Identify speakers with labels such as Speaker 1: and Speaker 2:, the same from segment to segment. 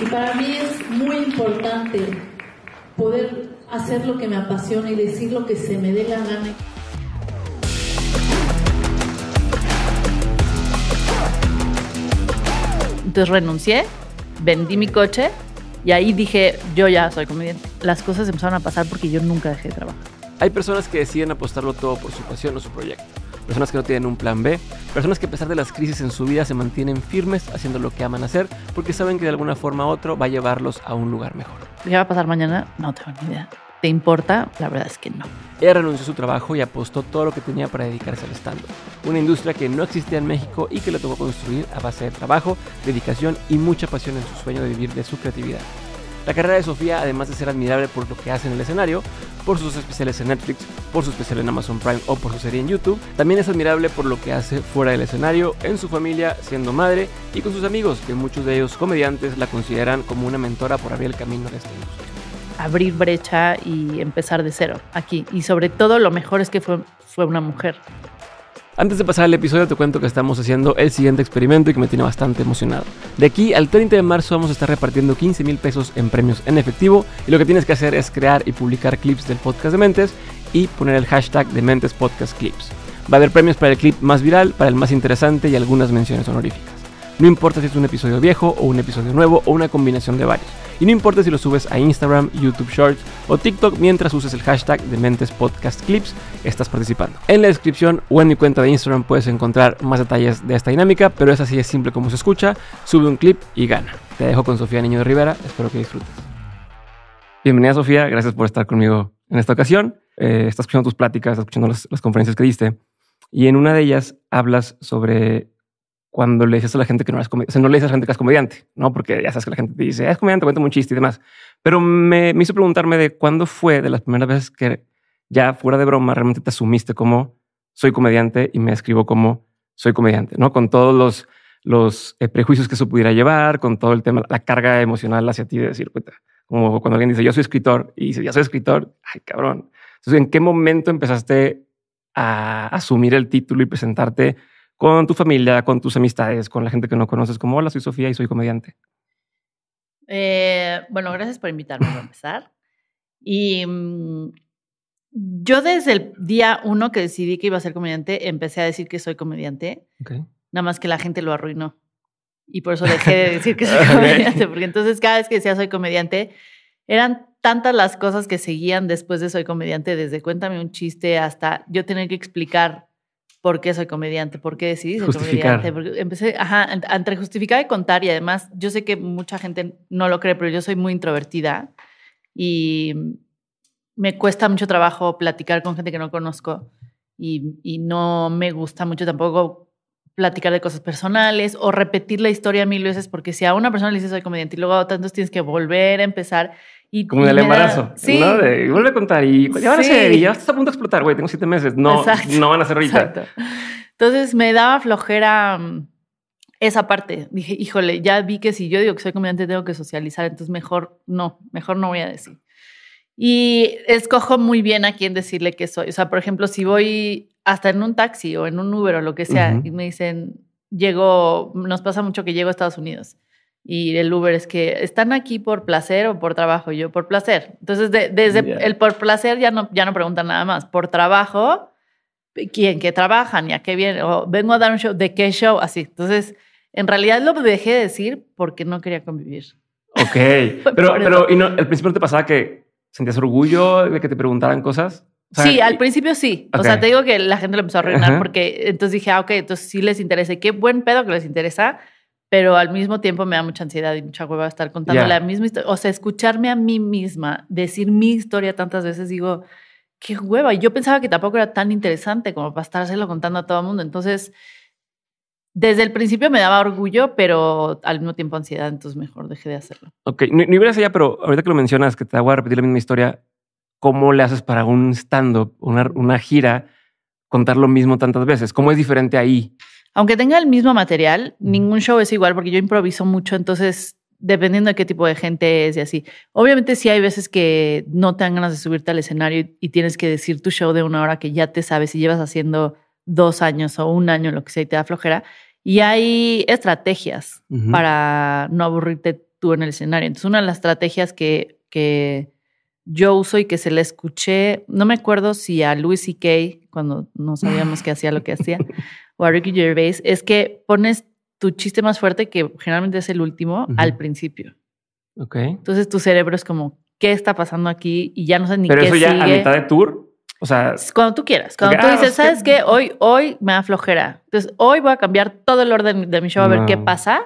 Speaker 1: Y para mí es muy importante poder hacer lo que me apasiona y decir lo que se me dé la gana. Entonces renuncié, vendí mi coche y ahí dije, yo ya soy comediante. Las cosas empezaron a pasar porque yo nunca dejé de trabajar.
Speaker 2: Hay personas que deciden apostarlo todo por su pasión o su proyecto personas que no tienen un plan B, personas que a pesar de las crisis en su vida se mantienen firmes haciendo lo que aman hacer porque saben que de alguna forma u otro va a llevarlos a un lugar mejor.
Speaker 1: ¿Qué va a pasar mañana? No tengo ni idea. ¿Te importa? La verdad es que no.
Speaker 2: Ella renunció a su trabajo y apostó todo lo que tenía para dedicarse al stand Una industria que no existía en México y que lo tocó construir a base de trabajo, dedicación y mucha pasión en su sueño de vivir de su creatividad. La carrera de Sofía, además de ser admirable por lo que hace en el escenario, por sus especiales en Netflix, por su especial en Amazon Prime o por su serie en YouTube, también es admirable por lo que hace fuera del escenario, en su familia, siendo madre y con sus amigos, que muchos de ellos comediantes la consideran como una mentora por abrir el camino de esta industria
Speaker 1: abrir brecha y empezar de cero aquí. Y sobre todo lo mejor es que fue, fue una mujer.
Speaker 2: Antes de pasar al episodio te cuento que estamos haciendo el siguiente experimento y que me tiene bastante emocionado. De aquí al 30 de marzo vamos a estar repartiendo 15 mil pesos en premios en efectivo y lo que tienes que hacer es crear y publicar clips del podcast de Mentes y poner el hashtag de Mentes Podcast Clips. Va a haber premios para el clip más viral, para el más interesante y algunas menciones honoríficas. No importa si es un episodio viejo o un episodio nuevo o una combinación de varios. Y no importa si lo subes a Instagram, YouTube Shorts o TikTok mientras uses el hashtag Podcast Clips estás participando. En la descripción o en mi cuenta de Instagram puedes encontrar más detalles de esta dinámica, pero es así es simple como se escucha, sube un clip y gana. Te dejo con Sofía Niño de Rivera, espero que disfrutes. Bienvenida Sofía, gracias por estar conmigo en esta ocasión. Eh, estás escuchando tus pláticas, estás escuchando las conferencias que diste y en una de ellas hablas sobre cuando le dices a la gente que no eres comediante, o sea, no le dices a la gente que es comediante, ¿no? Porque ya sabes que la gente te dice, ah, es comediante, cuéntame un chiste y demás. Pero me, hizo preguntarme de cuándo fue de las primeras veces que ya fuera de broma realmente te asumiste como soy comediante y me escribo como soy comediante, ¿no? Con todos los, los eh, prejuicios que eso pudiera llevar, con todo el tema, la carga emocional hacia ti de decir, cuenta como cuando alguien dice, yo soy escritor, y dice, ya soy escritor, ay, cabrón. Entonces, ¿en qué momento empezaste a asumir el título y presentarte con tu familia, con tus amistades, con la gente que no conoces, como hola, soy Sofía y soy comediante?
Speaker 1: Eh, bueno, gracias por invitarme a empezar. Y mm, yo desde el día uno que decidí que iba a ser comediante, empecé a decir que soy comediante. Nada más que la gente lo arruinó. Y por eso dejé de decir que soy comediante, porque entonces cada vez que decía soy comediante, eran tantas las cosas que seguían después de soy comediante, desde cuéntame un chiste hasta yo tener que explicar por qué soy comediante, por qué decidí ser comediante. Porque empecé ajá, entre justificar y contar y además yo sé que mucha gente no lo cree, pero yo soy muy introvertida y me cuesta mucho trabajo platicar con gente que no conozco y, no me gusta mucho tampoco platicar de cosas personales o repetir la historia mil veces porque si a una persona le dices soy comediante y luego a entonces tienes que volver a empezar como del embarazo. sí. ¿no? De, vuelve a
Speaker 2: contar y ya van a ser, ya estás a punto de explotar, güey, tengo siete meses. No, no van a ser ahorita.
Speaker 1: Entonces me daba flojera mm, esa parte. Dije, híjole, ya vi que si yo digo que soy comediante tengo que socializar, entonces mejor no, mejor no voy a decir. Y escojo muy bien a quién decirle que soy. O sea, por ejemplo, si voy hasta en un taxi o en un Uber o lo que sea, y me dicen, llego, nos pasa mucho que llego a Estados Unidos y el Uber es que están aquí por placer o por trabajo. Yo por placer. Entonces, desde el por placer ya no, ya no preguntan nada más. Por trabajo, ¿quién? ¿Qué trabajan? ¿Y a qué vienen? O vengo a dar un show. ¿De qué show? Así. Entonces, en realidad lo dejé de decir porque no quería
Speaker 2: convivir. Ok. pero, pero ¿y no, principio te pasaba que sentías orgullo de que te preguntaran cosas? sí,
Speaker 1: al principio sí. O sea, te digo que la gente lo empezó a arruinar porque entonces dije, ah, ok, entonces sí les interesa. qué buen pedo que les interesa pero al mismo tiempo me da mucha ansiedad y mucha hueva estar contando la misma historia. O sea, escucharme a mí misma decir mi historia tantas veces, digo, qué hueva. Y yo pensaba que tampoco era tan interesante como para estárselo contando a todo el mundo. Entonces, desde el principio me daba orgullo, pero al mismo tiempo ansiedad, entonces mejor dejé de hacerlo.
Speaker 2: Ok, no, a allá, pero ahorita que lo mencionas, que te voy a repetir la misma historia, ¿cómo le haces para un stand-up, una, una gira, contar lo mismo tantas veces? ¿Cómo es diferente ahí? aunque tenga el mismo material, ningún show es igual porque yo improviso mucho, entonces
Speaker 1: dependiendo de qué tipo de gente es y así. Obviamente sí hay veces que no te dan ganas de subirte al escenario y, tienes que decir tu show de una hora que ya te sabes y llevas haciendo dos años o un año, lo que sea, y te da flojera. Y hay estrategias para no aburrirte tú en el escenario. Entonces, una de las estrategias que, yo uso y que se la escuché, no me acuerdo si a Luis y Kay, cuando no sabíamos que hacía lo que hacía, o a Ricky es que pones tu chiste más fuerte, que generalmente es el último, al principio.
Speaker 2: Ok. Entonces
Speaker 1: tu cerebro es como, ¿qué está pasando aquí? Y ya no sé ni Pero qué Pero eso ya a mitad de
Speaker 2: tour. O sea,
Speaker 1: cuando tú quieras, cuando tú dices, ¿sabes qué? Hoy, hoy me aflojera. Entonces, hoy voy a cambiar todo el orden de mi show a ver qué pasa.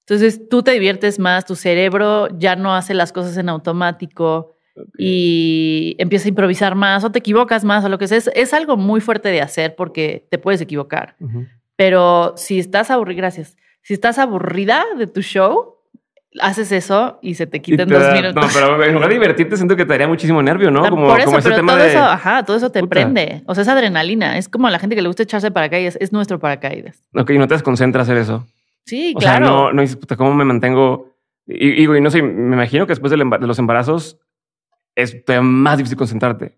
Speaker 1: Entonces, tú te diviertes más, tu cerebro ya no hace las cosas en automático. Y empieza a improvisar más o te equivocas más o lo que sea. Es, algo muy fuerte de hacer porque te puedes equivocar. Pero si estás aburrida, gracias, si estás aburrida de tu show, haces eso y se te quitan dos minutos. No, pero
Speaker 2: en lugar de divertirte, siento que te daría muchísimo nervio, ¿no? Ah, como, Por como ese tema todo eso,
Speaker 1: todo eso te prende. O sea, es adrenalina. Es como a la gente que le gusta echarse paracaídas, es nuestro paracaídas.
Speaker 2: Ok, no te desconcentras en eso.
Speaker 1: Sí, claro. O sea, no,
Speaker 2: dices, puta, ¿cómo me mantengo? y, no sé, me imagino que después de los embarazos es más difícil concentrarte.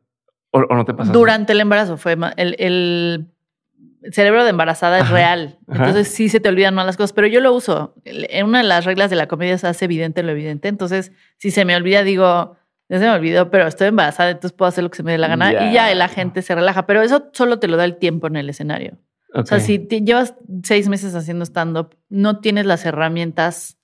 Speaker 2: ¿O, no te pasa? Durante
Speaker 1: el embarazo fue el, el cerebro de embarazada es real. Entonces sí se te olvidan más las cosas, pero yo lo uso. En una de las reglas de la comedia se hace evidente lo evidente. Entonces, si se me olvida, digo, ya se me olvidó, pero estoy embarazada, entonces puedo hacer lo que se me dé la gana y ya la gente se relaja. Pero eso solo te lo da el tiempo en el escenario. O sea, si llevas seis meses haciendo stand-up, no tienes las herramientas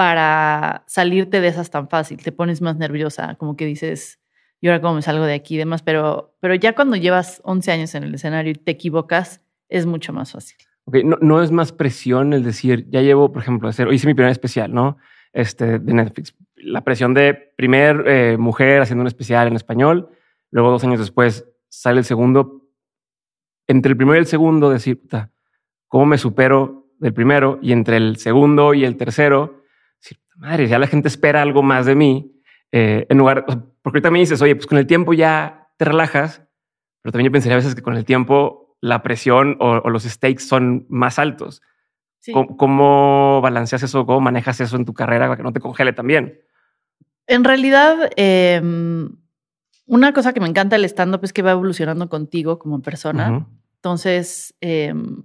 Speaker 1: para salirte de esas tan fácil. Te pones más nerviosa, como que dices, ¿y ahora cómo me salgo de aquí y demás? Pero, pero ya cuando llevas 11 años en el escenario y te equivocas, es mucho más
Speaker 2: fácil. Ok, no, es más presión el decir, ya llevo, por ejemplo, hacer, hice mi primer especial, ¿no? Este, de Netflix. La presión de primer eh, mujer haciendo un especial en español, luego dos años después sale el segundo. Entre el primero y el segundo decir, ¿cómo me supero del primero? Y entre el segundo y el tercero, madre, ya la gente espera algo más de mí. Eh, en lugar, porque ahorita me dices, oye, pues con el tiempo ya te relajas, pero también yo pensaría a veces que con el tiempo la presión o, los stakes son más altos. ¿Cómo, balanceas eso? ¿Cómo manejas eso en tu carrera para que no te congele también?
Speaker 1: En realidad, em, una cosa que me encanta el stand-up es que va evolucionando contigo como persona. Entonces, em,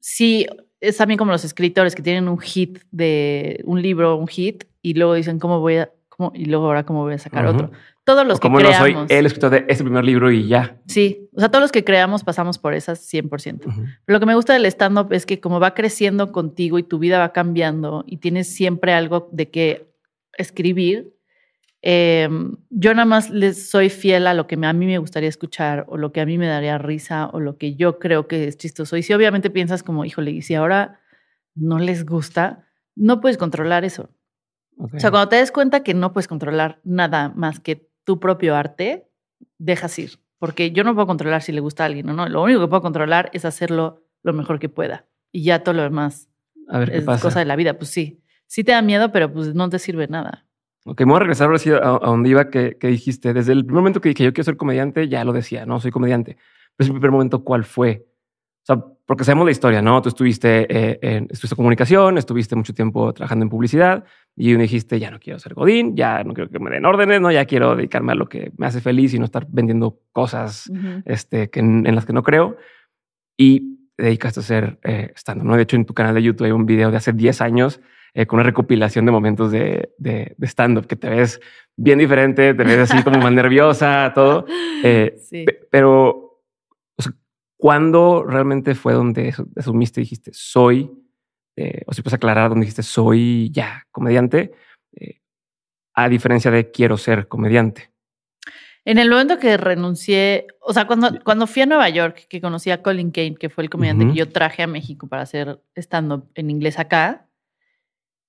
Speaker 1: sí, es también como los escritores que tienen un hit de un libro, un hit, y luego dicen, ¿cómo voy a, cómo, y luego ahora cómo voy a sacar otro? Todos los que como creamos. soy el
Speaker 2: escritor de este primer libro y ya.
Speaker 1: Sí, o sea, todos los que creamos pasamos por esas 100%. por Lo que me gusta del stand-up es que como va creciendo contigo y tu vida va cambiando y tienes siempre algo de qué escribir, Em, yo nada más les soy fiel a lo que a mí me gustaría escuchar o lo que a mí me daría risa o lo que yo creo que es chistoso. Y si obviamente piensas como, híjole, y si ahora no les gusta, no puedes controlar eso. O sea, cuando te des cuenta que no puedes controlar nada más que tu propio arte, dejas ir. Porque yo no puedo controlar si le gusta a alguien o no. Lo único que puedo controlar es hacerlo lo mejor que pueda. Y ya todo lo demás es cosa de la vida. Pues sí, sí te da miedo, pero pues no te sirve nada.
Speaker 2: Ok, me voy a regresar a, donde iba que, dijiste. Desde el primer momento que dije yo quiero ser comediante, ya lo decía, no soy comediante. Pero el primer momento, ¿cuál fue? O sea, porque sabemos la historia, ¿no? Tú estuviste, eh, en, estuviste comunicación, estuviste mucho tiempo trabajando en publicidad y me dijiste, ya no quiero ser Godín, ya no quiero que me den órdenes, ¿no? Ya quiero dedicarme a lo que me hace feliz y no estar vendiendo cosas este, que, en, las que no creo. Y dedicaste a ser eh, stand-up, ¿no? De hecho, en tu canal de YouTube hay un video de hace 10 años eh, con una recopilación de momentos de, stand-up que te ves bien diferente, te ves así como más nerviosa, todo. Eh, pero, o ¿cuándo realmente fue donde asumiste y dijiste, soy, eh, o si puedes aclarar, donde dijiste, soy ya comediante, a diferencia de quiero ser comediante?
Speaker 1: En el momento que renuncié, o sea, cuando, cuando fui a Nueva York, que conocí a Colin Kane, que fue el comediante que yo traje a México para hacer stand-up en inglés acá,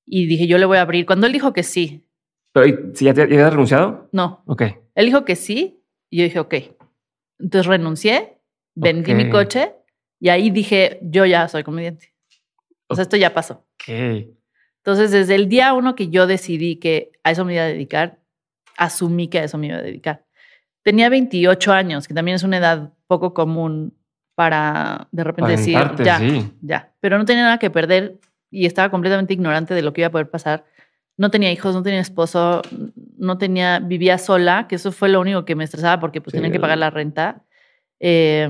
Speaker 1: y dije, yo le voy a abrir. Cuando él dijo que sí.
Speaker 2: ¿Pero si ya te habías renunciado? No. Ok.
Speaker 1: Él dijo que sí y yo dije, ok. Entonces renuncié, vendí mi coche y ahí dije, yo ya soy comediante. O sea, esto ya pasó. Ok. Entonces, desde el día uno que yo decidí que a eso me iba a dedicar, asumí que a eso me iba a dedicar. Tenía 28 años, que también es una edad poco común para de repente decir, ya, ya. Pero no tenía nada que perder y estaba completamente ignorante de lo que iba a poder pasar. No tenía hijos, no tenía esposo, no tenía, vivía sola, que eso fue lo único que me estresaba porque pues tenía que pagar la renta. Eh,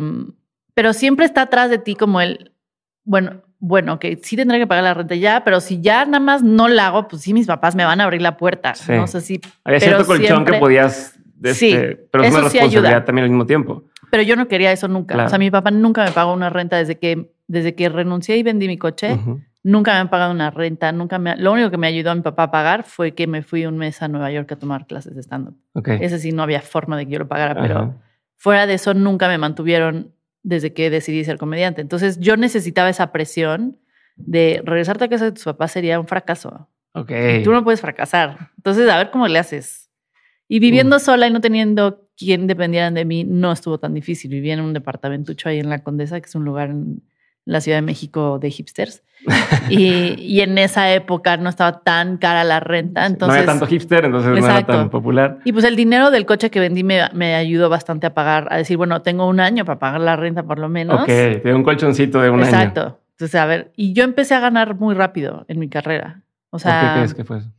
Speaker 1: pero siempre está atrás de ti como él. bueno, bueno, que sí tendré que pagar la renta ya, pero si ya nada más no la hago, pues sí, mis papás me van a abrir la puerta. No sé si. Había cierto colchón que podías.
Speaker 2: Este, sí, pero es una responsabilidad también al mismo tiempo.
Speaker 1: Pero yo no quería eso nunca. O sea, mi papá nunca me pagó una renta desde que, desde que renuncié y vendí mi coche. Nunca me han pagado una renta, nunca me lo único que me ayudó a mi papá a pagar fue que me fui un mes a Nueva York a tomar clases de stand-up. Ese sí no había forma de que yo lo pagara, pero fuera de eso nunca me mantuvieron desde que decidí ser comediante. Entonces yo necesitaba esa presión de regresarte a casa de tus papás sería un fracaso. Tú no puedes fracasar. Entonces, a ver cómo le haces. Y viviendo sola y no teniendo quien dependiera de mí, no estuvo tan difícil. Vivía en un departamentucho ahí en La Condesa, que es un lugar la Ciudad de México de hipsters. Y, en esa época no estaba tan cara la renta. Entonces, no había tanto
Speaker 2: hipster, entonces no era tan popular.
Speaker 1: Y pues el dinero del coche que vendí me, ayudó bastante a pagar, a decir, bueno, tengo un año para pagar la renta por lo menos. Ok,
Speaker 2: tengo un colchoncito de un año. Exacto.
Speaker 1: Entonces, a ver, y yo empecé a ganar muy rápido en mi carrera. O sea, qué crees que fue eso?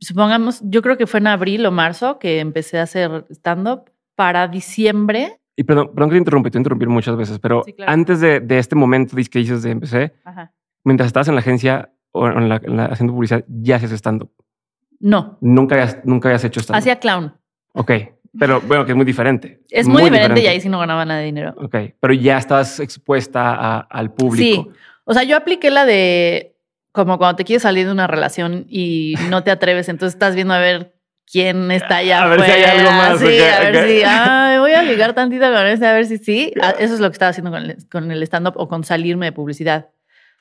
Speaker 1: Supongamos, yo creo que fue en abril o marzo que empecé a hacer stand-up. Para diciembre
Speaker 2: y perdón, perdón que te interrumpí, te interrumpir muchas veces, pero antes de, este momento que dices de empecé, mientras estabas en la agencia o en la, haciendo publicidad, ¿ya hacías stand-up? No. Nunca habías, nunca habías hecho stand-up. Hacía clown. Ok. Pero bueno, que es muy diferente. Es muy, diferente, y ahí
Speaker 1: sí no ganaba nada de dinero.
Speaker 2: Ok, pero ya estabas expuesta al público.
Speaker 1: Sí, o sea, yo apliqué la de como cuando te quieres salir de una relación y no te atreves, entonces estás viendo a ver quién está allá. A ver si hay algo más. Sí, a ver si. Ay, voy a ligar tantito con este, a ver si sí. Ah, eso es lo que estaba haciendo con el, stand-up o con salirme de publicidad.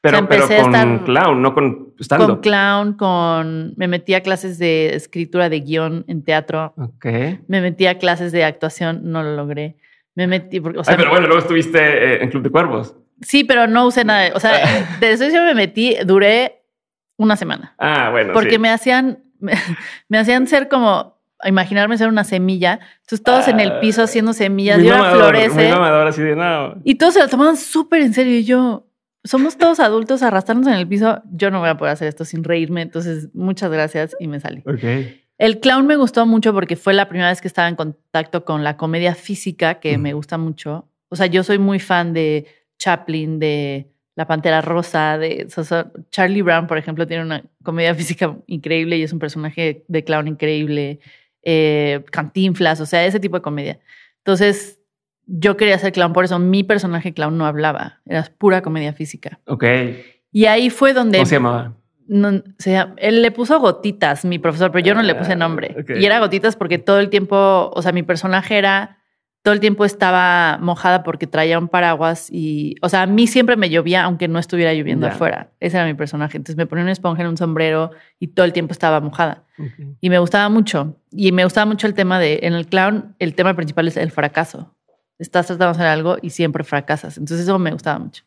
Speaker 2: Pero, empecé pero con clown, no con stand-up. Con
Speaker 1: clown, con. Me metí a clases de escritura de guión en teatro. Ok. Me metí a clases de actuación, no lo logré. Me metí. Ay, pero bueno, luego
Speaker 2: estuviste eh, en Club de Cuervos.
Speaker 1: Sí, pero no usé nada. O sea, de eso yo me metí, duré una semana.
Speaker 2: Ah, bueno. Porque me
Speaker 1: hacían me, hacían ser como imaginarme ser una semilla. Entonces todos en el ah, piso haciendo semillas, y ahora florece. Y todos se lo tomaban súper en serio. Y yo, somos todos adultos Arrastrarnos en el piso. Yo no voy a poder hacer esto sin reírme. Entonces, muchas gracias y me salí. El clown me gustó mucho porque fue la primera vez que estaba en contacto con la comedia física, que me gusta mucho. O sea, yo soy muy fan de Chaplin, de la Pantera Rosa, de Charlie Brown, por ejemplo, tiene una comedia física increíble y es un personaje de clown increíble, eh, cantinflas, o sea, ese tipo de comedia. Entonces, yo quería ser clown, por eso mi personaje clown no hablaba, era pura comedia física. Ok. Y ahí fue donde... ¿Cómo se llamaba? No, él le puso gotitas, mi profesor, pero yo no le puse ah, nombre. Y era gotitas porque todo el tiempo, o sea, mi personaje era todo el tiempo estaba mojada porque traía un paraguas y, o sea, a mí siempre me llovía aunque no estuviera lloviendo afuera. Ese era mi personaje. Entonces me ponía una esponja en un sombrero y todo el tiempo estaba mojada. Y me gustaba mucho. Y me gustaba mucho el tema de, en el clown, el tema principal es el fracaso. Estás tratando de hacer algo y siempre fracasas. Entonces eso me gustaba mucho.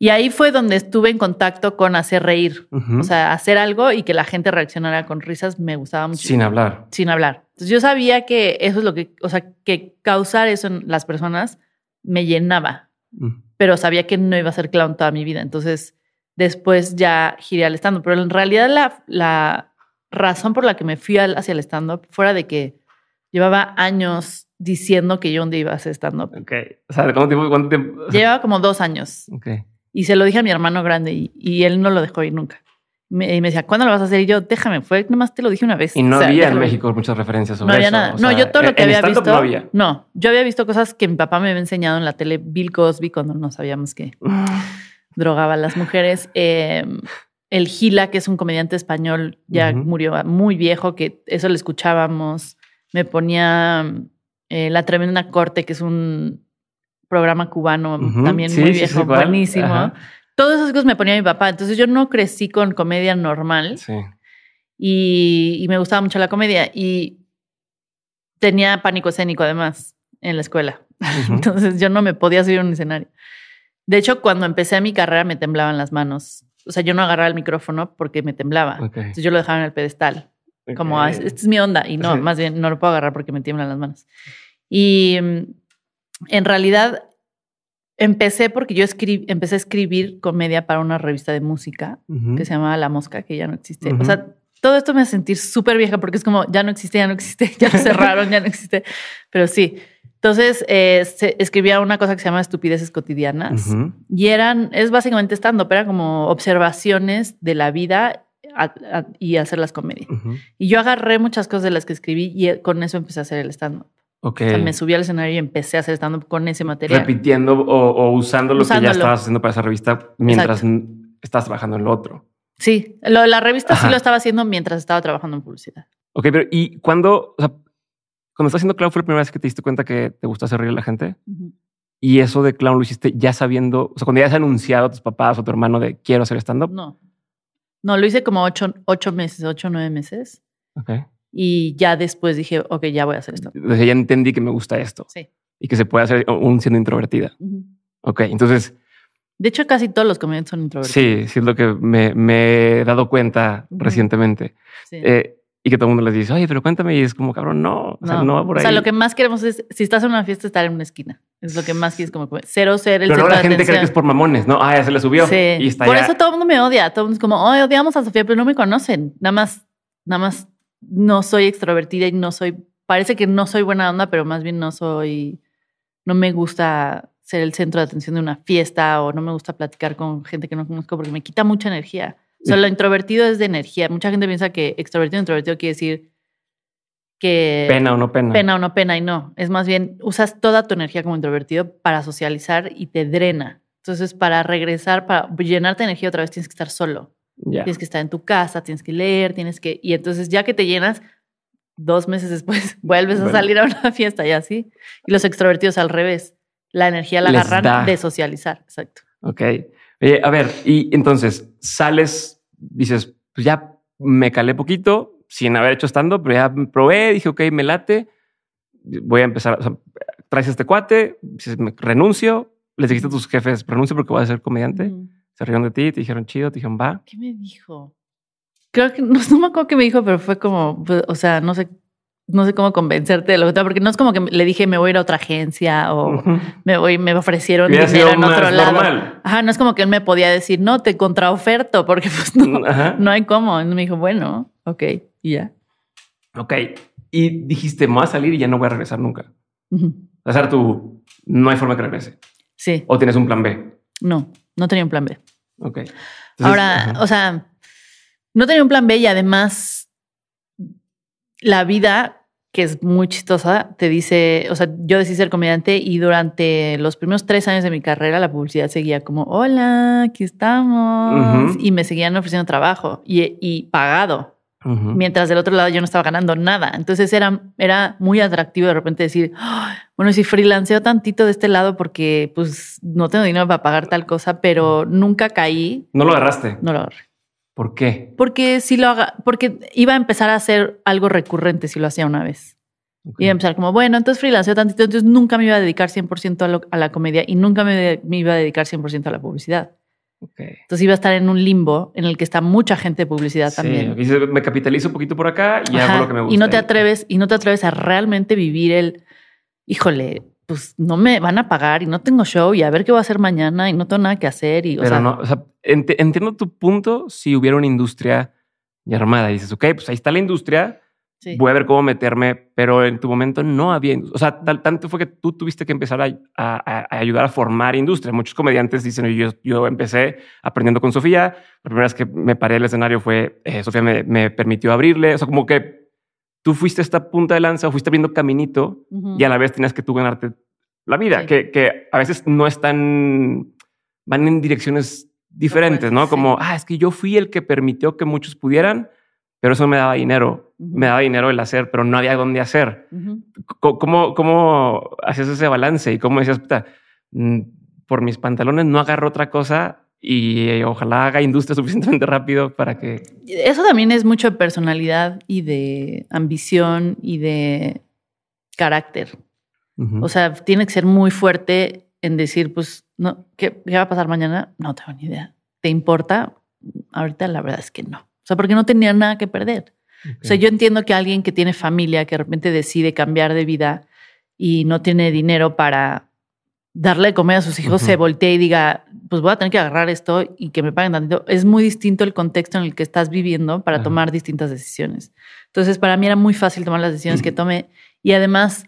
Speaker 1: Y ahí fue donde estuve en contacto con hacer reír. O sea, hacer algo y que la gente reaccionara con risas me gustaba mucho. Sin hablar. Sin hablar yo sabía que eso es lo que, o sea, que causar eso en las personas me llenaba, mm. pero sabía que no iba a ser clown toda mi vida. Entonces después ya giré al stand-up, pero en realidad la, la razón por la que me fui hacia el stand-up fuera de que llevaba años diciendo que yo dónde iba a hacer stand-up.
Speaker 2: O sea, Llevaba
Speaker 1: como dos años. Y se lo dije a mi hermano grande y, y él no lo dejó ir nunca y me decía, ¿cuándo lo vas a hacer? Y yo, déjame, fue nomás te lo dije una vez. Y no había en México
Speaker 2: muchas referencias sobre no había Nada. no, yo todo lo que había visto. No,
Speaker 1: no, yo había visto cosas que mi papá me había enseñado en la tele, Bill Cosby, cuando no sabíamos que drogaba a las mujeres. Em, el Gila, que es un comediante español, ya murió muy viejo, que eso lo escuchábamos. Me ponía eh, La Tremenda Corte, que es un programa cubano también muy viejo, buenísimo todos esos cosas me ponía mi papá. Entonces yo no crecí con comedia normal. Sí. Y, me gustaba mucho la comedia. Y tenía pánico escénico además en la escuela. Entonces yo no me podía subir a un escenario. De hecho, cuando empecé mi carrera me temblaban las manos. O sea, yo no agarraba el micrófono porque me temblaba. Entonces yo lo dejaba en el pedestal. Como, esta es mi onda. Y no, más bien no lo puedo agarrar porque me tiemblan las manos. Y mm, en realidad Empecé porque yo escribí, empecé a escribir comedia para una revista de música que se llamaba La Mosca, que ya no existe. O sea, todo esto me hace sentir súper vieja porque es como, ya no existe, ya no existe, ya lo cerraron, ya no existe. Pero sí. Entonces, eh, escribía una cosa que se llama Estupideces Cotidianas. Y eran, es básicamente stand-up, eran como observaciones de la vida y hacer las Y yo agarré muchas cosas de las que escribí y eh, con eso empecé a hacer el stand-up. Okay. O sea, me subí al escenario y empecé a hacer stand-up con ese material.
Speaker 2: Repitiendo o, usando lo que ya estabas haciendo para esa revista mientras estabas estás trabajando en lo otro. Sí,
Speaker 1: la revista sí lo estaba haciendo mientras estaba trabajando en publicidad.
Speaker 2: Ok, pero ¿y cuándo, o sea, cuando estás haciendo clown fue la primera vez que te diste cuenta que te gusta hacer reír a la gente? Y eso de clown lo hiciste ya sabiendo, o sea, cuando ya has anunciado a tus papás o a tu hermano de quiero hacer stand-up. No.
Speaker 1: No, lo hice como ocho, ocho meses, ocho, nueve meses. Ok y ya después dije, ok, ya voy a hacer esto. ya
Speaker 2: entendí que me gusta esto. Sí. Y que se puede hacer aún siendo introvertida. Ok, entonces...
Speaker 1: De hecho, casi todos los comediantes son introvertidos.
Speaker 2: Sí, sí es lo que me, me he dado cuenta recientemente. Eh, y que todo el mundo les dice, oye, pero cuéntame. Y es como, cabrón, no, o no. sea, no va por ahí. O sea, lo
Speaker 1: que más queremos es, si estás en una fiesta, estar en una esquina. Es lo que más quieres, como cero ser el Pero luego la gente cree que es por
Speaker 2: mamones, ¿no? Ah, ya se le subió. Sí. Y está por eso todo
Speaker 1: el mundo me odia. Todo el mundo es como, oye, odiamos a Sofía, pero no me conocen. Nada más, nada más no soy extrovertida y no soy, parece que no soy buena onda, pero más bien no soy, no me gusta ser el centro de atención de una fiesta o no me gusta platicar con gente que no conozco porque me quita mucha energía. O lo introvertido es de energía. Mucha gente piensa que extrovertido, introvertido quiere decir que... Pena o no pena. Pena o no pena y no. Es más bien, usas toda tu energía como introvertido para socializar y te drena. Entonces, para regresar, para llenarte de energía otra vez, tienes que estar solo. Tienes que estar en tu casa, tienes que leer, tienes que... Y entonces ya que te llenas, dos meses después vuelves a salir a una fiesta y así. Y los extrovertidos al revés. La energía la agarran de socializar. Exacto.
Speaker 2: Ok. Oye, a ver, y entonces sales, dices, pues ya me calé poquito sin haber hecho estando, pero ya probé, dije, ok, me late, voy a empezar, o sea, traes a este cuate, dices, me renuncio, les dijiste a tus jefes, renuncio porque voy a ser comediante se rieron de ti, te dijeron chido, te dijeron va. ¿Qué me
Speaker 1: dijo? Creo que, no, me acuerdo qué me dijo, pero fue como, pues, o sea, no sé no sé cómo convencerte de lo que estaba. porque no es como que le dije me voy a ir a otra agencia o me voy, me ofrecieron dinero en otro lado. Ajá, no es como que él me podía decir, no, te contraoferto, porque pues no, mm, hay cómo. Y me dijo, bueno, ok, y
Speaker 2: ya. Ok. Y dijiste, me voy a salir y ya no voy a regresar nunca. tu no hay forma que regrese. Sí. O tienes un plan B.
Speaker 1: No, no tenía un plan B.
Speaker 2: Ok. Ahora, o
Speaker 1: sea, no tenía un plan B y además la vida, que es muy chistosa, te dice, o sea, yo decidí ser comediante y durante los primeros tres años de mi carrera la publicidad seguía como, hola, aquí estamos. Y me seguían ofreciendo trabajo y pagado.
Speaker 2: Mientras
Speaker 1: del otro lado yo no estaba ganando nada. Entonces era, era muy atractivo de repente decir, ah, bueno, si freelanceo tantito de este lado porque pues no tengo dinero para pagar tal cosa, pero nunca caí. No lo agarraste. No lo agarré. ¿Por qué? Porque si lo haga, porque iba a empezar a hacer algo recurrente si lo hacía una vez. Y Iba a empezar como, bueno, entonces freelanceo tantito, entonces nunca me iba a dedicar 100% a, a, la comedia y nunca me, me iba a dedicar 100% a la publicidad. Entonces iba a estar en un limbo en el que está mucha gente de publicidad también.
Speaker 2: me capitalizo un poquito por acá y hago lo que me gusta. Y no te
Speaker 1: atreves, y no te atreves a realmente vivir el, híjole, pues no me van a pagar y no tengo show y a ver qué voy a hacer mañana y no tengo nada que hacer. Y, o
Speaker 2: entiendo tu punto si hubiera una industria ya armada y dices, ok, pues ahí está la industria, Voy a ver cómo meterme, pero en tu momento no había. O sea, tanto fue que tú tuviste que empezar a, ayudar a formar industria. Muchos comediantes dicen, yo, yo empecé aprendiendo con Sofía. La primera vez que me paré el escenario fue, eh, Sofía me, permitió abrirle. O sea, como que tú fuiste esta punta de lanza, o fuiste abriendo caminito y a la vez tenías que tú ganarte la vida, que, que, a veces no están, van en direcciones diferentes, ¿no? Como, ah, es que yo fui el que permitió que muchos pudieran, pero eso me daba dinero, me daba dinero el hacer, pero no había dónde hacer. ¿Cómo, ¿Cómo hacías ese balance? Y cómo decías, mm, por mis pantalones no agarro otra cosa y eh, ojalá haga industria suficientemente rápido para que...
Speaker 1: Eso también es mucho de personalidad y de ambición y de carácter. O sea, tiene que ser muy fuerte en decir, pues, no, ¿qué va a pasar mañana? No tengo ni idea. ¿Te importa? Ahorita la verdad es que no sea, porque no tenía nada que perder. O sea, yo entiendo que alguien que tiene familia, que de repente decide cambiar de vida y no tiene dinero para darle de comer a sus hijos, se voltee y diga, pues voy a tener que agarrar esto y que me paguen tanto. Es muy distinto el contexto en el que estás viviendo para tomar distintas decisiones. Entonces, para mí era muy fácil tomar las decisiones que tomé y además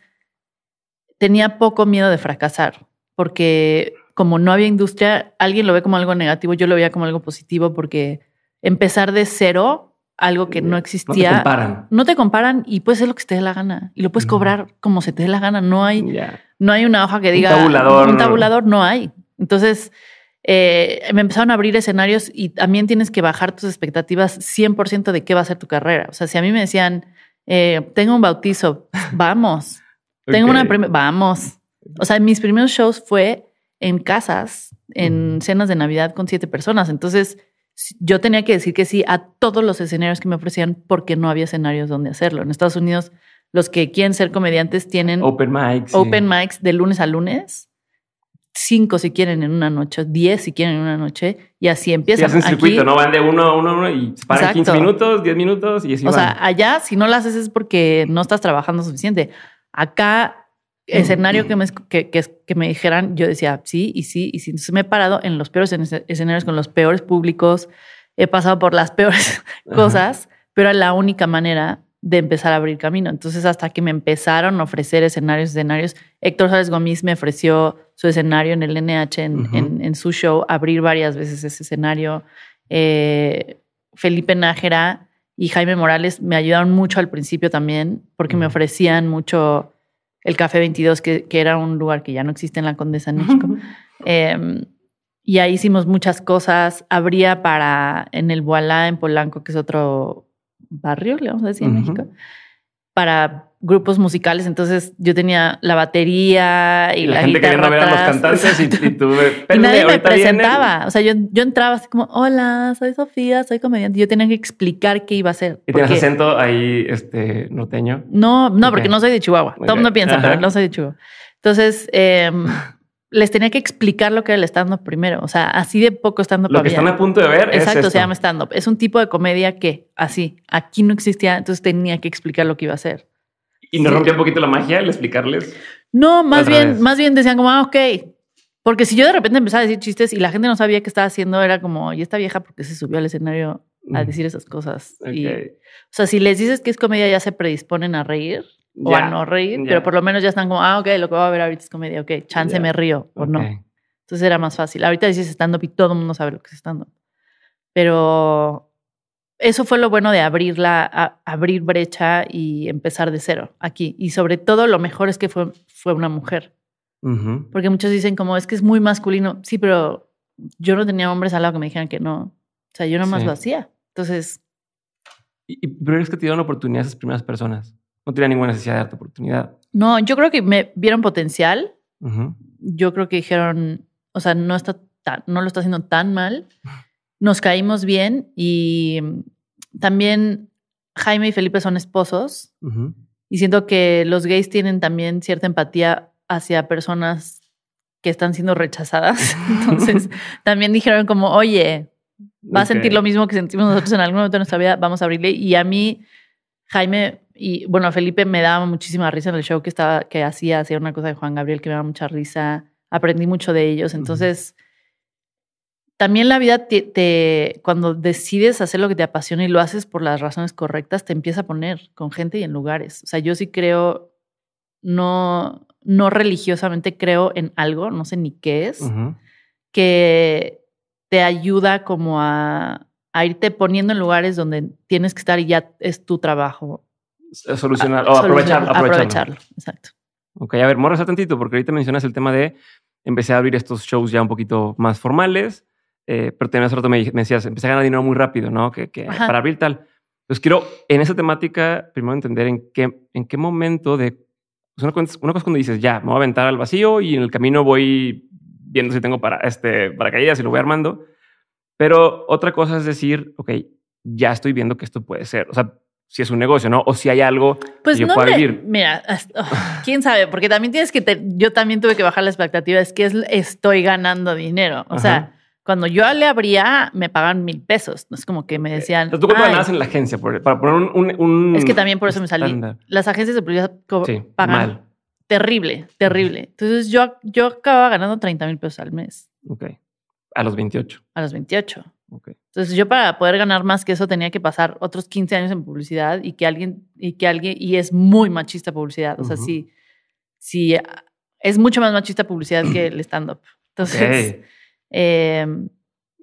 Speaker 1: tenía poco miedo de fracasar, porque como no había industria, alguien lo ve como algo negativo, yo lo veía como algo positivo porque empezar de cero algo que eh, no existía. No te comparan. No te comparan y puedes hacer lo que te dé la gana y lo puedes cobrar como se te dé la gana. No hay, no hay una hoja que diga un tabulador. no hay. Entonces eh, me empezaron a abrir escenarios y también tienes que bajar tus expectativas 100% de qué va a ser tu carrera. O sea, si a mí me decían, eh, tengo un bautizo, vamos. Tengo una vamos. O sea, mis primeros shows fue en casas, en cenas de Navidad con siete personas. Entonces, yo tenía que decir que sí a todos los escenarios que me ofrecían porque no había escenarios donde hacerlo. En Estados Unidos, los que quieren ser comediantes tienen open
Speaker 2: mics, open
Speaker 1: mics de lunes a lunes, cinco si quieren en una noche, diez si quieren en una noche, y así empiezan. Sí, hacen circuito, no van de uno
Speaker 2: a uno, uno y para 15 minutos, 10 minutos y así O sea,
Speaker 1: allá si no lo haces es porque no estás trabajando suficiente. Acá escenario que me, que, me dijeran, yo decía sí y sí y sí. Entonces me he parado en los peores escenarios con los peores públicos, he pasado por las peores cosas, pero era la única manera de empezar a abrir camino. Entonces hasta que me empezaron a ofrecer escenarios, escenarios, Héctor Sáenz Gómez me ofreció su escenario en el NH, en, su show, abrir varias veces ese escenario. Eh, Felipe Nájera y Jaime Morales me ayudaron mucho al principio también, porque me ofrecían mucho el Café 22, que, era un lugar que ya no existe en la Condesa en México. Em, y ahí hicimos muchas cosas. Habría para, en el Boalá, en Polanco, que es otro barrio, le vamos a decir, en México, para grupos musicales, entonces yo tenía la batería y, la, la, gente que quería ver a los cantantes
Speaker 2: y, tuve... Y nadie me presentaba,
Speaker 1: o sea, yo, yo entraba así como, hola, soy Sofía, soy comediante, yo tenía que explicar qué iba a hacer.
Speaker 2: ¿Y tienes acento ahí este, norteño?
Speaker 1: No, no, porque no soy de Chihuahua, Tom no piensa, pero no soy de Chihuahua. Entonces, em, les tenía que explicar lo que era el stand-up primero. O sea, así de poco stand-up. Lo que están a punto de ver. Exacto, es esto. se llama stand-up. Es un tipo de comedia que así, aquí no existía, entonces tenía que explicar lo que iba a hacer.
Speaker 2: Y nos rompió un poquito la magia el explicarles.
Speaker 1: No, más bien, más bien decían como, ah, ok. Porque si yo de repente empezaba a decir chistes y la gente no sabía qué estaba haciendo, era como, y esta vieja, porque se subió al escenario a mm. decir esas cosas? o sea, si les dices que es comedia, ya se predisponen a reír o a no reír, pero por lo menos ya están como, ah, ok, lo que va a ver ahorita es comedia, ok, chance me río o no. Entonces era más fácil. Ahorita dices stand-up y todo el mundo sabe lo que es stand-up. Pero eso fue lo bueno de abrirla, abrir brecha y empezar de cero aquí. Y sobre todo lo mejor es que fue, fue una mujer. Porque muchos dicen como es que es muy masculino. Sí, pero yo no tenía hombres al lado que me dijeran que no. O sea, yo nomás más lo hacía.
Speaker 2: Entonces... Y, pero es que te dieron oportunidad a esas primeras personas. No tenía ninguna necesidad de darte oportunidad.
Speaker 1: No, yo creo que me vieron potencial. Yo creo que dijeron, o sea, no, está tan, no lo está haciendo tan mal. nos caímos bien y también Jaime y Felipe son esposos y siento que los gays tienen también cierta empatía hacia personas que están siendo rechazadas. Entonces también dijeron como, oye, va a sentir lo mismo que sentimos nosotros en algún momento de nuestra vida, vamos a abrirle. Y a mí, Jaime y bueno, Felipe me daba muchísima risa en el show que estaba, que hacía, hacía una cosa de Juan Gabriel que me daba mucha risa. Aprendí mucho de ellos. Entonces, también la vida te, cuando decides hacer lo que te apasiona y lo haces por las razones correctas, te empieza a poner con gente y en lugares. O sea, yo sí creo, no, no religiosamente creo en algo, no sé ni qué es, que te ayuda como a, irte poniendo en lugares donde tienes que estar y ya es tu trabajo.
Speaker 2: Solucionar, o aprovechar, aprovecharlo. aprovecharlo. Exacto. Ok, a ver, morras tantito, porque ahorita mencionas el tema de empecé a abrir estos shows ya un poquito más formales eh, pero también hace rato me, decías, empecé a ganar dinero muy rápido, ¿no? Que, para abrir tal. Entonces quiero, en esa temática, primero entender en qué, en qué momento de... Pues, una, cosa, una cuando dices, ya, me voy a aventar al vacío y en el camino voy viendo si tengo para, este, paracaídas y lo voy armando. Pero otra cosa es decir, ok, ya estoy viendo que esto puede ser. O sea, si es un negocio, ¿no? O si hay algo pues, que yo pueda
Speaker 1: Mira, oh, quién sabe, porque también tienes que, yo también tuve que bajar la expectativa, es que estoy ganando dinero. O sea, cuando yo le abría, me pagaban mil pesos. No es como que me eh, decían. ¿Tú cuánto ganabas en
Speaker 2: la agencia? para poner un, un, Es que también por eso me salí.
Speaker 1: Las agencias de publicidad sí, pagan mal. terrible, terrible. Entonces yo, yo acababa ganando 30 mil pesos al mes.
Speaker 2: Ok. A los 28.
Speaker 1: A los 28. Ok. Entonces yo para poder ganar más que eso tenía que pasar otros 15 años en publicidad y que alguien, y que alguien, y es muy machista publicidad. O sea, sí, es mucho más machista publicidad que el stand-up. Entonces... Em,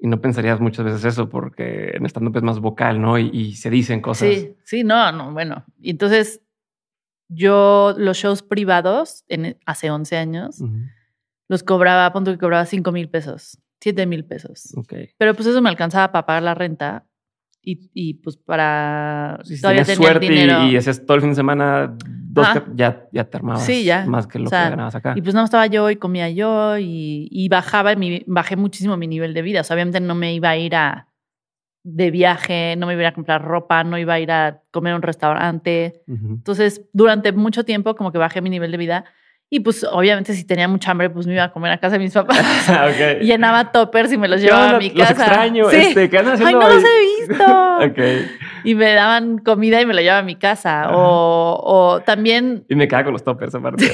Speaker 2: y no pensarías muchas veces eso porque en stand es más vocal, ¿no? Y, se dicen cosas. Sí,
Speaker 1: sí, no, no, bueno. Entonces, yo los shows privados en, e, hace 11 años los cobraba, punto que cobraba 5 mil pesos, 7 mil
Speaker 2: pesos. Okay.
Speaker 1: Pero pues eso me alcanzaba para pagar la renta y, y pues para...
Speaker 2: Sí, todavía suerte Y, y hacías todo el fin de semana ya, ya te más que lo que ganabas acá. Y pues
Speaker 1: no estaba yo y comía yo y, y bajaba, mi, bajé muchísimo mi nivel de vida. O sea, obviamente no me iba a ir a de viaje, no me iba a, ir a comprar ropa, no iba a ir a comer a un restaurante. Entonces, durante mucho tiempo como que bajé mi nivel de vida y pues obviamente si tenía mucha hambre, pues me iba a comer a casa de mis papás. Ah, Llenaba toppers y me los llevaba a mi los extraño. Este, ¿qué Ay, no los he visto. okay. Y me daban comida y me lo llevaba a mi casa. O, o, también...
Speaker 2: Y me quedaba con los toppers aparte.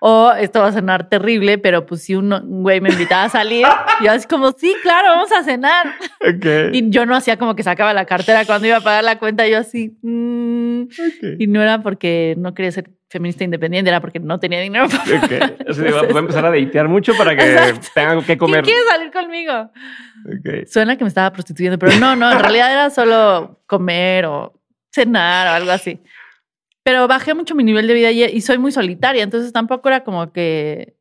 Speaker 1: O esto va a sonar terrible, pero pues si un güey me invitaba a salir, yo así como, sí, claro, vamos a cenar. Okay. Y yo no hacía como que sacaba la cartera cuando iba a pagar la cuenta, yo así... Mm". Y no era porque no quería ser feminista independiente era porque no tenía dinero para okay.
Speaker 2: sea, voy a empezar a deitear mucho para que tenga tengan que comer. ¿Quién
Speaker 1: quiere salir conmigo? Okay. Suena que me estaba prostituyendo, pero no, no, en realidad era solo comer o cenar o algo así. Pero bajé mucho mi nivel de vida y, soy muy solitaria, entonces tampoco era como que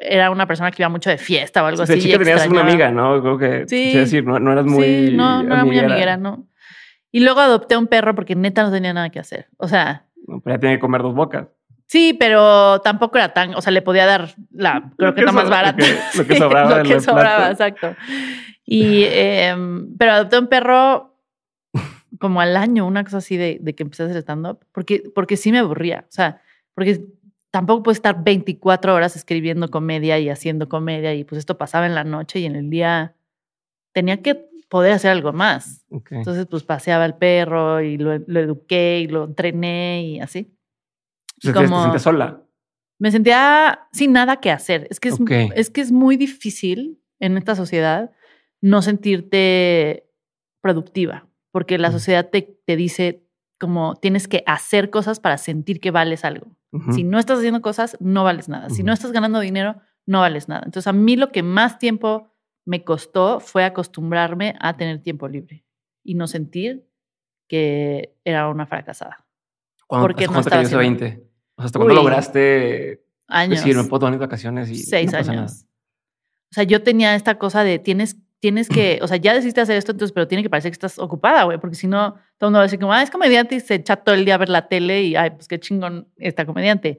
Speaker 1: era una persona que iba mucho de fiesta o algo o sea, así. Sí, que tenías una amiga,
Speaker 2: ¿no? Creo que, sí, es decir, no, eras muy Sí, no, no era muy amiguera,
Speaker 1: no. Y luego adopté un perro porque neta no tenía nada que hacer. O sea,
Speaker 2: pero pues ya tiene que comer dos bocas.
Speaker 1: Sí, pero tampoco era tan, o sea, le podía dar la
Speaker 2: creo que, más barata. Lo que, sobraba. lo sobraba,
Speaker 1: exacto. Y, em, pero adopté un perro como al año, una cosa así de, de que empecé a hacer stand-up, porque, porque sí me aburría, o sea, porque tampoco puedo estar 24 horas escribiendo comedia y haciendo comedia, y pues esto pasaba en la noche y en el día tenía que poder hacer algo más. Entonces, pues paseaba el perro y lo, eduqué y lo entrené y así.
Speaker 2: ¿Te, Como, sola?
Speaker 1: Me sentía sin nada que hacer. Es que es, que es muy difícil en esta sociedad no sentirte productiva, porque la mm. sociedad te, te, dice como tienes que hacer cosas para sentir que vales algo. Si no estás haciendo cosas, no vales nada. Si no estás ganando dinero, no vales nada. Entonces a mí lo que más tiempo me costó fue acostumbrarme a tener tiempo libre y no sentir que era una fracasada. ¿Cuándo, porque no estaba 20? O sea, ¿hasta cuándo
Speaker 2: lograste pues, años. decir, me puedo tomar vacaciones? Y Seis años.
Speaker 1: O sea, yo tenía esta cosa de tienes, tienes que, o sea, ya decidiste hacer esto, entonces, pero tiene que parecer que estás ocupada, güey, porque si no, todo el mundo va a decir como, ah, es comediante y se echa todo el día a ver la tele y, ay, pues qué chingón está comediante.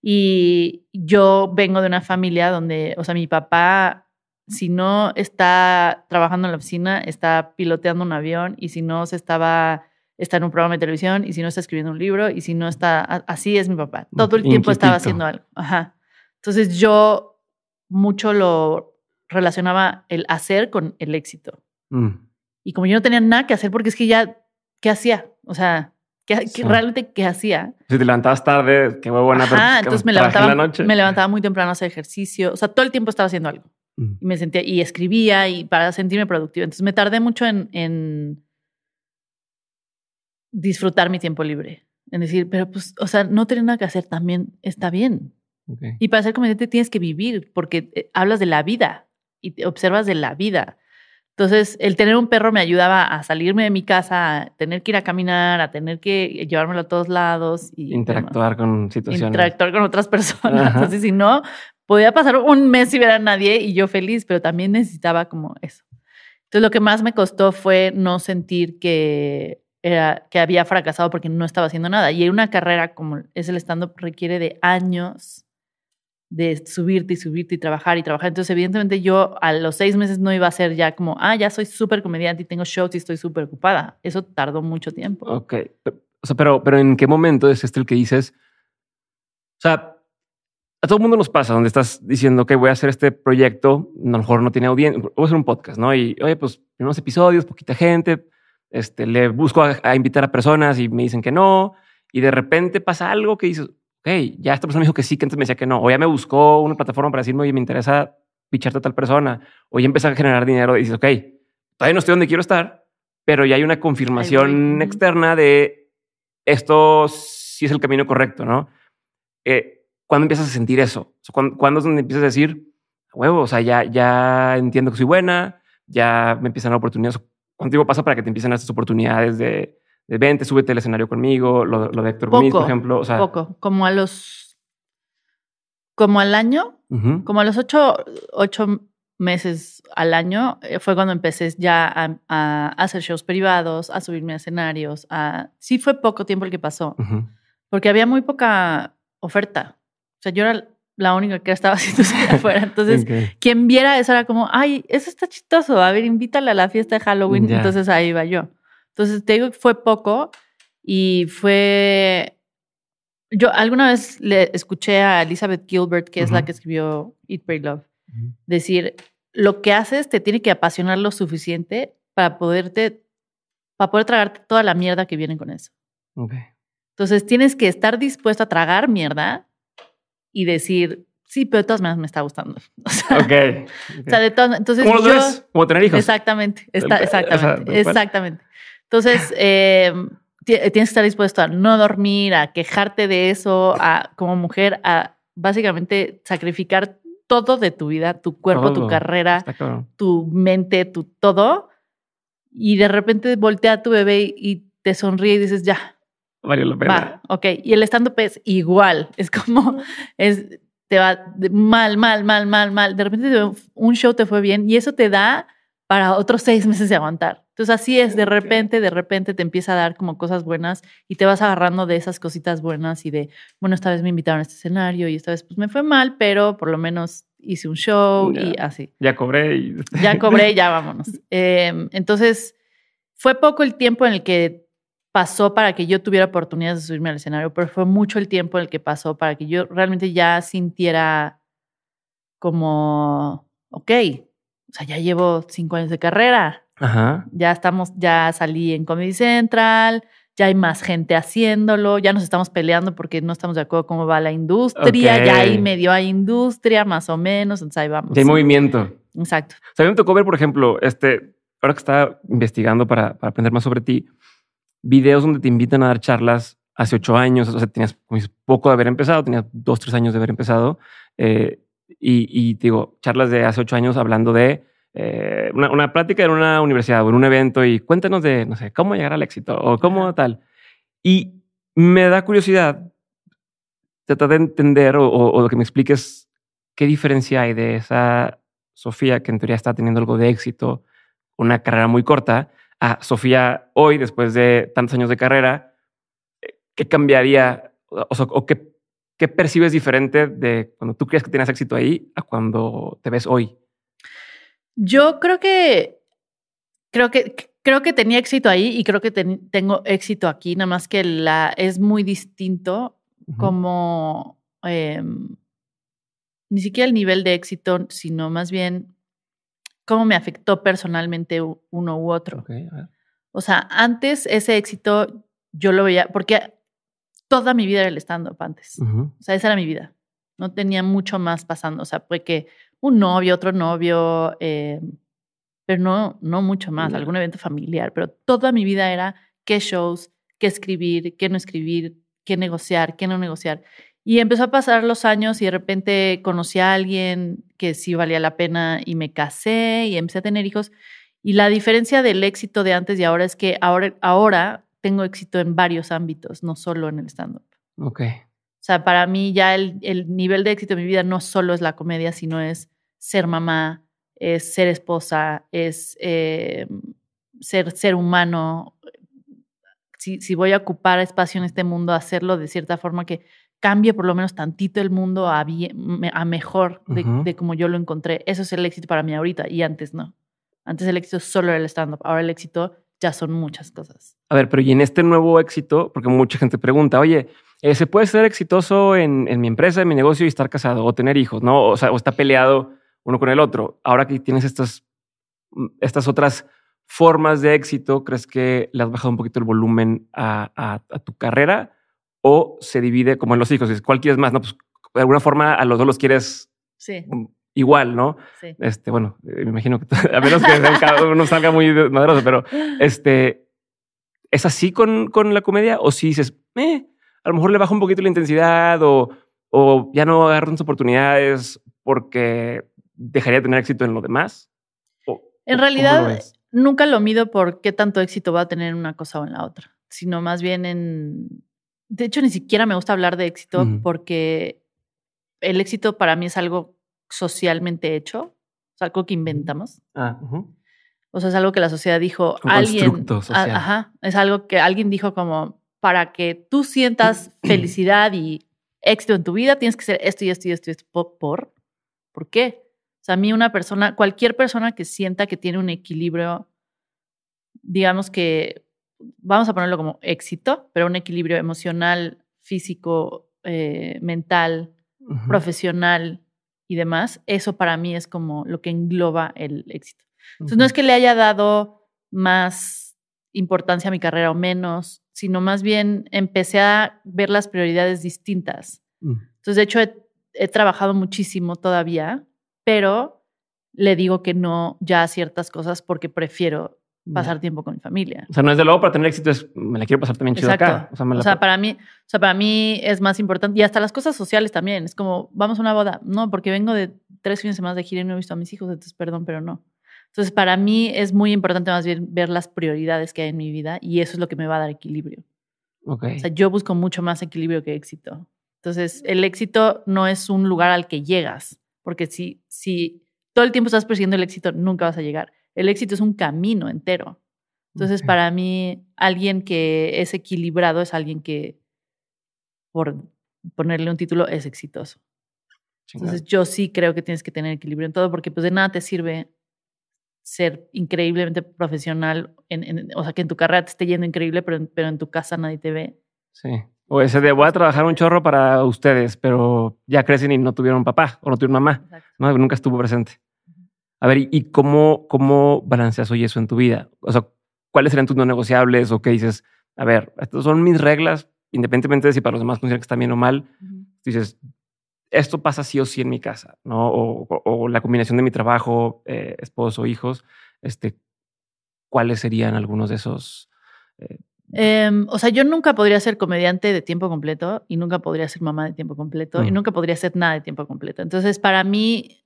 Speaker 1: Y yo vengo de una familia donde, o sea, mi papá si no está trabajando en la oficina, está piloteando un avión y si no se estaba está en un programa de televisión y si no está escribiendo un libro y si no está así es mi papá. Todo el tiempo estaba haciendo algo. Ajá. Entonces yo mucho lo relacionaba el hacer con el éxito. Mm. Y como yo no tenía nada que hacer porque es que ya qué hacía, o sea, ¿qué, realmente qué hacía.
Speaker 2: Si te levantabas tarde, qué buena. Ah, pues, entonces me levantaba, la noche. me levantaba
Speaker 1: muy temprano a hacer ejercicio, o sea, todo el tiempo estaba haciendo algo. Mm. Y me sentía, y escribía y para sentirme productiva. Entonces me tardé mucho en, en disfrutar mi tiempo libre. En decir, pero pues, o sea, no tener nada que hacer también está bien. Y para ser comediante tienes que vivir porque eh, hablas de la vida y observas de la vida. Entonces, el tener un perro me ayudaba a salirme de mi casa, a tener que ir a caminar, a tener que llevármelo a todos lados. y Interactuar
Speaker 2: con situaciones. Interactuar
Speaker 1: con otras personas. Entonces, si no, podía pasar un mes sin ver a nadie y yo feliz, pero también necesitaba como eso. Entonces lo que más me costó fue no sentir que, era, que había fracasado porque no estaba haciendo nada. Y una carrera como es el stand-up requiere de años de subirte y subirte y trabajar y trabajar. Entonces, evidentemente yo a los seis meses no iba a ser ya como, ah, ya soy súper comediante y tengo shows y estoy súper ocupada. Eso tardó mucho tiempo.
Speaker 2: Ok. O sea, pero, pero ¿en qué momento es este el que dices? O sea, a todo el mundo nos pasa donde estás diciendo que voy a hacer este proyecto, a lo mejor no tiene audiencia, voy a hacer un podcast, ¿no? Y oye, pues unos episodios, poquita gente, este, le busco a, invitar a personas y me dicen que no, y de repente pasa algo que dices, ok, ya esta persona me dijo que sí, que antes me decía que no, o ya me buscó una plataforma para decirme, oye, me interesa picharte a tal persona, o ya empecé a generar dinero y dices, ok, todavía no estoy donde quiero estar, pero ya hay una confirmación externa de esto si es el camino correcto, ¿no? Eh, ¿cuándo empiezas a sentir eso? ¿Cuándo, es donde empiezas a decir, huevo, o sea, ya, entiendo que soy buena, ya me empiezan a oportunidades? ¿Cuánto tiempo pasa para que te empiecen estas oportunidades de, de vente, súbete al escenario conmigo, lo, de Héctor Gómez, por ejemplo? O poco,
Speaker 1: como a los, como al año, como a los ocho, meses al año eh, fue cuando empecé ya a, hacer shows privados, a subirme a escenarios. Sí fue poco tiempo el que pasó, porque había muy poca oferta. O sea, yo era la única que estaba haciendo afuera. Entonces, quien viera eso era como, ay, eso está chistoso, a ver, invítale a la fiesta de Halloween. Entonces ahí iba yo. Entonces, te digo que fue poco y fue... Yo alguna vez le escuché a Elizabeth Gilbert, que es la que escribió Eat, Pray, Love, decir, lo que haces te tiene que apasionar lo suficiente para poderte, para poder tragarte toda la mierda que viene con eso. Entonces, tienes que estar dispuesto a tragar mierda y decir, sí, pero de todas maneras me está gustando. O
Speaker 2: sea, O sea de
Speaker 1: todas entonces ¿O Como tener hijos. Exactamente, está, exactamente, exactamente. Entonces, em, eh, tienes que estar dispuesto a no dormir, a quejarte de eso, a como mujer, a básicamente sacrificar todo de tu vida, tu cuerpo, tu carrera, tu mente, tu todo. Y de repente voltea a tu bebé y te sonríe y dices, ya,
Speaker 2: valió la pena.
Speaker 1: ok. Y el stand-up es igual. Es como, es, te va mal, mal, mal, mal, mal. De repente un show te fue bien y eso te da para otros seis meses de aguantar. Entonces así es, de repente, de repente te empieza a dar como cosas buenas y te vas agarrando de esas cositas buenas y de, bueno, esta vez me invitaron a este escenario y esta vez pues me fue mal, pero por lo menos hice un show y así.
Speaker 2: Ya cobré. Y... Ya cobré, ya
Speaker 1: vámonos. Em, entonces, fue poco el tiempo en el que pasó para que yo tuviera oportunidades de subirme al escenario, pero fue mucho el tiempo en el que pasó para que yo realmente ya sintiera como, ok, o sea, ya llevo cinco años de carrera, Ajá. ya estamos, ya salí en Comedy Central, ya hay más gente haciéndolo, ya nos estamos peleando porque no estamos de acuerdo cómo va la industria, ya hay medio hay industria, más o menos, entonces ahí vamos. hay
Speaker 2: movimiento. Exacto. O sea, tocó ver, por ejemplo, este, ahora que estaba investigando para, para aprender más sobre ti, videos donde te invitan a dar charlas hace ocho años, o sea, tenías poco de haber empezado, tenías dos, tres años de haber empezado, eh, y, digo, charlas de hace ocho años hablando de eh, una, práctica plática en una universidad o en un evento y cuéntanos de, no sé, cómo llegar al éxito o cómo tal. Y me da curiosidad tratar de entender o, lo que me expliques qué diferencia hay de esa Sofía que en teoría está teniendo algo de éxito, una carrera muy corta, a Sofía hoy, después de tantos años de carrera, ¿qué cambiaría o, qué, percibes diferente de cuando tú crees que tenías éxito ahí a cuando te ves hoy? Yo
Speaker 1: creo que, creo que, creo que tenía éxito ahí y creo que tengo éxito aquí, nada más que la, es muy distinto como... Em, ni siquiera el nivel de éxito, sino más bien cómo me afectó personalmente uno u otro. O sea, antes ese éxito yo lo veía, porque toda mi vida era el stand-up antes. O sea, esa era mi vida. No tenía mucho más pasando. O sea, fue que un novio, otro novio, eh, pero no, no mucho más, algún evento familiar. Pero toda mi vida era qué shows, qué escribir, qué no escribir, qué negociar, qué no negociar. Y empezó a pasar los años y de repente conocí a alguien que sí valía la pena y me casé y empecé a tener hijos. Y la diferencia del éxito de antes y ahora es que ahora, ahora tengo éxito en varios ámbitos, no solo en el stand-up. Ok. O sea, para mí ya el, el, nivel de éxito de mi vida no solo es la comedia, sino es ser mamá, es ser esposa, es eh, ser ser humano. Si, si voy a ocupar espacio en este mundo, hacerlo de cierta forma que cambie por lo menos tantito el mundo a, mejor de, como yo lo encontré. Eso es el éxito para mí ahorita y antes no. Antes el éxito solo era el stand-up, ahora el éxito ya son muchas cosas.
Speaker 2: A ver, pero y en este nuevo éxito, porque mucha gente pregunta, oye, eh, ¿se puede ser exitoso en, mi empresa, en mi negocio y estar casado o tener hijos? ¿no? O sea, o está peleado uno con el otro. Ahora que tienes estas, mm, estas otras formas de éxito, ¿crees que le has bajado un poquito el volumen a tu carrera? o se divide como en los hijos. ¿Cuál quieres más? No, pues de alguna forma a los dos los quieres mm, igual, ¿no? Este, bueno, eh, me imagino que a menos que cada uno salga muy maderoso, pero este, ¿es así con, la comedia? O si dices, eh, a lo mejor le bajo un poquito la intensidad o, ya no agarro oportunidades porque dejaría de tener éxito en lo demás. en realidad,
Speaker 1: nunca lo mido por qué tanto éxito va a tener una cosa o en la otra, sino más bien en de hecho, ni siquiera me gusta hablar de éxito porque el éxito para mí es algo socialmente hecho, es algo que inventamos. Ah, o sea, es algo que la sociedad dijo, alguien, social. ajá, es algo que alguien dijo como, para que tú sientas felicidad y éxito en tu vida, tienes que ser esto y esto y esto y esto. ¿Por? ¿Por qué? O sea, a mí una persona, cualquier persona que sienta que tiene un equilibrio, digamos que vamos a ponerlo como éxito, pero un equilibrio emocional, físico, eh, mental, profesional y demás, eso para mí es como lo que engloba el éxito. Entonces, no es que le haya dado más importancia a mi carrera o menos, sino más bien empecé a ver las prioridades distintas. Mm. Entonces, de hecho, he, he trabajado muchísimo todavía, pero le digo que no ya a ciertas cosas porque prefiero pasar tiempo con mi familia. O sea,
Speaker 2: no es de luego para tener éxito, es me la quiero pasar también chido acá. O sea, para
Speaker 1: mí, o sea, para mí es más importante. Y hasta las cosas sociales también. Es como, vamos a una boda. No, porque vengo de tres fines de semana de gira y no he visto a mis hijos, entonces perdón, pero no. Entonces, para mí es muy importante más bien ver las prioridades que hay en mi vida y eso es lo que me va a dar equilibrio. Okay. O sea, yo busco mucho más equilibrio que éxito. Entonces, el éxito no es un lugar al que llegas, porque si, si todo el tiempo estás persiguiendo el éxito, nunca vas a llegar el éxito es un camino entero. Entonces, para mí, alguien que es equilibrado es alguien que, por ponerle un título, es exitoso. Entonces, yo sí creo que tienes que tener equilibrio en todo, porque pues de nada te sirve ser increíblemente profesional, en, o sea, que en tu carrera te esté yendo increíble, pero, en tu casa nadie te ve.
Speaker 2: Sí. O ese de voy a trabajar un chorro para ustedes, pero ya crecen y no tuvieron papá o no tuvieron mamá. nunca estuvo presente. A ver, ¿y cómo, cómo balanceas hoy eso en tu vida? O sea, ¿cuáles serían tus no negociables o qué dices? A ver, estas son mis reglas, independientemente de si para los demás consideran que está bien o mal. Dices, esto pasa sí o sí en mi casa, ¿no? O, la combinación de mi trabajo, eh, esposo, hijos, este, ¿cuáles serían algunos de esos? Eh?
Speaker 1: Em, o sea, yo nunca podría ser comediante de tiempo completo y nunca podría ser mamá de tiempo completo y mm. nunca podría ser nada de tiempo completo. Entonces, para mí,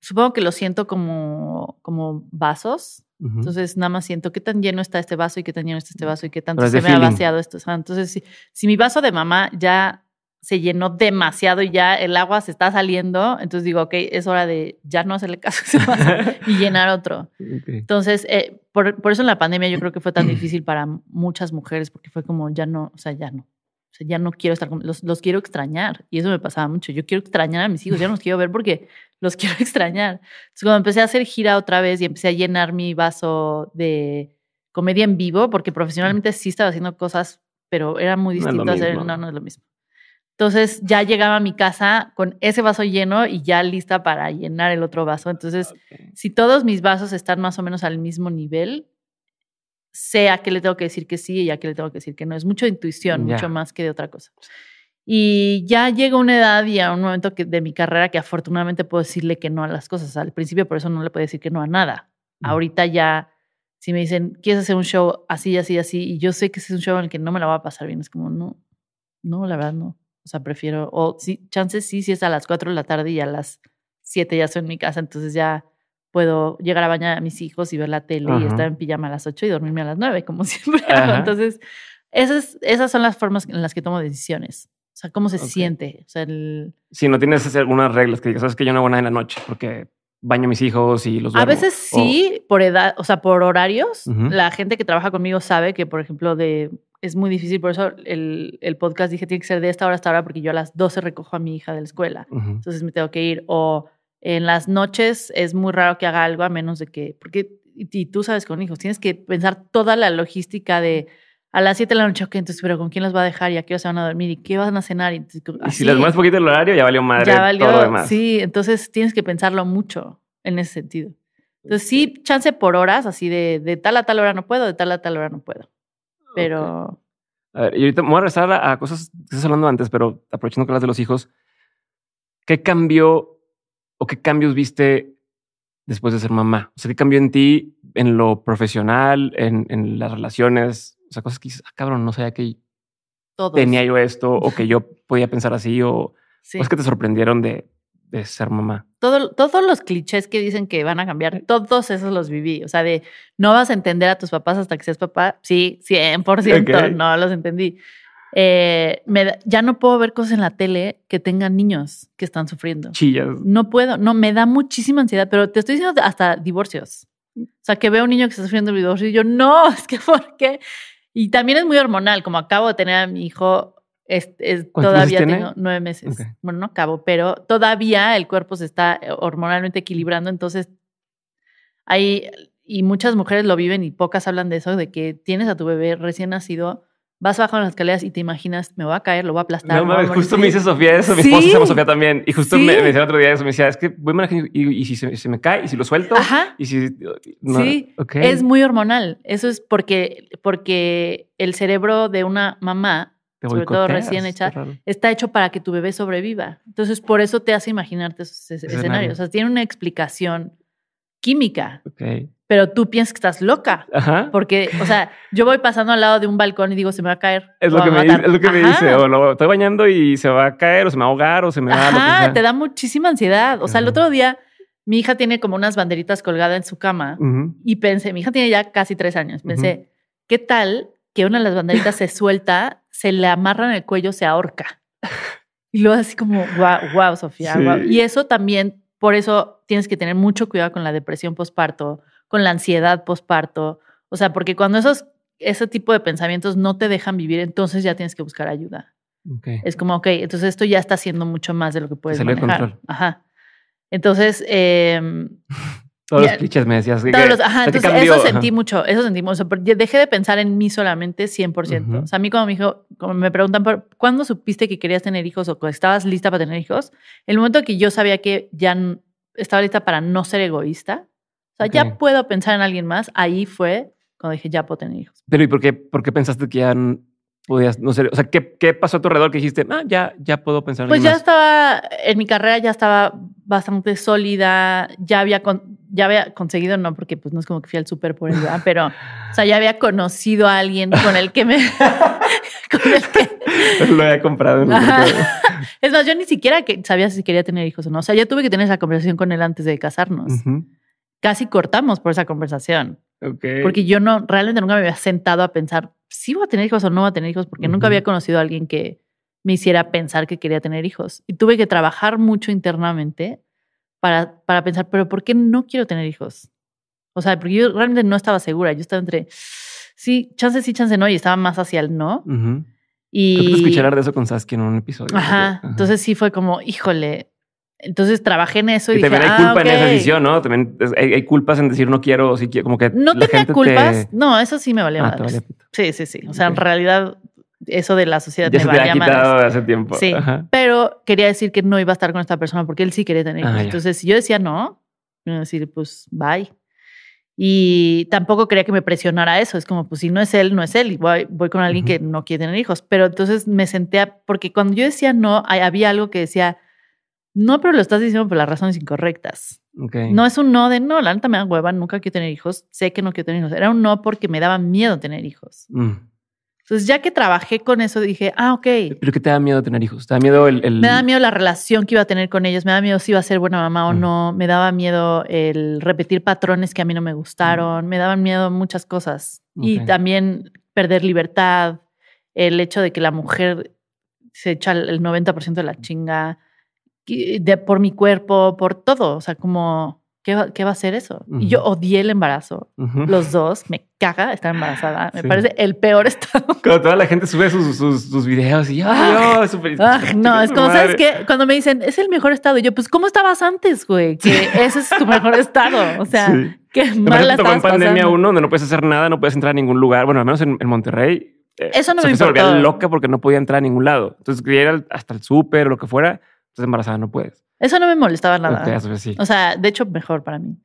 Speaker 1: supongo que lo siento como, como vasos. Entonces, nada más siento qué tan lleno está este vaso y qué tan lleno está este mm. vaso y qué tanto se me ha vaciado esto. entonces, si, mi vaso de mamá ya se llenó demasiado y ya el agua se está saliendo, entonces digo, ok, es hora de ya no hacerle caso a ese vaso y llenar otro. Entonces, eh, por, por, eso en la pandemia yo creo que fue tan difícil para muchas mujeres, porque fue como, ya no, o sea, ya no ya no quiero estar con, los, los quiero extrañar. Y eso me pasaba mucho. Yo quiero extrañar a mis hijos, ya no los quiero ver porque los quiero extrañar. Entonces, cuando empecé a hacer gira otra vez y empecé a llenar mi vaso de comedia en vivo, porque profesionalmente sí estaba haciendo cosas, pero era muy distinto hacer, no, no es lo mismo. Entonces ya llegaba a mi casa con ese vaso lleno y ya lista para llenar el otro vaso. Entonces, si todos mis vasos están más o menos al mismo nivel, sé a qué le tengo que decir que sí y a qué le tengo que decir que no. Es mucho de intuición, mm, mucho más que de otra cosa. Y ya llega una edad y a un momento que, de mi carrera que afortunadamente puedo decirle que no a las cosas. Al principio por eso no le puedo decir que no a nada. Mm. Ahorita ya, si me dicen, ¿quieres hacer un show así, así, así? Y yo sé que ese es un show en el que no me la va a pasar bien. Es como, no, no, la verdad no. O sea, prefiero, o sí, chances sí, si es a las 4 de la tarde y a las 7 ya estoy en mi casa, entonces ya puedo llegar a bañar a mis hijos y ver la tele y estar en pijama a las 8 y dormirme a las 9, como siempre. Hago. Entonces, esas, esas son las formas en las que tomo decisiones. O sea, cómo se siente. O sea, el...
Speaker 2: Si no tienes algunas reglas que digas, sabes que yo no hago nada en la noche porque baño a mis hijos y los A veces sí,
Speaker 1: por edad, o sea, por horarios. La gente que trabaja conmigo sabe que, por ejemplo, de es muy difícil, por eso el, el, podcast dije tiene que ser de esta hora hasta hora porque yo a las 12 recojo a mi hija de la escuela. Entonces me tengo que ir o en las noches es muy raro que haga algo a menos de que, porque, y, tú sabes con hijos, tienes que pensar toda la logística de a las 7 de la noche, ok, entonces, pero ¿con quién los va a dejar? ¿Y a qué hora se van a dormir? ¿Y qué van a cenar? Y, si les mueves poquito
Speaker 2: el horario, ya valió madre todo lo demás. Sí,
Speaker 1: entonces tienes que pensarlo mucho en ese sentido. Entonces, sí, chance por horas, así de, de tal a tal hora no puedo, de tal a tal hora no puedo.
Speaker 2: Pero... A ver, y ahorita me voy a regresar a, cosas que estás hablando antes, pero aprovechando que hablas de los hijos, ¿qué cambió o qué cambios viste después de ser mamá? O sea, ¿qué cambió en ti, en lo profesional, en, en las relaciones? O sea, cosas que dices, ah, cabrón, no sabía que tenía yo esto o que yo podía pensar así o, es que te sorprendieron de, de ser mamá.
Speaker 1: todos los clichés que dicen que van a cambiar, todos esos los viví. O sea, de no vas a entender a tus papás hasta que seas papá. Sí, 100%, no los entendí. Eh, ya no puedo ver cosas en la tele que tengan niños que están sufriendo. No puedo, no, me da muchísima ansiedad, pero te estoy diciendo hasta divorcios. O sea, que veo un niño que está sufriendo divorcio y yo, no, es que ¿por qué? Y también es muy hormonal, como acabo de tener a mi hijo, es, todavía tengo nueve meses. Bueno, no acabo, pero todavía el cuerpo se está eh, hormonalmente equilibrando, entonces hay, y muchas mujeres lo viven y pocas hablan de eso, de que tienes a tu bebé recién nacido vas bajando las escaleras y te imaginas, me voy a caer, lo voy a aplastar. No, justo me dice Sofía eso, mi esposa se llama Sofía
Speaker 2: también, y justo me, decía el otro día eso, me decía, es que voy a manejar y, y si se, me cae, y si lo suelto, y si... sí, es muy
Speaker 1: hormonal, eso es porque, porque el cerebro de una mamá, sobre todo recién hecha, está hecho para que tu bebé sobreviva. Entonces, por eso te hace imaginarte esos escenarios, o sea, tiene una explicación química. Okay pero tú piensas que estás loca. Porque, o sea, yo voy pasando al lado de un balcón y digo, se me va a caer. Es, lo que, me, dice,
Speaker 2: o lo estoy bañando y se va a caer, o se me va a ahogar, o se me va a. Ah, te da
Speaker 1: muchísima ansiedad. O sea, el otro día, mi hija tiene como unas banderitas colgadas en su cama y pensé, mi hija tiene ya casi tres años. Pensé, ¿qué tal que una de las banderitas se suelta, se le amarra en el cuello, se ahorca? Y luego así como, wow, wow, Sofía, Y eso también, por eso tienes que tener mucho cuidado con la depresión postparto con la ansiedad posparto. O sea, porque cuando esos, ese tipo de pensamientos no te dejan vivir, entonces ya tienes que buscar ayuda. Es como, ok, entonces esto ya está siendo mucho más de lo que puedes manejar. Control. Ajá. Entonces, eh, Todos los clichés me decías. Todos ajá, entonces eso sentí mucho, eso sentí mucho. Dejé de pensar en mí solamente 100%. O sea, a mí cuando me, me preguntan, ¿cuándo supiste que querías tener hijos o estabas lista para tener hijos? El momento que yo sabía que ya estaba lista para no ser egoísta, o sea, ya puedo pensar en alguien más. Ahí fue cuando dije, ya puedo tener hijos.
Speaker 2: Pero ¿y por qué, por qué pensaste que ya podías, no sé, o sea, ¿qué, qué pasó a tu alrededor que dijiste, ah, ya, ya puedo pensar en Pues ya
Speaker 1: estaba, en mi carrera ya estaba bastante sólida, ya había, ya había conseguido, no, porque pues no es como que fui al súper por lugar, pero, o sea, ya había conocido a alguien con el que me... con
Speaker 2: el que... Lo había comprado en
Speaker 1: Es más, yo ni siquiera sabía si quería tener hijos o no. O sea, ya tuve que tener esa conversación con él antes de casarnos casi cortamos por esa conversación.
Speaker 2: Porque
Speaker 1: yo no, realmente nunca me había sentado a pensar si voy a tener hijos o no voy a tener hijos, porque nunca había conocido a alguien que me hiciera pensar que quería tener hijos. Y tuve que trabajar mucho internamente para, para pensar, pero ¿por qué no quiero tener hijos? O sea, porque yo realmente no estaba segura. Yo estaba entre sí, chance sí, chance no, y estaba más hacia el no.
Speaker 2: Y... Creo que te escuché hablar de eso con Saskia en un episodio. Ajá.
Speaker 1: Entonces sí fue como, híjole, entonces trabajé en eso y, y también hay ah, culpa en esa decisión,
Speaker 2: ¿no? También hay, culpas en decir no quiero, sí quiero, como que no la tenía culpas, te...
Speaker 1: no, eso sí me valía ah, Sí, sí, sí. O sea, en realidad eso de la sociedad me me se valía te quitado hace tiempo. Sí, pero quería decir que no iba a estar con esta persona porque él sí quería tener. Ah, hijos. Entonces, si yo decía no, me iba a decir pues bye. Y tampoco quería que me presionara eso. Es como, pues si no es él, no es él. Y voy, voy con alguien que no quiere tener hijos. Pero entonces me senté, a, porque cuando yo decía no, había algo que decía, no, pero lo estás diciendo por las razones incorrectas. No es un no de no, la neta me da hueva, nunca quiero tener hijos, sé que no quiero tener hijos. Era un no porque me daba miedo tener hijos. Mm. Entonces, ya que trabajé con eso, dije, ah, ok.
Speaker 2: ¿Pero qué te da miedo tener hijos? ¿Te da miedo el, Me da
Speaker 1: miedo la relación que iba a tener con ellos, me da miedo si iba a ser buena mamá o mm. no, me daba miedo el repetir patrones que a mí no me gustaron, mm. me daban miedo muchas cosas. Y también perder libertad, el hecho de que la mujer se echa el 90% de la chinga, por mi cuerpo, por todo. O sea, como, ¿qué, va, a ser eso? Y yo odié el embarazo. Los dos, me caga estar embarazada. Me parece el peor estado.
Speaker 2: Cuando toda la gente sube sus, sus, videos y yo, ¡Ay, ah, no, es ah, como, ¿sabes qué?
Speaker 1: Cuando me dicen, es el mejor estado. Y yo, pues, ¿cómo estabas antes, güey? Que ese es tu mejor estado. O sea, sí. qué mal la tocó en pandemia uno
Speaker 2: donde no puedes hacer nada, no puedes entrar a ningún lugar. Bueno, al menos en, Monterrey. Eh, eso no me importó. Se volvía loca porque no podía entrar a ningún lado. Entonces, quería ir hasta el súper o lo que fuera estás embarazada, no puedes.
Speaker 1: Eso no me molestaba nada. O sea, de hecho, mejor para mí.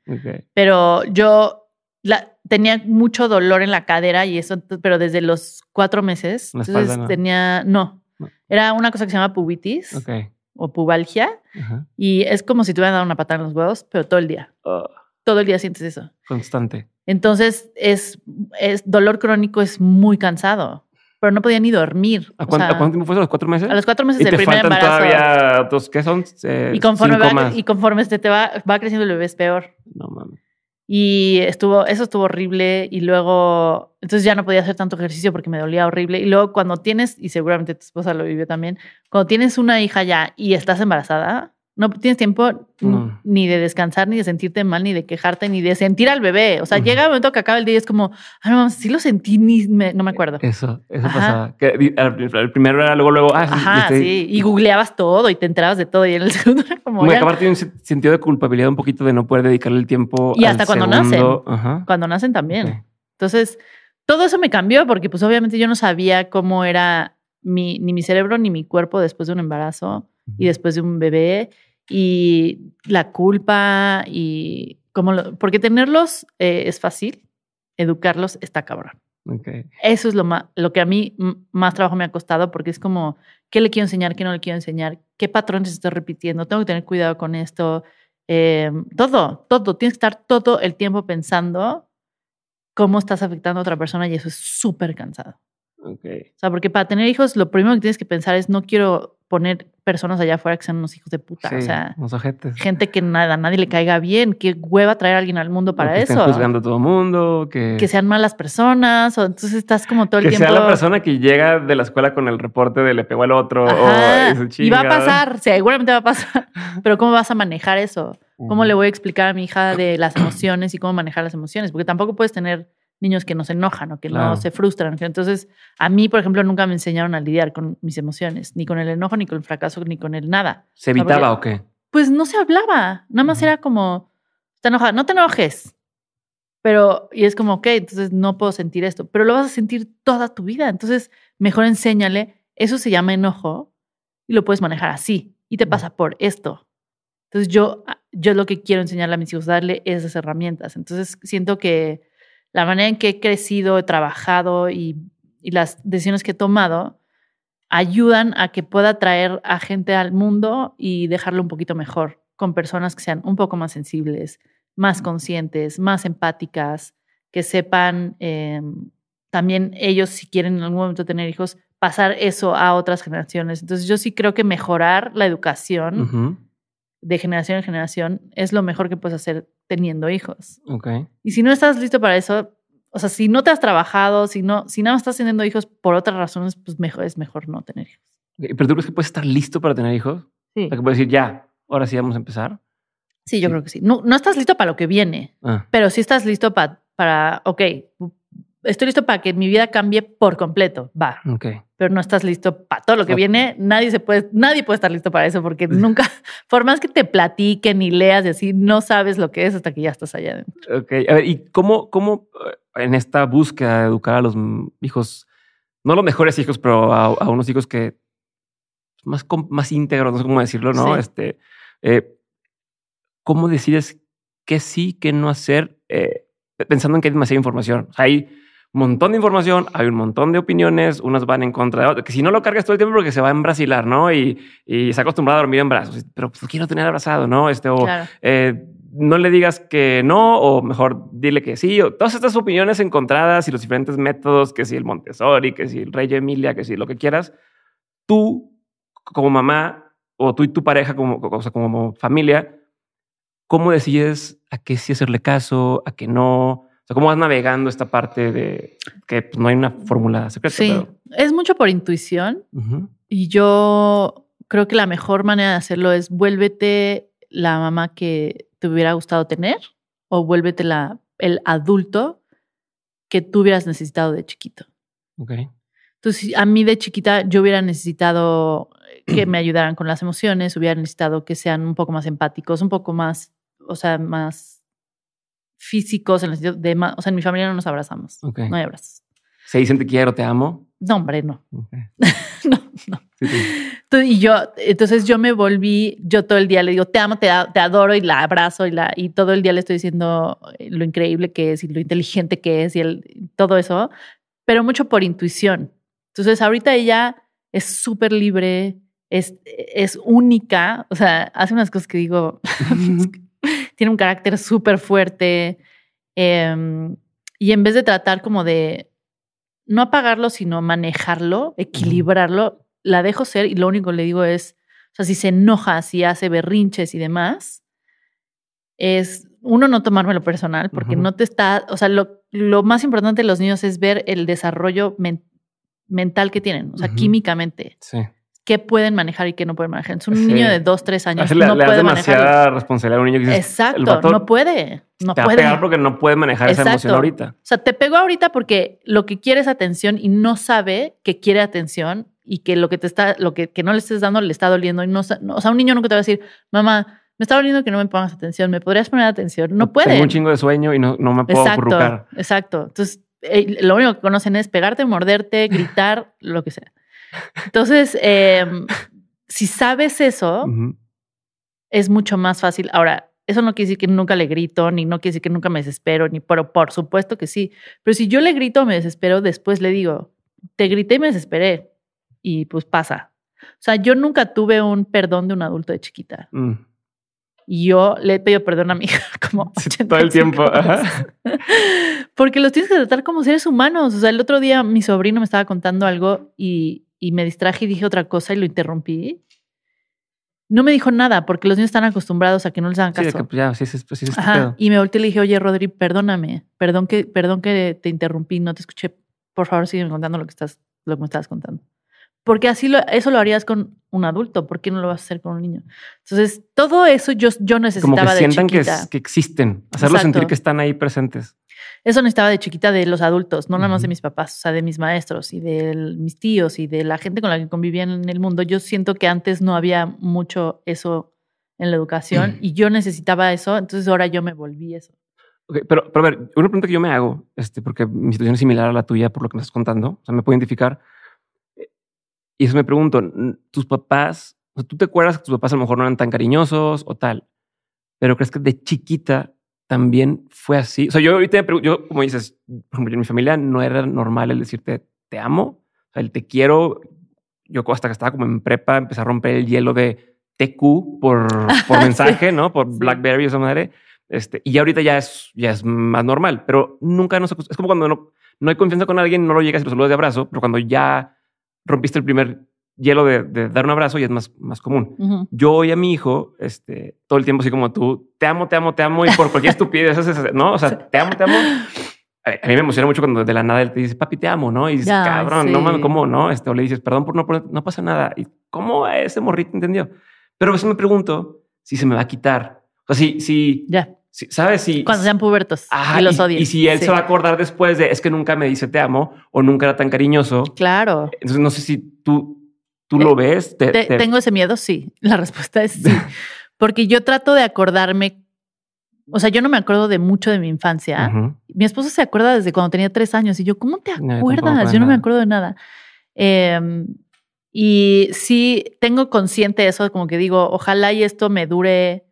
Speaker 1: Pero yo la, tenía mucho dolor en la cadera y eso, pero desde los cuatro meses. entonces tenía, no, Era una cosa que se llama pubitis o pubalgia. Y es como si te hubieran dado una patada en los huevos, pero todo el día. Todo el día sientes eso. Constante. Entonces, es, es dolor crónico es muy cansado pero no podía ni dormir. ¿A, cuánto,
Speaker 2: tiempo fue? ¿A los cuatro meses? A los cuatro meses del primer embarazo. todavía dos, ¿qué son? Eh, y conforme, Y
Speaker 1: conforme este te va, va creciendo el bebé es peor. No mames. Y estuvo, eso estuvo horrible y luego, entonces ya no podía hacer tanto ejercicio porque me dolía horrible. Y luego cuando tienes, y seguramente tu esposa lo vivió también, cuando tienes una hija ya y estás embarazada, no tienes tiempo ni de descansar, ni de sentirte mal, ni de quejarte, ni de sentir al bebé. O sea, llega el momento que acaba el día y es como, ah, no, sí lo sentí, ni no me acuerdo.
Speaker 2: Eso, eso pasaba. el, primero era luego, luego, ah, Ajá, sí.
Speaker 1: Y googleabas todo y te enterabas de todo. Y en el segundo era como. Me acaba un
Speaker 2: sentido de culpabilidad un poquito de no poder dedicarle el tiempo. Y hasta cuando nacen.
Speaker 1: Cuando nacen también. Entonces, todo eso me cambió porque, pues, obviamente yo no sabía cómo era mi, ni mi cerebro ni mi cuerpo después de un embarazo y después de un bebé y la culpa y como... lo, porque tenerlos eh, es fácil, educarlos está cabrón. Eso es lo, lo que a mí más trabajo me ha costado porque es como, ¿qué le quiero enseñar? ¿Qué no le quiero enseñar? ¿Qué patrones estoy repitiendo? Tengo que tener cuidado con esto. Eh, todo, todo. Tienes que estar todo el tiempo pensando cómo estás afectando a otra persona y eso es súper cansado. Okay. O sea, porque para tener hijos lo primero que tienes que pensar es no quiero poner personas allá afuera que sean unos hijos de puta. o sea, unos ojetes. gente que nada, nadie le caiga bien, que hueva traer a alguien al mundo para eso. juzgando
Speaker 2: todo mundo, que...
Speaker 1: sean malas personas, o entonces estás como todo el tiempo. Que sea la
Speaker 2: persona que llega de la escuela con el reporte de le pegó al otro, y va a pasar,
Speaker 1: seguramente va a pasar, pero ¿cómo vas a manejar eso? ¿Cómo le voy a explicar a mi hija de las emociones y cómo manejar las emociones? Porque tampoco puedes tener niños que no se enojan o que no se frustran. Entonces, a mí, por ejemplo, nunca me enseñaron a lidiar con mis emociones, ni con el enojo, ni con el fracaso, ni con el nada. ¿Se evitaba o qué? Pues no se hablaba, nada más era como, te enojada, no te enojes. Pero, y es como, ok, entonces no puedo sentir esto, pero lo vas a sentir toda tu vida. Entonces, mejor enséñale, eso se llama enojo y lo puedes manejar así y te pasa por esto. Entonces, yo, ah, yo lo que quiero enseñarle a mis hijos, darle esas herramientas. Entonces, siento que la manera en que he crecido, he trabajado y, las decisiones que he tomado ayudan a que pueda traer a gente al mundo y dejarlo un poquito mejor, con personas que sean un poco más sensibles, más conscientes, más empáticas, que sepan em, también ellos, si quieren en algún momento tener hijos, pasar eso a otras generaciones. Entonces yo sí creo que mejorar la educación de generación en generación es lo mejor que puedes hacer teniendo hijos. Okay. Y si no estás listo para eso, o sea, si no te has trabajado, si no, si nada más estás teniendo hijos por otras razones, pues mejor, es mejor no tener hijos.
Speaker 2: ¿Pero tú crees que puedes estar listo para tener hijos? Sí. que puedes decir, ya, ahora sí vamos a empezar.
Speaker 1: Sí, yo creo que sí. No, no estás listo para lo que viene, ah. pero sí estás listo para, para, ok, estoy listo para que mi vida cambie por completo. Va. Ok pero no estás listo para todo lo que viene. Nadie se puede, nadie puede estar listo para eso porque nunca, por más que te platiquen y leas y así, no sabes lo que es hasta que ya estás allá adentro.
Speaker 2: Ok, a ver, ¿y cómo, cómo eh, en esta búsqueda de educar a los hijos, no los mejores hijos, pero a, unos hijos que más, más íntegros, no sé cómo decirlo, ¿no? Este, eh, ¿Cómo decides qué sí, qué no hacer? Eh, pensando en que hay demasiada información. O hay montón de información, hay un montón de opiniones, unas van en contra de otras, que si no lo cargas todo el tiempo porque se va a embrasilar, ¿no? Y, y se ha acostumbrado a dormir en brazos, pero pues, quiero tener abrazado, ¿no? Este, eh, no le digas que no, o mejor dile que sí, o todas estas opiniones encontradas y los diferentes métodos, que si el Montessori, que si el Rey Emilia, que si lo que quieras, tú como mamá o tú y tu pareja como, como familia, ¿cómo decides a qué sí hacerle caso, a qué no? O sea, ¿cómo vas navegando esta parte de que pues, no hay una fórmula secreta? Sí,
Speaker 1: es mucho por intuición. Y yo creo que la mejor manera de hacerlo es vuélvete la mamá que te hubiera gustado tener o vuélvete la, el adulto que tú hubieras necesitado de chiquito. Ok. Entonces, a mí de chiquita yo hubiera necesitado que me ayudaran con las emociones, hubiera necesitado que sean un poco más empáticos, un poco más, o sea, más físicos, en el sentido de, o sea, en mi familia no nos abrazamos. No hay abrazos.
Speaker 2: ¿Se dicen te quiero, te amo?
Speaker 1: No, hombre, no. no, no. Entonces, y yo, entonces yo me volví, yo todo el día le digo, te amo, te, te, adoro y la abrazo y, la, y todo el día le estoy diciendo eh, lo increíble que es y lo inteligente que es y todo eso, pero mucho por intuición. Entonces ahorita ella es súper libre, es, es única, o sea, hace unas cosas que digo, tiene un carácter súper fuerte. Em, y en vez de tratar como de no apagarlo, sino manejarlo, equilibrarlo, la dejo ser y lo único que le digo es, o sea, si se enoja, si hace berrinches y demás, es uno no tomármelo personal, porque no te está, o sea, lo, más importante de los niños es ver el desarrollo mental que tienen, o sea, químicamente. Sí qué pueden manejar y qué no pueden manejar. Es un niño de dos, tres años. no le, puede demasiada
Speaker 2: responsabilidad a un niño que dices, Exacto, no
Speaker 1: puede. No te puede. Va a pegar
Speaker 2: porque no puede manejar esa emoción ahorita. O
Speaker 1: sea, te pegó ahorita porque lo que quiere es atención y no sabe que quiere atención y que lo que te está, lo que, no le estés dando le está doliendo. o sea, un niño nunca te va a decir, mamá, me está doliendo que no me pongas atención, me podrías poner atención. No puede. Tengo un chingo
Speaker 2: de sueño y no, me puedo Exacto,
Speaker 1: Exacto. Entonces, eh, lo único que conocen es pegarte, morderte, gritar, lo que sea. Entonces, em, si sabes eso, es mucho más fácil. Ahora, eso no quiere decir que nunca le grito, ni no quiere decir que nunca me desespero, ni pero por supuesto que sí. Pero si yo le grito, o me desespero, después le digo, te grité y me desesperé. Y pues pasa. O sea, yo nunca tuve un perdón de un adulto de chiquita. Mm. Y yo le he pedido perdón a mi hija como
Speaker 2: todo el tiempo.
Speaker 1: Porque los tienes que tratar como seres humanos. O sea, el otro día mi sobrino me estaba contando algo y y me distraje y dije otra cosa y lo interrumpí. No me dijo nada porque los niños están acostumbrados a que no les hagan caso. Sí, ya, Y me volteé y le dije, oye, Rodri, perdóname, perdón que, perdón que te interrumpí, no te escuché. Por favor, sigue contando lo que estás, lo que me estabas contando. Porque así lo, eso lo harías con un adulto, ¿por qué no lo vas a hacer con un niño? Entonces, todo eso yo, yo necesitaba que de sientan Que, que, existen,
Speaker 2: hacerlos sentir que están ahí presentes
Speaker 1: eso necesitaba de chiquita de los adultos, no nada más de mis papás, o sea, de mis maestros y de mis tíos y de la gente con la que convivían en el mundo. Yo siento que antes no había mucho eso en la educación y yo necesitaba eso, entonces ahora yo me volví eso.
Speaker 2: pero, pero, a ver, una pregunta que yo me hago, este, porque mi situación es similar a la tuya por lo que me estás contando, o sea, me puedo identificar. Eh, y eso me pregunto, tus papás, o sea, tú te acuerdas que tus papás a lo mejor no eran tan cariñosos o tal, pero crees que de chiquita también fue así. O sea, yo ahorita, yo, como dices, en mi familia no era normal el decirte te amo, o sea, el te quiero. Yo hasta que estaba como en prepa empecé a romper el hielo de TQ por, por mensaje, ¿no? Por Blackberry, esa madre. Este, y ya ahorita ya es, ya es más normal, pero nunca nos Es como cuando no, no hay confianza con alguien, no lo llegas y lo saludas de abrazo, pero cuando ya rompiste el primer hielo de, dar un abrazo y es más, más común. Yo hoy a mi hijo, este, todo el tiempo así como tú, te amo, te amo, te amo y por cualquier estupidez, ¿no? O sea, te amo, te amo. A mí me emociona mucho cuando de la nada él te dice, papi, te amo, ¿no? Y dices, cabrón, no mames, ¿cómo no? Este, o le dices, perdón por no, no pasa nada. ¿Y cómo ese morrito entendió? Pero a veces me pregunto si se me va a quitar. O sea, si, si, ya. ¿sabes? Si, cuando sean pubertos y los odien. Y, si él se va a acordar después de, es que nunca me dice te amo o nunca era tan cariñoso. Claro. Entonces, no sé si tú ¿Tú lo ves? Tengo
Speaker 1: ese miedo, sí. La respuesta es sí. Porque yo trato de acordarme. O sea, yo no me acuerdo de mucho de mi infancia. Mi esposo se acuerda desde cuando tenía tres años. Y yo, ¿cómo te eh, acuerdas? yo, no me acuerdo de nada. Em, y sí, tengo consciente eso, como que digo, ojalá y esto me dure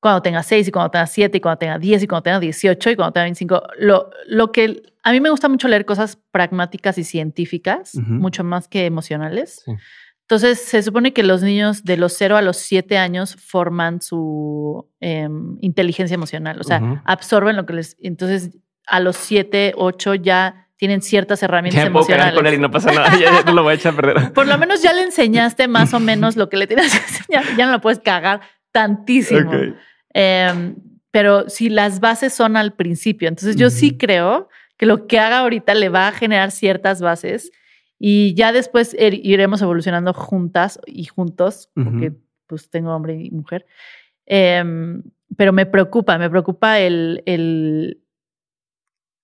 Speaker 1: cuando tenga 6 y cuando tenga 7 y cuando tenga 10 y cuando tenga 18 y cuando tenga 25. Lo, que a mí me gusta mucho leer cosas pragmáticas y científicas, mucho más que emocionales. Entonces, se supone que los niños de los 0 a los 7 años forman su em, inteligencia emocional, o sea, absorben lo que les... Entonces, a los 7, 8 ya tienen ciertas herramientas ya puedo emocionales. con él y no pasa nada, ya,
Speaker 2: no lo voy a echar a perder.
Speaker 1: Por lo menos ya le enseñaste más o menos lo que le tienes que enseñar, ya no lo puedes cagar tantísimo. Okay. Eh, pero si las bases son al principio, entonces yo sí creo que lo que haga ahorita le va a generar ciertas bases y ya después er, iremos evolucionando juntas y juntos, porque pues tengo hombre y mujer. Em, pero me preocupa, me preocupa el, el,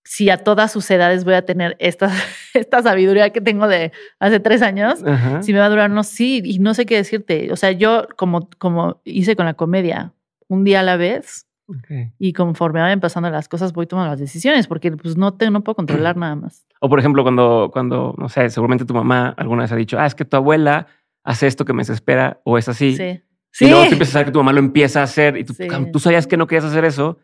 Speaker 1: si a todas sus edades voy a tener esta, esta sabiduría que tengo de hace tres años, si me va a durar, no, sí, y no sé qué decirte. O sea, yo como, como hice con la comedia, un día a la vez. Y conforme van pasando las cosas, voy tomando las decisiones, porque pues no, te, no puedo controlar nada más.
Speaker 2: O por ejemplo, cuando, cuando, no sé, seguramente tu mamá alguna vez ha dicho, ah, es que tu abuela hace esto que me desespera, o es así. Sí. Y luego te empiezas a saber que tu mamá lo empieza a hacer y tú, sabías que no querías hacer eso.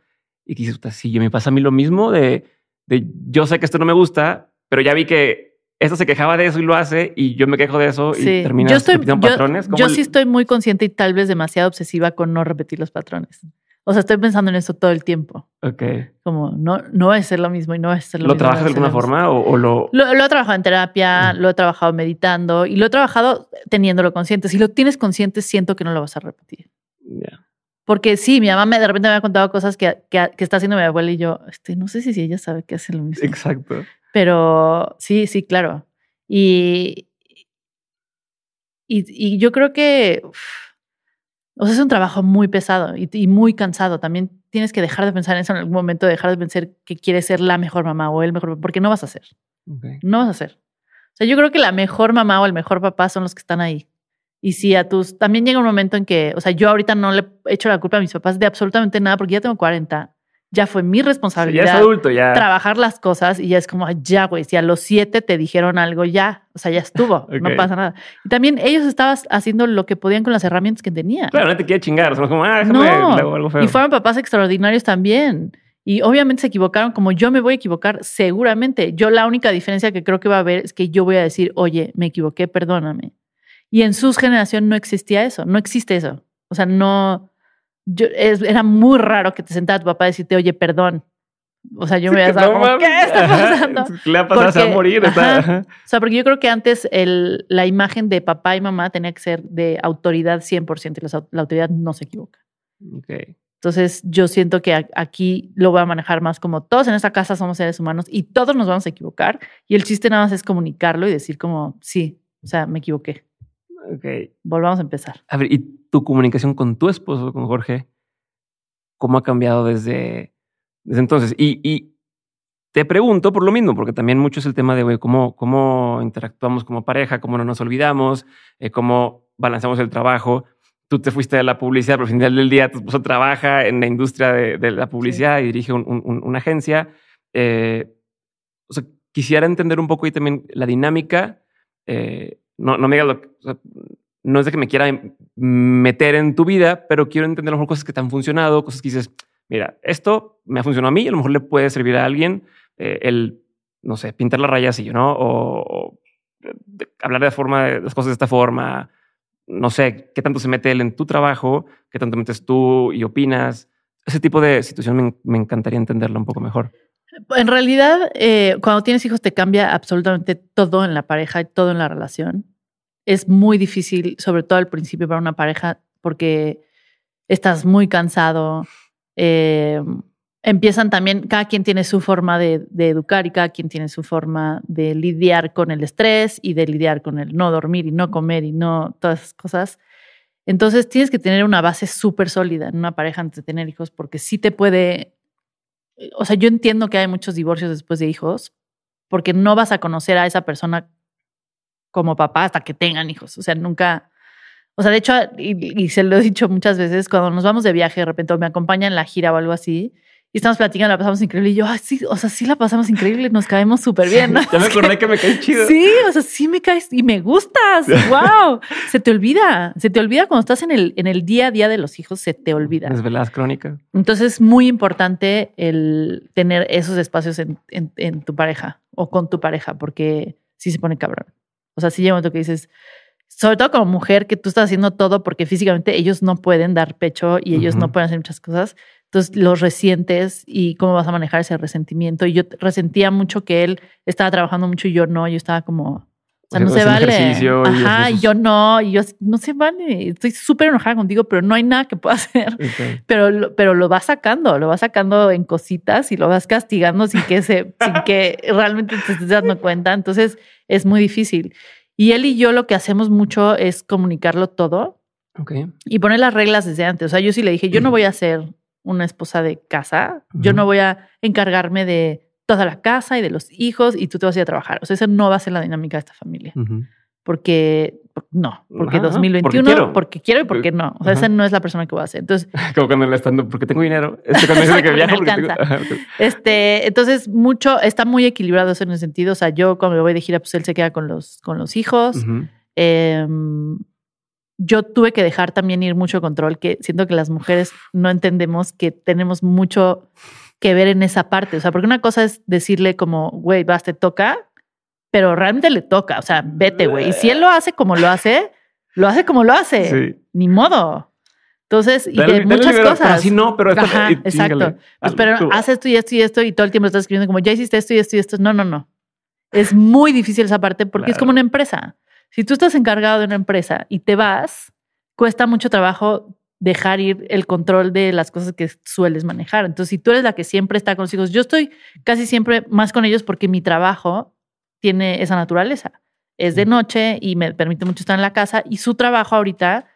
Speaker 2: Y que dices, sí, yo me pasa a mí lo mismo de yo sé que esto no me gusta, pero ya vi que esto se quejaba de eso y lo hace y yo me quejo de eso y termina repitiendo patrones. Yo, sí estoy
Speaker 1: muy consciente y tal vez demasiado obsesiva con no repetir los patrones. O sea, estoy pensando en eso todo el tiempo. Ok. Como no, no es ser lo mismo y no es ser lo, mismo. ¿Lo trabajas de alguna forma
Speaker 2: o, lo...
Speaker 1: lo... he trabajado en terapia, mm. lo he trabajado meditando y lo he trabajado teniéndolo consciente. Si lo tienes consciente, siento que no lo vas a repetir. Porque sí, mi mamá de repente me ha contado cosas que, está haciendo mi abuela y yo, este, no sé si ella sabe que hace lo mismo. Exacto. Pero sí, sí, claro. Y, y, yo creo que o sea, es un trabajo muy pesado y, muy cansado. También tienes que dejar de pensar en eso en algún momento, dejar de pensar que quieres ser la mejor mamá o el mejor, papá, porque no vas a ser. No vas a ser. O sea, yo creo que la mejor mamá o el mejor papá son los que están ahí. Y si a tus. También llega un momento en que. O sea, yo ahorita no le echo la culpa a mis papás de absolutamente nada porque ya tengo 40 ya fue mi responsabilidad. ya es adulto, ya. Trabajar las cosas y ya es como, ya, güey, si a los siete te dijeron algo, ya, o sea, ya estuvo, no pasa nada. Y también ellos estaban haciendo lo que podían con las herramientas que tenían. Claro,
Speaker 2: no te quiere chingar, son como, ah, no. Y fueron
Speaker 1: papás extraordinarios también. Y obviamente se equivocaron, como yo me voy a equivocar, seguramente. Yo la única diferencia que creo que va a haber es que yo voy a decir, oye, me equivoqué, perdóname. Y en sus generación no existía eso, no existe eso. O sea, no, yo, era muy raro que te sentara tu papá y decirte, oye, perdón. O sea, yo me había no, como, ¿qué está pasando? Le pasado a morir. O
Speaker 2: sea,
Speaker 1: porque yo creo que antes el, la imagen de papá y mamá tenía que ser de autoridad 100% y la, la, autoridad no se equivoca. Okay. Entonces, yo siento que aquí lo voy a manejar más como todos en esta casa somos seres humanos y todos nos vamos a equivocar. Y el chiste nada más es comunicarlo y decir como, sí, o sea, me equivoqué. Ok, volvamos a empezar.
Speaker 2: A ver, ¿y tu comunicación con tu esposo, con Jorge, cómo ha cambiado desde, entonces? Y, te pregunto por lo mismo, porque también mucho es el tema de, cómo, interactuamos como pareja, cómo no nos olvidamos, eh, cómo balanceamos el trabajo. Tú te fuiste a la publicidad, pero al final del día tu esposo trabaja en la industria de, la publicidad y dirige una agencia. Eh, o sea, quisiera entender un poco y también la dinámica eh, no, no me digas no es de que me quiera meter en tu vida, pero quiero entender a lo mejor cosas que te han funcionado, cosas que dices, mira, esto me ha funcionado a mí, a lo mejor le puede servir a alguien eh, el, no sé, pintar la raya así, ¿no? O, hablar de forma, de las cosas de esta forma, no sé, qué tanto se mete él en tu trabajo, qué tanto metes tú y opinas. Ese tipo de situación me, me encantaría entenderla un poco mejor.
Speaker 1: En realidad, eh, cuando tienes hijos te cambia absolutamente todo en la pareja y todo en la relación. Es muy difícil, sobre todo al principio para una pareja, porque estás muy cansado. Em, empiezan también, cada quien tiene su forma de, de, educar y cada quien tiene su forma de lidiar con el estrés y de lidiar con el no dormir y no comer y no todas esas cosas. Entonces tienes que tener una base súper sólida en una pareja antes de tener hijos porque sí te puede eh, o sea, yo entiendo que hay muchos divorcios después de hijos, porque no vas a conocer a esa persona como papá hasta que tengan hijos. O sea, nunca, o sea, de hecho, y, se lo he dicho muchas veces, cuando nos vamos de viaje, de repente o me acompaña en la gira o algo así, y estamos platicando, la pasamos increíble. Y yo, ah, o sea, sí la pasamos increíble, nos caemos súper bien. Ya me acordé que me caes chido. Sí, o sea, sí me caes y me gustas. ¡Wow! se te olvida, se te olvida cuando estás en el, en el día a día de los hijos, se te olvida. Es verdad crónica. Entonces, es muy importante el tener esos espacios en, tu pareja o con tu pareja, porque sí se pone cabrón. O sea, sí llega un momento que dices, sobre todo como mujer, que tú estás haciendo todo porque físicamente ellos no pueden dar pecho y ellos no pueden hacer muchas cosas entonces los recientes y cómo vas a manejar ese resentimiento. Y yo resentía mucho que él estaba trabajando mucho y yo no, yo estaba como, o sea, no se vale. Ajá, y yo no, y yo no se vale. Estoy súper enojada contigo, pero no hay nada que pueda hacer. Pero, pero lo vas sacando, lo vas sacando en cositas y lo vas castigando sin que se, sin que realmente te estés dando cuenta. Entonces es muy difícil. Y él y yo lo que hacemos mucho es comunicarlo todo. Y poner las reglas desde antes. O sea, yo sí le dije, yo no voy a hacer una esposa de casa. Yo no voy a encargarme de toda la casa y de los hijos y tú te vas a ir a trabajar. O sea, esa no va a ser la dinámica de esta familia. Porque no, porque 2021, porque quiero. y porque no. O sea, esa no es la persona que voy a
Speaker 2: hacer. Entonces, como cuando le estando. porque tengo dinero, este cuando dice que
Speaker 1: este, entonces mucho está muy equilibrado eso en el sentido. O sea, yo cuando me voy de gira, pues él se queda con los, con los hijos yo tuve que dejar también ir mucho control, que siento que las mujeres no entendemos que tenemos mucho que ver en esa parte. O sea, porque una cosa es decirle como, güey, vas, te toca, pero realmente le toca. O sea, vete, güey. Y si él lo hace como lo hace, lo hace como lo hace. Ni modo. Entonces, y de muchas cosas. Pero ah, así no, pero Ajá, exacto. Pues, ah, pero tú. esto y esto y esto y todo el tiempo estás escribiendo como, ya hiciste esto y esto y esto. No, no, no. Es muy difícil esa parte porque es como una empresa. Si tú estás encargado de una empresa y te vas, cuesta mucho trabajo dejar ir el control de las cosas que sueles manejar. Entonces, si tú eres la que siempre está con los hijos, yo estoy casi siempre más con ellos porque mi trabajo tiene esa naturaleza. Es de noche y me permite mucho estar en la casa y su trabajo ahorita,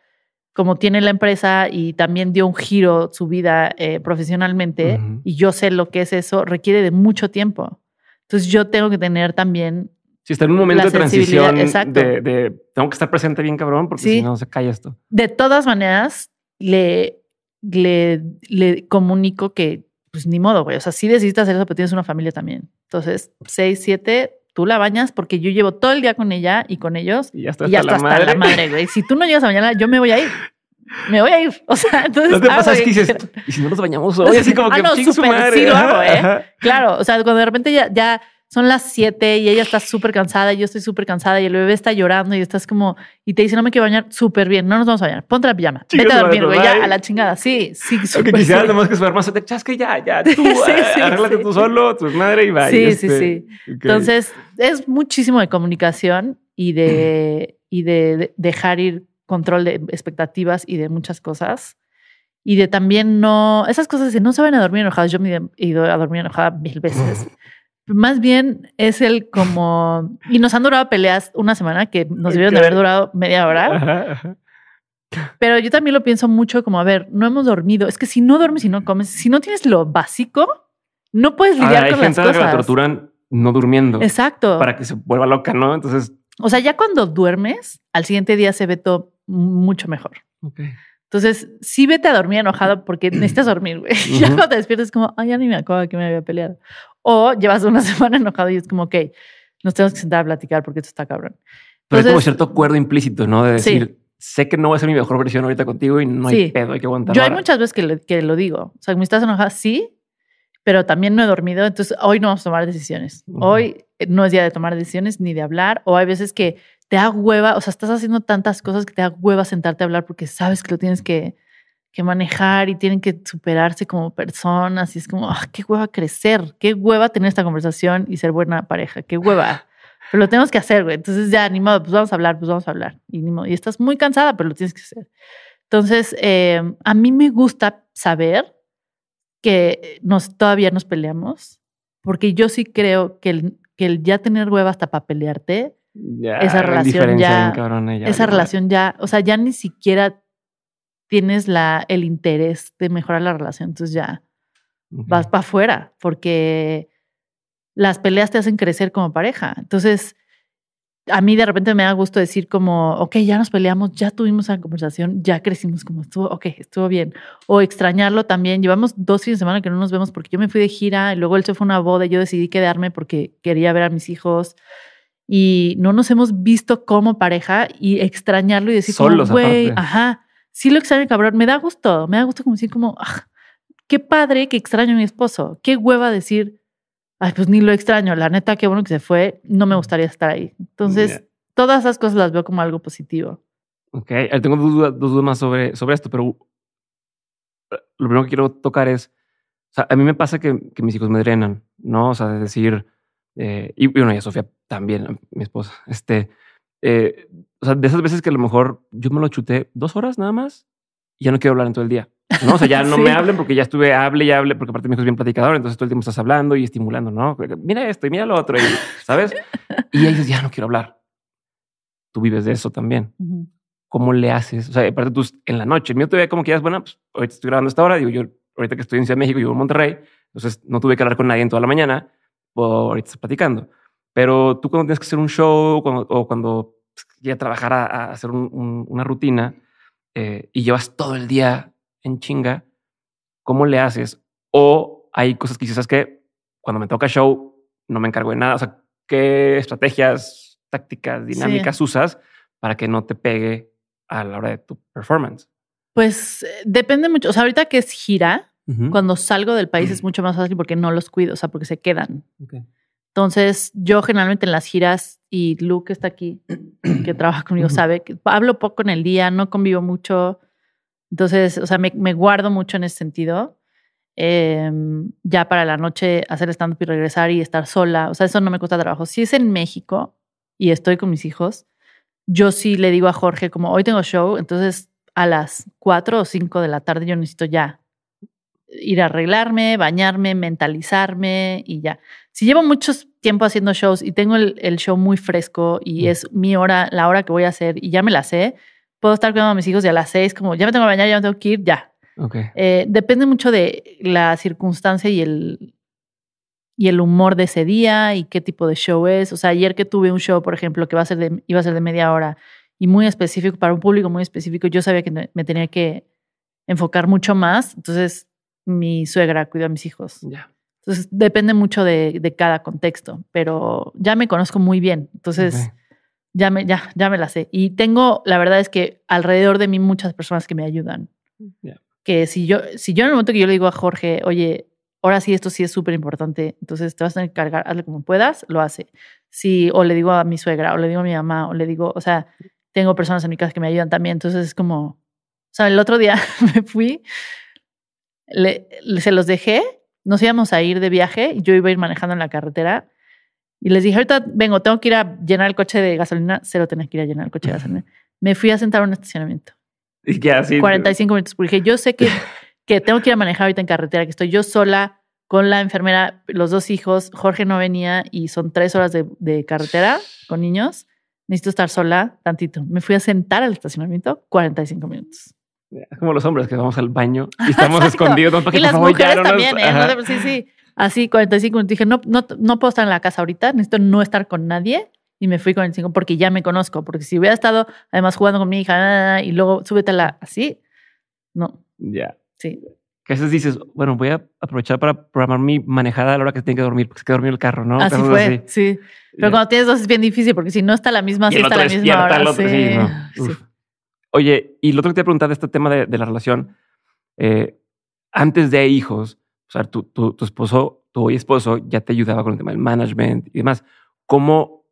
Speaker 1: como tiene la empresa y también dio un giro su vida eh, profesionalmente y yo sé lo que es eso, requiere de mucho tiempo. Entonces, yo tengo que tener también
Speaker 2: si está en un momento de transición de, tengo que estar presente bien cabrón porque si no se cae esto.
Speaker 1: De todas maneras, le, le, le comunico que pues ni modo, güey. O sea, sí decidiste hacer eso, pero tienes una familia también. Entonces, seis, siete, tú la bañas porque yo llevo todo el día con ella y con ellos. Y ya está, y hasta, la, hasta madre. la madre, güey. Si tú no llegas a mañana, yo me voy a ir. Me voy a ir. O sea, entonces. Lo que ah, pasa es que dices,
Speaker 2: y si no nos bañamos hoy, así como ah, que no, madre. Sí, hago, ¿eh?
Speaker 1: Claro. O sea, cuando de repente ya, ya son las 7 y ella está súper cansada, y yo estoy súper cansada y el bebé está llorando y estás como, y te dice, no me quiero bañar, súper bien, no nos vamos a bañar, ponte la pijama, vete a dormir, güey, ya, a la chingada, sí, sí, sí que quisiera, que
Speaker 2: su hermano te chasque, ya, ya, tú, sí, tú solo, tu madre y sí, sí. Este, Entonces,
Speaker 1: es muchísimo de comunicación y de, y de, dejar ir control de expectativas y de muchas cosas y de también no, esas cosas si no se van a dormir enojadas. Yo me he ido a dormir enojada mil veces. más bien es el como. Y nos han durado peleas una semana que nos debieron de haber durado media hora. Pero yo también lo pienso mucho como, a ver, no hemos dormido. Es que si no duermes y no comes, si no tienes lo básico, no puedes lidiar con las cosas. Hay gente que la
Speaker 2: torturan no durmiendo. Exacto. Para que se vuelva loca, ¿no? Entonces...
Speaker 1: O sea, ya cuando duermes, al siguiente día se ve todo mucho mejor. Entonces, si vete a dormir enojado porque necesitas dormir, güey. Ya cuando te despiertas como, ay, ya ni me acuerdo que me había peleado. O llevas una semana enojado y es como, ok, nos tenemos que sentar a platicar porque esto está cabrón.
Speaker 2: Pero es como cierto acuerdo implícito, ¿no? De decir, sé que no voy a ser mi mejor versión ahorita contigo y no hay pedo, hay que aguantar. Yo hay
Speaker 1: muchas veces que, que lo digo. O sea, me estás enojada, sí, pero también no he dormido, entonces hoy no vamos a tomar decisiones. Hoy eh, no es día de tomar decisiones ni de hablar, o hay veces que te da hueva, o sea, estás haciendo tantas cosas que te da hueva sentarte a hablar porque sabes que lo tienes que que manejar y tienen que superarse como personas. Y es como, ah, qué hueva crecer, qué hueva tener esta conversación y ser buena pareja, qué hueva. Pero lo tenemos que hacer, güey. Entonces ya, ni modo, pues vamos a hablar, pues vamos a hablar. Y, y estás muy cansada, pero lo tienes que hacer. Entonces, eh, a mí me gusta saber que nos, todavía nos peleamos, porque yo sí creo que el, que el ya tener hueva hasta para pelearte,
Speaker 2: esa relación ya, esa relación
Speaker 1: ya, o sea, ya ni siquiera tienes el interés de mejorar la relación, entonces ya vas para afuera, porque las peleas te hacen crecer como pareja. Entonces, a mí de repente me da gusto decir como, ok, ya nos peleamos, ya tuvimos esa conversación, ya crecimos como estuvo, ok, estuvo bien. O extrañarlo también. Llevamos dos fines de semana que no nos vemos porque yo me fui de gira y luego él se fue una boda y yo decidí quedarme porque quería ver a mis hijos. Y no nos hemos visto como pareja y extrañarlo y decir, güey, ajá sí lo extraño, cabrón. Me da gusto, me da gusto como decir como, ah, qué padre que extraño a mi esposo. Qué hueva decir, ay, pues ni lo extraño. La neta, qué bueno que se fue. No me gustaría estar ahí. Entonces, todas esas cosas las veo como algo positivo.
Speaker 2: Ok, eh, tengo dos dudas, más sobre, sobre esto, pero eh, lo primero que quiero tocar es, o sea, a mí me pasa que, mis hijos me drenan, ¿no? O sea, es decir, eh, y bueno, y Sofía también, mi esposa, este, eh, o sea, de esas veces que a lo mejor yo me lo chuté dos horas nada más y ya no quiero hablar en todo el día. ¿no? O sea, ya no me hablen porque ya estuve, hable y hable, porque aparte mi hijo es bien platicador, entonces todo el tiempo estás hablando y estimulando, ¿no? Mira esto y mira lo otro, y, ¿sabes? Y ellos ya no quiero hablar. Tú vives de eso también. ¿Cómo le haces? O sea, aparte tú en la noche, el mío ve como que es bueno, pues ahorita estoy grabando esta hora, digo yo, ahorita que estoy en Ciudad de México, yo en Monterrey, entonces no tuve que hablar con nadie en toda la mañana, o ahorita estás platicando. Pero tú cuando tienes que hacer un show o cuando a trabajar a, hacer una rutina eh, y llevas todo el día en chinga, ¿cómo le haces? O hay cosas que quizás que cuando me toca show no me encargo de nada. O sea, ¿qué estrategias, tácticas, dinámicas usas para que no te pegue a la hora de tu performance?
Speaker 1: Pues eh, depende mucho. O sea, ahorita que es gira, cuando salgo del país es mucho más fácil porque no los cuido, o sea, porque se quedan. Entonces, yo generalmente en las giras, y Luke está aquí, que trabaja conmigo, sabe que hablo poco en el día, no convivo mucho. Entonces, o sea, me, guardo mucho en ese sentido. Em, ya para la noche hacer stand-up y regresar y estar sola. O sea, eso no me cuesta trabajo. Si es en México y estoy con mis hijos, yo sí le digo a Jorge, como hoy tengo show, entonces a las 4 o 5 de la tarde yo necesito ya ir a arreglarme, bañarme, mentalizarme y ya. Si llevo mucho tiempo haciendo shows y tengo el, show muy fresco y mm. es mi hora, la hora que voy a hacer y ya me la sé, puedo estar cuidando a mis hijos y a las seis, como ya me tengo que bañar, ya me tengo que ir, ya. Okay. Eh, depende mucho de la circunstancia y el, y el humor de ese día y qué tipo de show es. O sea, ayer que tuve un show, por ejemplo, que va a ser iba a ser de media hora y muy específico, para un público muy específico, yo sabía que me tenía que enfocar mucho más. Entonces mi suegra cuida a mis hijos. Entonces, depende mucho de, de, cada contexto, pero ya me conozco muy bien. Entonces, ya, me, ya, ya me la sé. Y tengo, la verdad es que alrededor de mí muchas personas que me ayudan. Que si yo, si yo en el momento que yo le digo a Jorge, oye, ahora sí, esto sí es súper importante, entonces te vas a encargar que hazle como puedas, lo hace. Si, o le digo a mi suegra, o le digo a mi mamá, o le digo, o sea, tengo personas en mi casa que me ayudan también. Entonces, es como, o sea, el otro día me fui le, se los dejé, nos íbamos a ir de viaje, yo iba a ir manejando en la carretera y les dije, ahorita vengo, tengo que ir a llenar el coche de gasolina, lo tenés que ir a llenar el coche de gasolina. Me fui a sentar a un estacionamiento.
Speaker 2: ¿Y 45
Speaker 1: minutos, porque yo sé que, que tengo que ir a manejar ahorita en carretera, que estoy yo sola con la enfermera, los dos hijos, Jorge no venía y son tres horas de, de carretera con niños necesito estar sola tantito. Me fui a sentar al estacionamiento 45 minutos.
Speaker 2: Es como los hombres que vamos al baño y estamos escondidos. y las mujeres también, ¿eh? Sí,
Speaker 1: sí. Así, 45 Dije, no, no, no puedo estar en la casa ahorita, necesito no estar con nadie. Y me fui con el 5 porque ya me conozco. Porque si hubiera estado además jugando con mi hija y luego súbetela así, no. Ya. Sí.
Speaker 2: Que a veces dices, bueno, voy a aprovechar para programar mi manejada a la hora que tiene que dormir, porque se quedó dormido el carro, ¿no? Así fue, sí. Pero cuando
Speaker 1: tienes dos es bien difícil, porque si no está la misma, sí está la misma hora. Sí.
Speaker 2: Oye, y lo otro que te preguntar de este tema de, la relación, eh, antes de hijos, o sea, tu, esposo, tu hoy esposo, ya te ayudaba con el tema del management y demás. ¿Cómo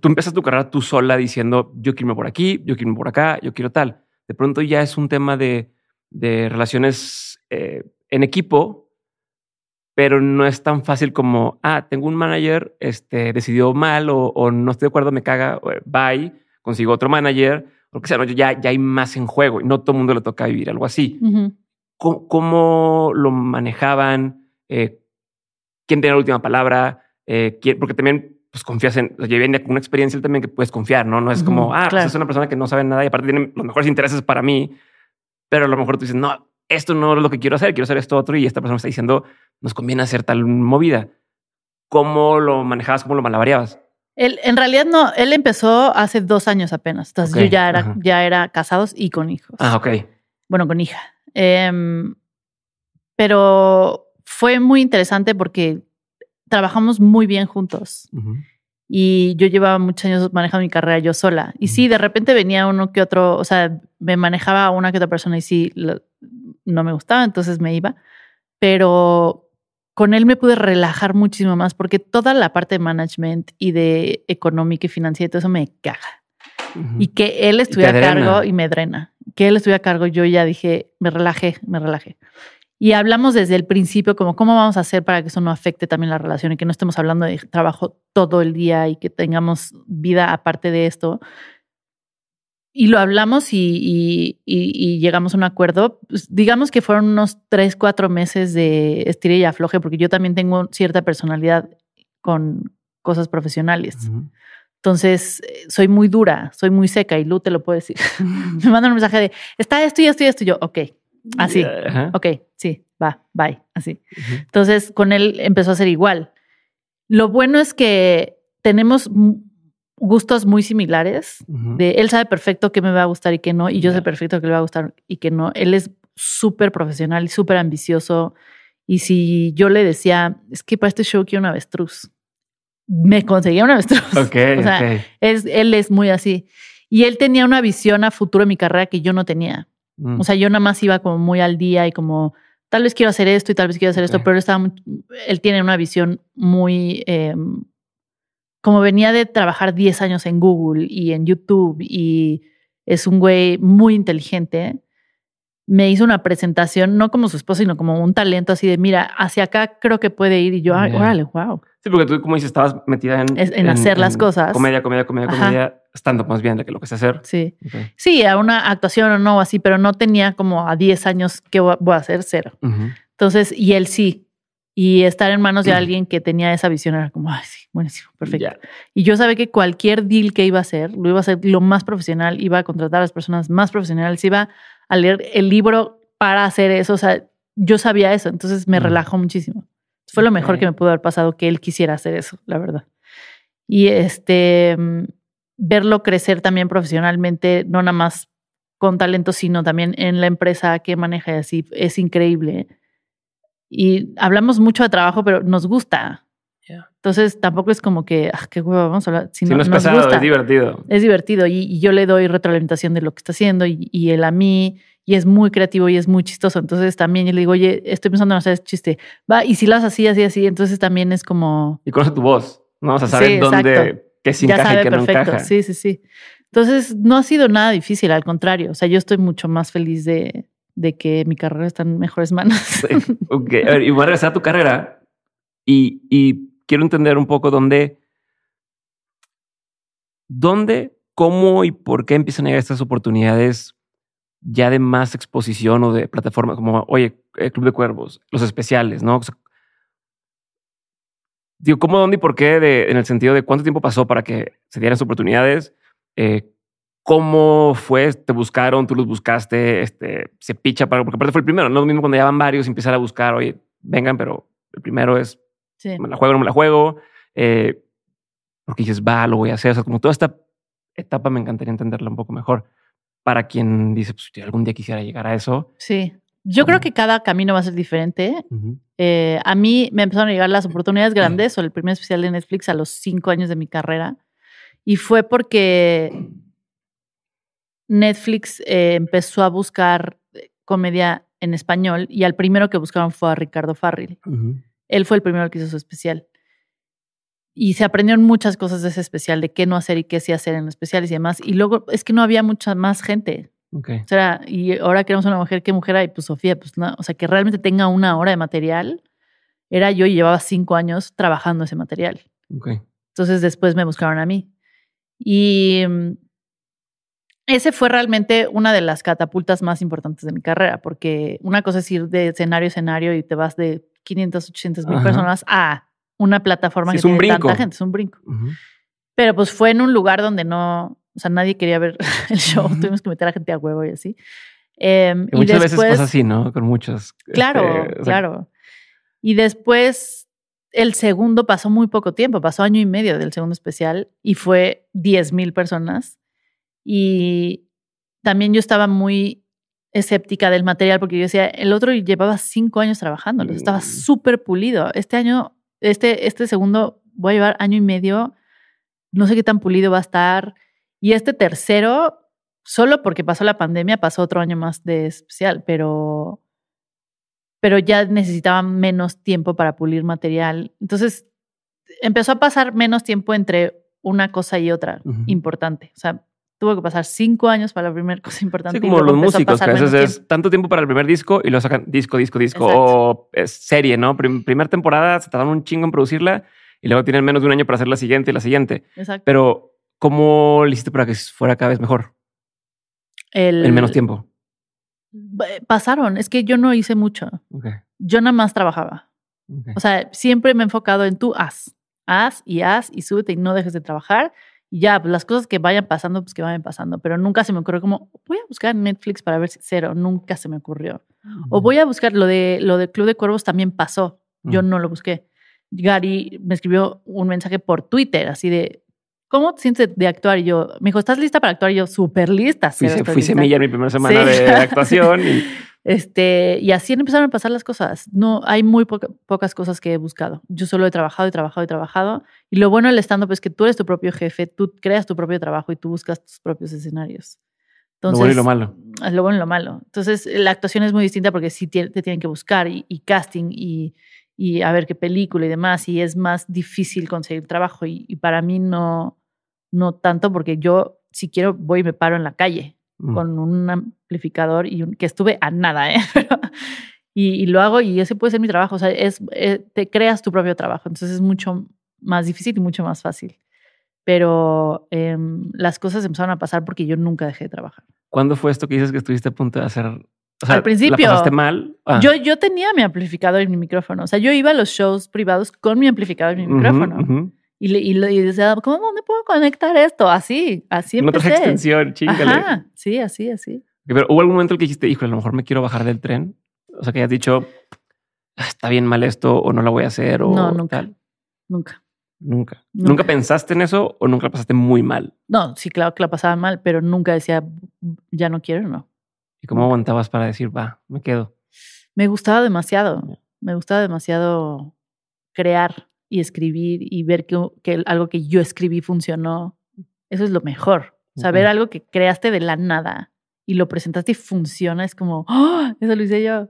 Speaker 2: tú empiezas tu carrera tú sola diciendo, yo quiero irme por aquí, yo quiero irme por acá, yo quiero tal? De pronto ya es un tema de, relaciones eh, en equipo, pero no es tan fácil como, ah, tengo un manager, este, decidió mal o, o no estoy de acuerdo, me caga, bye, consigo otro manager porque ¿no? ya, ya hay más en juego y no todo el mundo le toca vivir algo así. ¿Cómo, lo manejaban? Eh, ¿Quién tenía la última palabra? Eh, porque también pues, confías en, lo una experiencia también que puedes confiar, ¿no? No es como, ah, pues, es una persona que no sabe nada y aparte tiene los mejores intereses para mí, pero a lo mejor tú dices, no, esto no es lo que quiero hacer, quiero hacer esto otro y esta persona está diciendo, nos conviene hacer tal movida. ¿Cómo lo manejabas? ¿Cómo lo malabareabas?
Speaker 1: en realidad no, él empezó hace dos años apenas. Entonces yo ya era, ya era casados y con hijos. Ah, ok. Bueno, con hija. Em, pero fue muy interesante porque trabajamos muy bien juntos. Y yo llevaba muchos años manejando mi carrera yo sola. Y sí, de repente venía uno que otro, o sea, me manejaba una que otra persona y sí, no me gustaba, entonces me iba. Pero con él me pude relajar muchísimo más porque toda la parte de management y de económica y financiera y todo eso me caga. Y que él estuviera a cargo y me drena. Que él estuviera a cargo, yo ya dije, me relajé, me relajé. Y hablamos desde el principio como cómo vamos a hacer para que eso no afecte también la relación y que no estemos hablando de trabajo todo el día y que tengamos vida aparte de esto y lo hablamos y, llegamos a un acuerdo. Pues, digamos que fueron unos tres, cuatro meses de estiré y afloje, porque yo también tengo cierta personalidad con cosas profesionales. Entonces, soy muy dura, soy muy seca y Lu te lo puedo decir. Me manda un mensaje de, está esto y esto y esto. Y yo, ok, así, ok, sí, va, bye, así. Entonces, con él empezó a ser igual. Lo bueno es que tenemos gustos muy similares. De él sabe perfecto qué me va a gustar y qué no, y yo sé perfecto qué le va a gustar y qué no. Él es súper profesional y súper ambicioso. Y si yo le decía, es que para este show quiero un avestruz, me conseguía un avestruz. o sea, es, él es muy así. Y él tenía una visión a futuro de mi carrera que yo no tenía. Mm. O sea, yo nada más iba como muy al día y como, tal vez quiero hacer esto y tal vez quiero hacer esto, pero él, él tiene una visión muy eh, como venía de trabajar 10 años en Google y en YouTube y es un güey muy inteligente, me hizo una presentación, no como su esposa, sino como un talento así de, mira, hacia acá creo que puede ir. Y yo, órale, wow.
Speaker 2: Sí, porque tú, como dices, estabas metida en... hacer las cosas. Comedia, comedia, comedia, comedia, estando más bien, de que lo que sé hacer. Sí.
Speaker 1: Sí, a una actuación o no, así, pero no tenía como a 10 años que voy a hacer, cero. Entonces, y él sí. Y estar en manos de alguien que tenía esa visión era como, ay, sí, buenísimo, perfecto. Y yo sabía que cualquier deal que iba a hacer, lo iba a hacer lo más profesional, iba a contratar a las personas más profesionales, iba a leer el libro para hacer eso. O sea, yo sabía eso, entonces me relajo relajó muchísimo. Fue lo mejor que me pudo haber pasado que él quisiera hacer eso, la verdad. Y este, mm, verlo crecer también profesionalmente, no nada más con talento, sino también en la empresa que maneja así, es increíble. ¿eh? Y hablamos mucho de trabajo, pero nos gusta. Entonces tampoco es como que, ah, qué huevo, vamos a hablar. Si, no, es nos es
Speaker 2: divertido.
Speaker 1: Es divertido y, yo le doy retroalimentación de lo que está haciendo y, y, él a mí y es muy creativo y es muy chistoso. Entonces también yo le digo, oye, estoy pensando en hacer este chiste. Va, y si lo haces así, así, así, entonces también es como...
Speaker 2: Y conoce tu voz, ¿no? O sea, sabes dónde, qué se encaja y qué perfecto. no encaja. Sí,
Speaker 1: sí, sí. Entonces no ha sido nada difícil, al contrario. O sea, yo estoy mucho más feliz de, de que mi carrera está en mejores manos.
Speaker 2: Ok, a ver, y voy a regresar a tu carrera y, quiero entender un poco dónde, dónde, cómo y por qué empiezan a llegar estas oportunidades ya de más exposición o de plataforma como, oye, el eh, Club de Cuervos, los especiales, ¿no? digo, ¿cómo, dónde y por qué? en el sentido de cuánto tiempo pasó para que se dieran las oportunidades, eh, ¿Cómo fue? ¿Te buscaron? ¿Tú los buscaste? Este, ¿Se picha para...? Porque aparte fue el primero. No lo mismo cuando ya van varios y empezar a buscar. Oye, vengan, pero el primero es... ¿Me la juego no me la juego? Eh, porque dices, va, lo voy a hacer. O sea, como toda esta etapa me encantaría entenderla un poco mejor. Para quien dice, pues si algún día quisiera llegar a eso. Sí.
Speaker 1: Yo creo que cada camino va a ser diferente. Eh, a mí me empezaron a llegar las oportunidades grandes o el primer especial de Netflix a los cinco años de mi carrera. Y fue porque Netflix eh, empezó a buscar eh, comedia en español y al primero que buscaron fue a Ricardo Farril. Él fue el primero que hizo su especial. Y se aprendieron muchas cosas de ese especial, de qué no hacer y qué sí hacer en especiales y demás. Y luego es que no había mucha más gente. O sea, y ahora queremos una mujer, ¿qué mujer hay? Pues Sofía, pues no, o sea, que realmente tenga una hora de material. Era yo y llevaba cinco años trabajando ese material.
Speaker 2: Entonces
Speaker 1: después me buscaron a mí. Y mm, ese fue realmente una de las catapultas más importantes de mi carrera, porque una cosa es ir de escenario a escenario y te vas de 500, 800 mil personas a una plataforma que es un tiene brinco. tanta gente, es un brinco. Pero pues fue en un lugar donde no, o sea, nadie quería ver el show, tuvimos que meter a gente a huevo y así. Em, muchas veces pasa así, ¿no?
Speaker 2: Con muchos. Este, claro, claro.
Speaker 1: Y después el segundo pasó muy poco tiempo, pasó año y medio del segundo especial y fue 10 mil personas. Y también yo estaba muy escéptica del material porque yo decía, el otro llevaba cinco años trabajándolo, estaba mm. súper pulido. Este año, este, este segundo, voy a llevar año y medio, no sé qué tan pulido va a estar. Y este tercero, solo porque pasó la pandemia, pasó otro año más de especial, pero, pero ya necesitaba menos tiempo para pulir material. Entonces, empezó a pasar menos tiempo entre una cosa y otra importante. O sea, tuvo que pasar cinco años para la primera cosa importante. Sí, como los músicos, es
Speaker 2: tanto tiempo para el primer disco y lo sacan disco, disco, disco, o serie, ¿no? primera temporada se tardan un chingo en producirla y luego tienen menos de un año para hacer la siguiente y la siguiente. Exacto. Pero, ¿cómo lo hiciste para que fuera cada vez mejor?
Speaker 1: El, en menos tiempo. Pasaron, es que yo no hice mucho. Yo nada más trabajaba. O sea, siempre me he enfocado en tú haz, haz y haz y súbete y no dejes de trabajar ya, pues, las cosas que vayan pasando, pues que vayan pasando. Pero nunca se me ocurrió como, voy a buscar Netflix para ver si cero. Nunca se me ocurrió. O voy a buscar lo de, lo de Club de Cuervos también pasó. Yo mm. no lo busqué. Gary me escribió un mensaje por Twitter, así de, ¿cómo te sientes de actuar? yo, me dijo, ¿estás lista para actuar? yo, súper lista. Fui, semilla en mi primera semana de actuación. Y... Este, y así empezaron a pasar las cosas. No, hay muy pocas cosas que he buscado. Yo solo he trabajado y trabajado y trabajado. Y lo bueno del stand-up es que tú eres tu propio jefe, tú creas tu propio trabajo y tú buscas tus propios escenarios. Entonces, lo bueno y lo malo. Ah, lo bueno y lo malo. Entonces, la actuación es muy distinta porque sí te, tienen que buscar y casting y, y a ver qué película y demás, y es más difícil conseguir trabajo. Y, y para mí no, no tanto, porque yo si quiero voy y me paro en la calle mm. con un amplificador y que estuve a nada, ¿eh? y, lo hago y ese puede ser mi trabajo, o sea, es, eh, te creas tu propio trabajo, entonces es mucho más difícil y mucho más fácil. Pero eh, las cosas empezaron a pasar porque yo nunca dejé de trabajar.
Speaker 2: ¿Cuándo fue esto que dices que estuviste a punto de hacer al principio. mal. Ah. Yo,
Speaker 1: yo tenía mi amplificador y mi micrófono. O sea, yo iba a los shows privados con mi amplificador y mi micrófono. Y, le, decía, ¿cómo dónde puedo conectar esto? Así, así empecé. otra extensión, chingale. Ajá, sí, así, así.
Speaker 2: Pero hubo algún momento en el que dijiste, hijo, a lo mejor me quiero bajar del tren. O sea, que hayas dicho, está bien mal esto o no lo voy a hacer o No, nunca. Tal. Nunca. Nunca. Nunca. pensaste en eso o nunca la pasaste muy mal?
Speaker 1: No, sí, claro que la pasaba mal, pero nunca decía, ya no quiero, no
Speaker 2: cómo aguantabas para decir, va, me quedo?
Speaker 1: Me gustaba demasiado, me gustaba demasiado crear y escribir y ver que, algo que yo escribí funcionó. Eso es lo mejor. Saber algo que creaste de la nada y lo presentaste y funciona, es como, ¡Ah! Eso lo hice yo.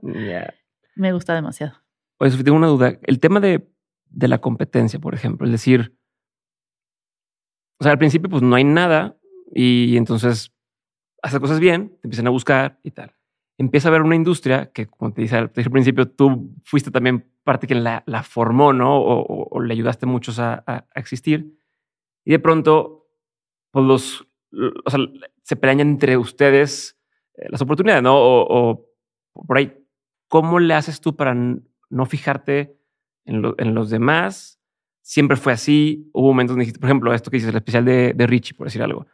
Speaker 1: Me gusta demasiado.
Speaker 2: Pues tengo una duda. El tema de, de la competencia, por ejemplo, es decir, o sea, al principio pues no hay nada y entonces hacer cosas bien, te empiezan a buscar y tal. Empieza a ver una industria que, como te dije, al principio, tú fuiste también parte que la, formó, ¿no? O, le ayudaste muchos a, a, a, existir. Y de pronto, pues los, o sea, se pelean entre ustedes eh, las oportunidades, ¿no? O, por ahí, ¿cómo le haces tú para no fijarte en, los demás? Siempre fue así. Hubo momentos en por ejemplo, esto que dices, el especial de, de Richie, por decir algo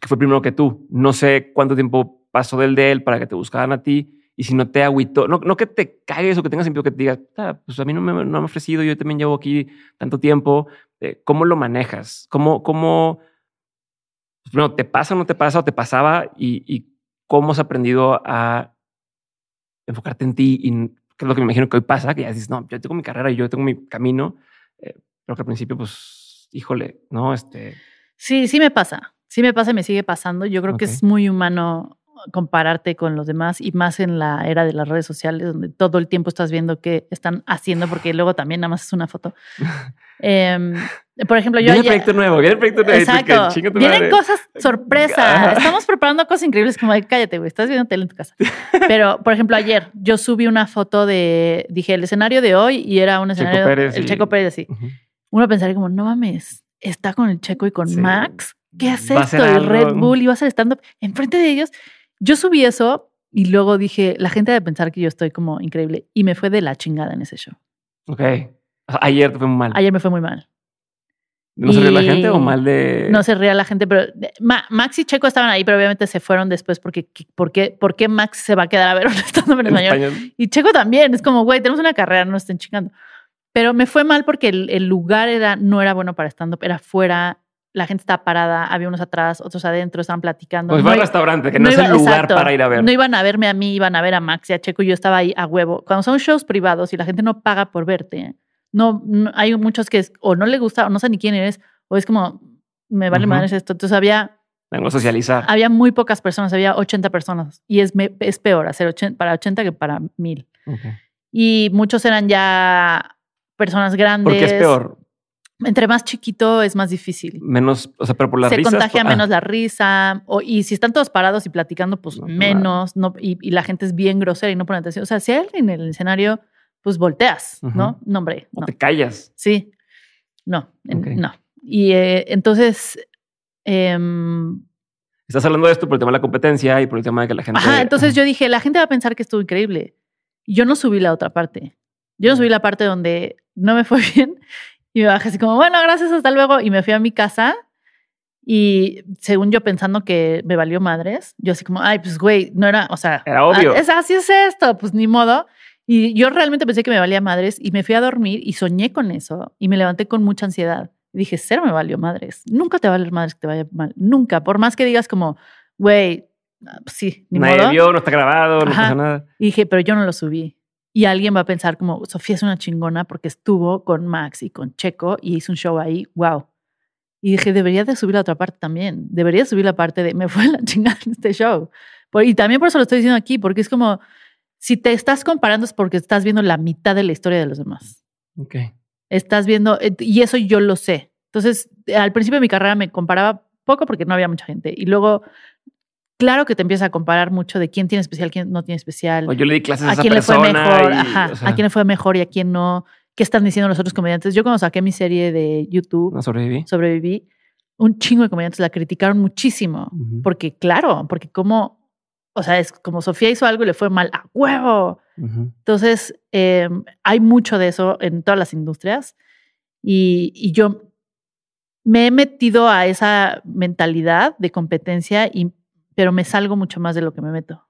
Speaker 2: que fue primero que tú. No sé cuánto tiempo pasó del de él para que te buscaran a ti. Y si no te agüitó, no, no que te caigas o que tengas sentido que te digas, ah, pues a mí no me, no me, han ofrecido, yo también llevo aquí tanto tiempo. Eh, ¿Cómo lo manejas? ¿Cómo, cómo bueno, pues, te pasa o no te pasa o te pasaba? Y, y, cómo has aprendido a enfocarte en ti? Y que es lo que me imagino que hoy pasa, que ya dices, no, yo tengo mi carrera y yo tengo mi camino, eh, pero que al principio, pues, híjole, no, este.
Speaker 1: Sí, sí me pasa. Sí me pasa y me sigue pasando. Yo creo que es muy humano compararte con los demás y más en la era de las redes sociales donde todo el tiempo estás viendo qué están haciendo porque luego también nada más es una foto. Em, por ejemplo, yo... Viene un nuevo, viene nuevo. Exacto. Vienen cosas sorpresa. Estamos preparando cosas increíbles como cállate, güey, estás viendo tele en tu casa. Pero, por ejemplo, ayer yo subí una foto de, dije, el escenario de hoy y era un escenario... Checo el Checo Pérez así. Uno pensaría como, no mames, está con el Checo y con Max ¿qué haces esto? El Red Bull y vas a hacer stand-up enfrente de ellos. Yo subí eso y luego dije, la gente debe pensar que yo estoy como increíble. Y me fue de la chingada en ese show.
Speaker 2: Ok. Ayer te fue muy mal. Ayer me fue muy mal. ¿No se ría la gente o mal de.? No se
Speaker 1: ría la gente, pero Max y Checo estaban ahí, pero obviamente se fueron después porque ¿por qué, por Max se va a quedar a ver un stand-up en español? Y Checo también. Es como, güey, tenemos una carrera, no nos estén chingando. Pero me fue mal porque el, lugar era, no era bueno para stand-up, era fuera, la gente estaba parada, había unos atrás, otros adentro, estaban platicando. Pues va al restaurante, que no, es el lugar para ir a ver. No iban a verme a mí, iban a ver a Max a Checo y yo estaba ahí a huevo. Cuando son shows privados y la gente no paga por verte, no, hay muchos que o no le gusta o no sé ni quién eres o es como me vale uh esto. Entonces había
Speaker 2: Vengo a socializar.
Speaker 1: Había muy pocas personas, había 80 personas y es, peor hacer para 80 que para 1000. Y muchos eran ya personas grandes. Porque es peor entre más chiquito es más difícil.
Speaker 2: Menos, o sea, pero por la Se contagia ah. menos la
Speaker 1: risa. O, y si están todos parados y platicando, pues menos. No, y, la gente es bien grosera y no pone atención. O sea, si hay alguien en el escenario, pues volteas, ¿no? No, hombre. O te callas. Sí. No, no. Y eh, entonces. Eh,
Speaker 2: Estás hablando de esto por el tema de la competencia y por el tema de que la gente. Ajá,
Speaker 1: entonces yo dije, la gente va a pensar que estuvo increíble. Yo no subí la otra parte. Yo no subí la parte donde no me fue bien y me bajé así como, bueno, gracias, hasta luego. Y me fui a mi casa. Y según yo pensando que me valió madres, yo así como, ay, pues güey, no era, o sea, era obvio. Ah, es, así es esto, pues ni modo. Y yo realmente pensé que me valía madres y me fui a dormir y soñé con eso y me levanté con mucha ansiedad. Y dije, cero me valió madres. Nunca te va a valer madres que te vaya mal. Nunca. Por más que digas como, güey, ah, pues sí, ni Nadie vio, no
Speaker 2: está grabado, no pasa nada.
Speaker 1: Y dije, pero yo no lo subí. Y alguien va a pensar como, Sofía es una chingona porque estuvo con Max y con Checo y hizo un show ahí, wow. Y dije, debería de subir la otra parte también, debería subir la parte de, me fue la chingada este show. y también por eso lo estoy diciendo aquí, porque es como, si te estás comparando es porque estás viendo la mitad de la historia de los demás. Ok. Estás viendo, eh, y eso yo lo sé. Entonces, al principio de mi carrera me comparaba poco porque no había mucha gente. Y luego claro que te empiezas a comparar mucho de quién tiene especial, quién no tiene especial. yo le clases a, quién le fue mejor, a quién le fue mejor y a quién no. ¿Qué están diciendo los otros comediantes? Yo cuando saqué mi serie de YouTube, sobreviví. sobreviví, un chingo de comediantes la criticaron muchísimo. Porque claro, porque como, o sea, es como Sofía hizo algo y le fue mal a huevo. Entonces, eh, hay mucho de eso en todas las industrias. Y, y yo me he metido a esa mentalidad de competencia y pero me salgo mucho más de lo que me meto.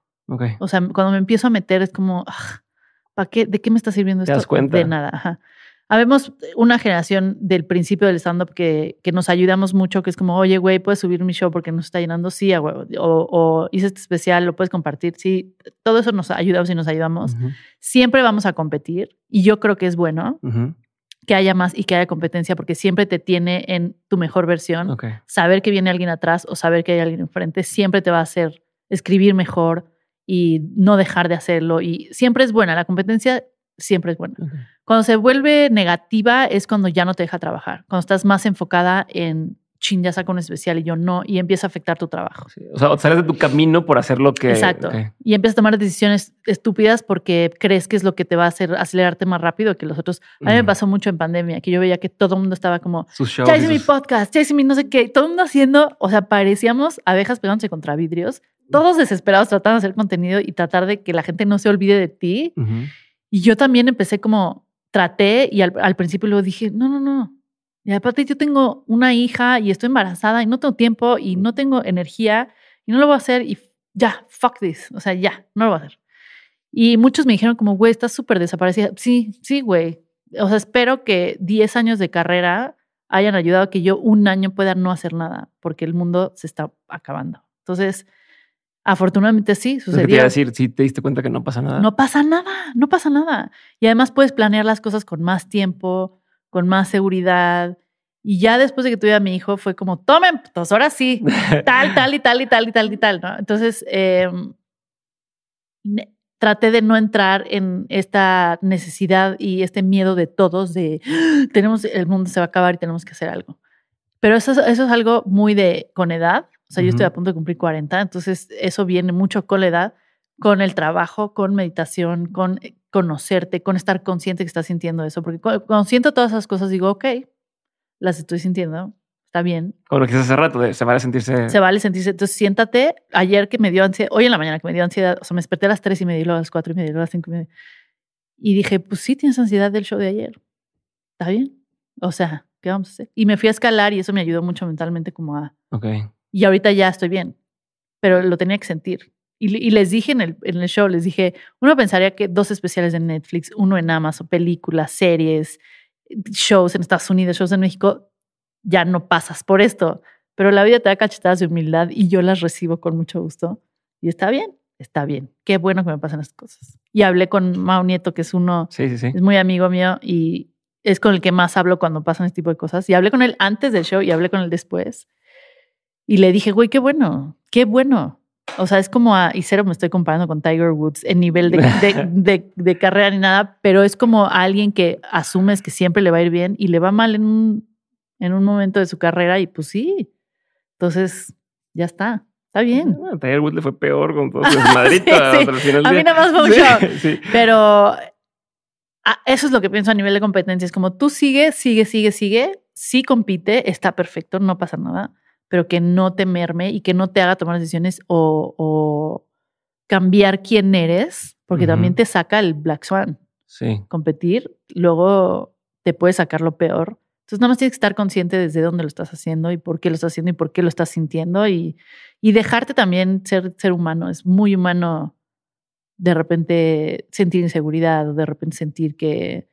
Speaker 1: O sea, cuando me empiezo a meter es como, ¿para qué? ¿De qué me está sirviendo esto? ¿Te das cuenta? De nada. Habemos una generación del principio del stand-up que, que, nos ayudamos mucho, que es como, oye, güey, ¿puedes subir mi show porque nos está llenando? Sí, a O, o, hice este especial, ¿lo puedes compartir? Sí. Todo eso nos ayudamos y nos ayudamos. Siempre vamos a competir y yo creo que es bueno que haya más y que haya competencia, porque siempre te tiene en tu mejor versión. Saber que viene alguien atrás o saber que hay alguien enfrente siempre te va a hacer escribir mejor y no dejar de hacerlo. Y siempre es buena, la competencia siempre es buena. Cuando se vuelve negativa es cuando ya no te deja trabajar, cuando estás más enfocada en chin, ya saco un especial y yo no, y empieza a afectar tu trabajo.
Speaker 2: o sea, sales de tu camino por hacer lo que... Exacto.
Speaker 1: Y empiezas a tomar decisiones estúpidas porque crees que es lo que te va a hacer acelerarte más rápido que los otros. A mí me pasó mucho en pandemia, que yo veía que todo el mundo estaba como,
Speaker 2: sus ya hice mi
Speaker 1: podcast, ya mi no sé qué, todo el mundo haciendo, o sea, parecíamos abejas pegándose contra vidrios, todos desesperados tratando de hacer contenido y tratar de que la gente no se olvide de ti. Y yo también empecé como, traté y al, al principio luego dije, no, no, no, y aparte yo tengo una hija y estoy embarazada y no tengo tiempo y no tengo energía y no lo voy a hacer y ya, fuck this, o sea, ya, no lo voy a hacer. Y muchos me dijeron como, güey, estás súper desaparecida. Sí, sí, güey. O sea, espero que 10 años de carrera hayan ayudado a que yo un año pueda no hacer nada, porque el mundo se está acabando. Entonces, afortunadamente sí, sucedió. Te iba decir,
Speaker 2: si te diste cuenta que no pasa nada. No
Speaker 1: pasa nada, no pasa nada. Y además puedes planear las cosas con más tiempo con más seguridad. Y ya después de que tuve a mi hijo fue como, tomen, pues ahora sí, tal, tal y tal y tal y tal y tal, ¿no? Entonces, em, traté de no entrar en esta necesidad y este miedo de todos de, ah, tenemos, el mundo se va a acabar y tenemos que hacer algo. Pero eso, eso es algo muy de con edad. O sea, yo estoy a punto de cumplir 40, entonces eso viene mucho con la edad, con el trabajo, con meditación, con eh, conocerte, con estar consciente que estás sintiendo eso. Porque cuando siento todas esas cosas, digo, ok, las estoy sintiendo, está bien.
Speaker 2: con lo que hace rato, se vale sentirse. Se
Speaker 1: vale sentirse. Entonces, siéntate. Ayer que me dio ansiedad, hoy en la mañana que me dio ansiedad, o sea, me desperté a las 3 y me luego a las 4 y me luego a las 5 y Y dije, pues sí, tienes ansiedad del show de ayer. Está bien. O sea, ¿qué vamos a hacer? Y me fui a escalar y eso me ayudó mucho mentalmente, como a. Ok. Y ahorita ya estoy bien. Pero lo tenía que sentir. Y, les dije en el, show, les dije, uno pensaría que dos especiales de Netflix, uno en Amazon, películas, series, shows en Estados Unidos, shows en México, ya no pasas por esto. Pero la vida te da cachetadas de humildad y yo las recibo con mucho gusto. Y está bien, está bien. Qué bueno que me pasan las cosas. Y hablé con Mao Nieto, que es uno, es muy amigo mío y es con el que más hablo cuando pasan este tipo de cosas. Y hablé con él antes del show y hablé con él después. Y le dije, güey, qué bueno, qué bueno. O sea, es como a, ah, y cero me estoy comparando con Tiger Woods en nivel de, de, carrera ni nada, pero es como a alguien que asumes que siempre le va a ir bien y le va mal en
Speaker 2: un, en
Speaker 1: un momento de su carrera y pues sí. Entonces, ya está. Está bien.
Speaker 2: Ah, Tiger Woods le fue peor con todos los madritas. A mí nada más fue un
Speaker 1: Pero ah, eso es lo que pienso a nivel de competencia. Es como tú sigue, sigue, sigue, sigue. Sí compite, está perfecto, no pasa nada pero que no temerme y que no te haga tomar decisiones o, cambiar quién eres, porque también te saca el Black Swan. Sí. Competir, luego te puede sacar lo peor. Entonces, nada más tienes que estar consciente desde dónde lo estás haciendo y por qué lo estás haciendo y por qué lo estás sintiendo y, dejarte también ser, ser humano. Es muy humano de repente sentir inseguridad o de repente sentir que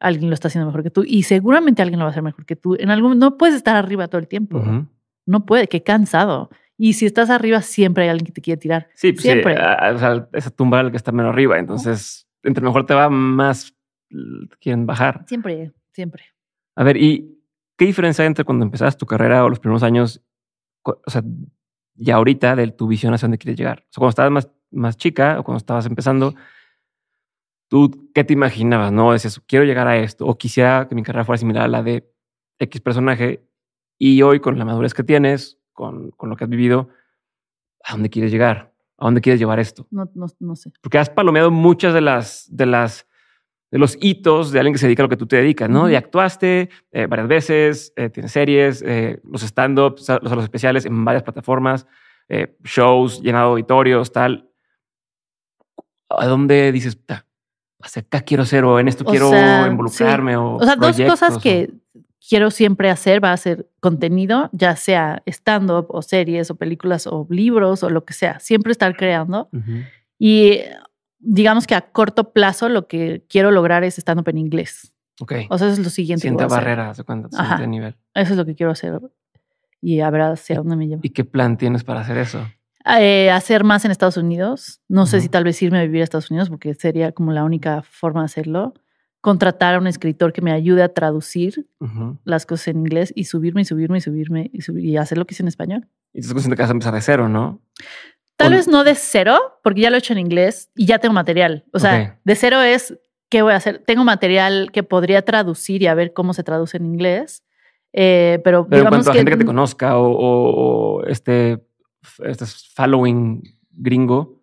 Speaker 1: alguien lo está haciendo mejor que tú y seguramente alguien lo va a hacer mejor que tú. En algún no puedes estar arriba todo el tiempo. No puede, qué cansado. Y si estás arriba, siempre hay alguien que te quiere tirar. Sí, pues siempre.
Speaker 2: esa tumba al que está menos arriba. Entonces, entre mejor te va, más quieren bajar.
Speaker 1: Siempre, siempre.
Speaker 2: A ver, ¿y qué diferencia hay entre cuando empezabas tu carrera o los primeros años, o sea, y ahorita de tu visión hacia dónde quieres llegar? O sea, cuando estabas más, más chica o cuando estabas empezando, ¿tú qué te imaginabas? No, decías, quiero llegar a esto o quisiera que mi carrera fuera similar a la de X personaje y hoy, con la madurez que tienes, con, lo que has vivido, ¿a dónde quieres llegar? ¿A dónde quieres llevar esto?
Speaker 1: No, no, no sé.
Speaker 2: Porque has palomeado muchas de las, de las, de los hitos de alguien que se dedica a lo que tú te dedicas, ¿no? Y actuaste eh, varias veces, eh, tienes series, eh, los stand-ups, los, especiales en varias plataformas, shows, llenado auditorios, tal. ¿A dónde dices, acá quiero ser o en esto quiero involucrarme? O, o sea, dos cosas que
Speaker 1: quiero siempre hacer va a ser contenido, ya sea stand-up o series o películas o libros o lo que sea, siempre estar creando. Y digamos que a corto plazo lo que quiero lograr es stand-up en inglés. Ok. O sea, es lo siguiente. Siguiente barrera, hace cuenta, nivel. Eso es lo que quiero hacer y a ver hacia dónde me llevo.
Speaker 2: ¿Y qué plan tienes para hacer eso?
Speaker 1: Eh, hacer más en Estados Unidos. No sé si tal vez irme a vivir a Estados Unidos porque sería como la única forma de hacerlo contratar a un escritor que me ayude a traducir las cosas en inglés y subirme y subirme y subirme y, hacer lo que hice en español.
Speaker 2: Y te pues, estás que vas a empezar de cero, ¿no?
Speaker 1: Tal vez no de cero, porque ya lo he hecho en inglés y ya tengo material. O sea, de cero es qué voy a hacer. Tengo material que podría traducir y a ver cómo se traduce en inglés. Eh, pero, pero en cuanto a gente que te
Speaker 2: conozca o, este, este, following gringo,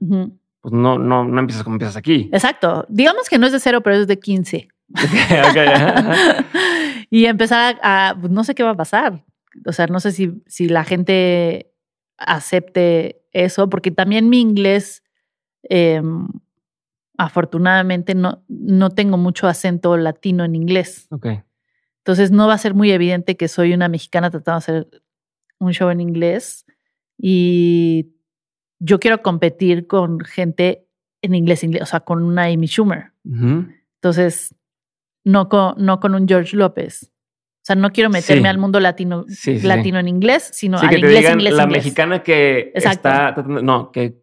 Speaker 2: pues no, no, no empiezas como empiezas aquí.
Speaker 1: Exacto. Digamos que no es de cero, pero es de 15. y empezar a, a, pues, no sé qué va a pasar. O sea, no sé si, si la gente acepte eso, porque también mi inglés, em, afortunadamente, no, no tengo mucho acento latino en inglés. Okay. Entonces no va a ser muy evidente que soy una mexicana tratando de hacer un show en inglés y yo quiero competir con gente en inglés, inglés o sea, con una Amy Schumer. Entonces, no con, no con un George López. O sea, no quiero meterme al mundo latino, latino en inglés, sino al que inglés, inglés, La mexicana que está
Speaker 2: tratando, no, que,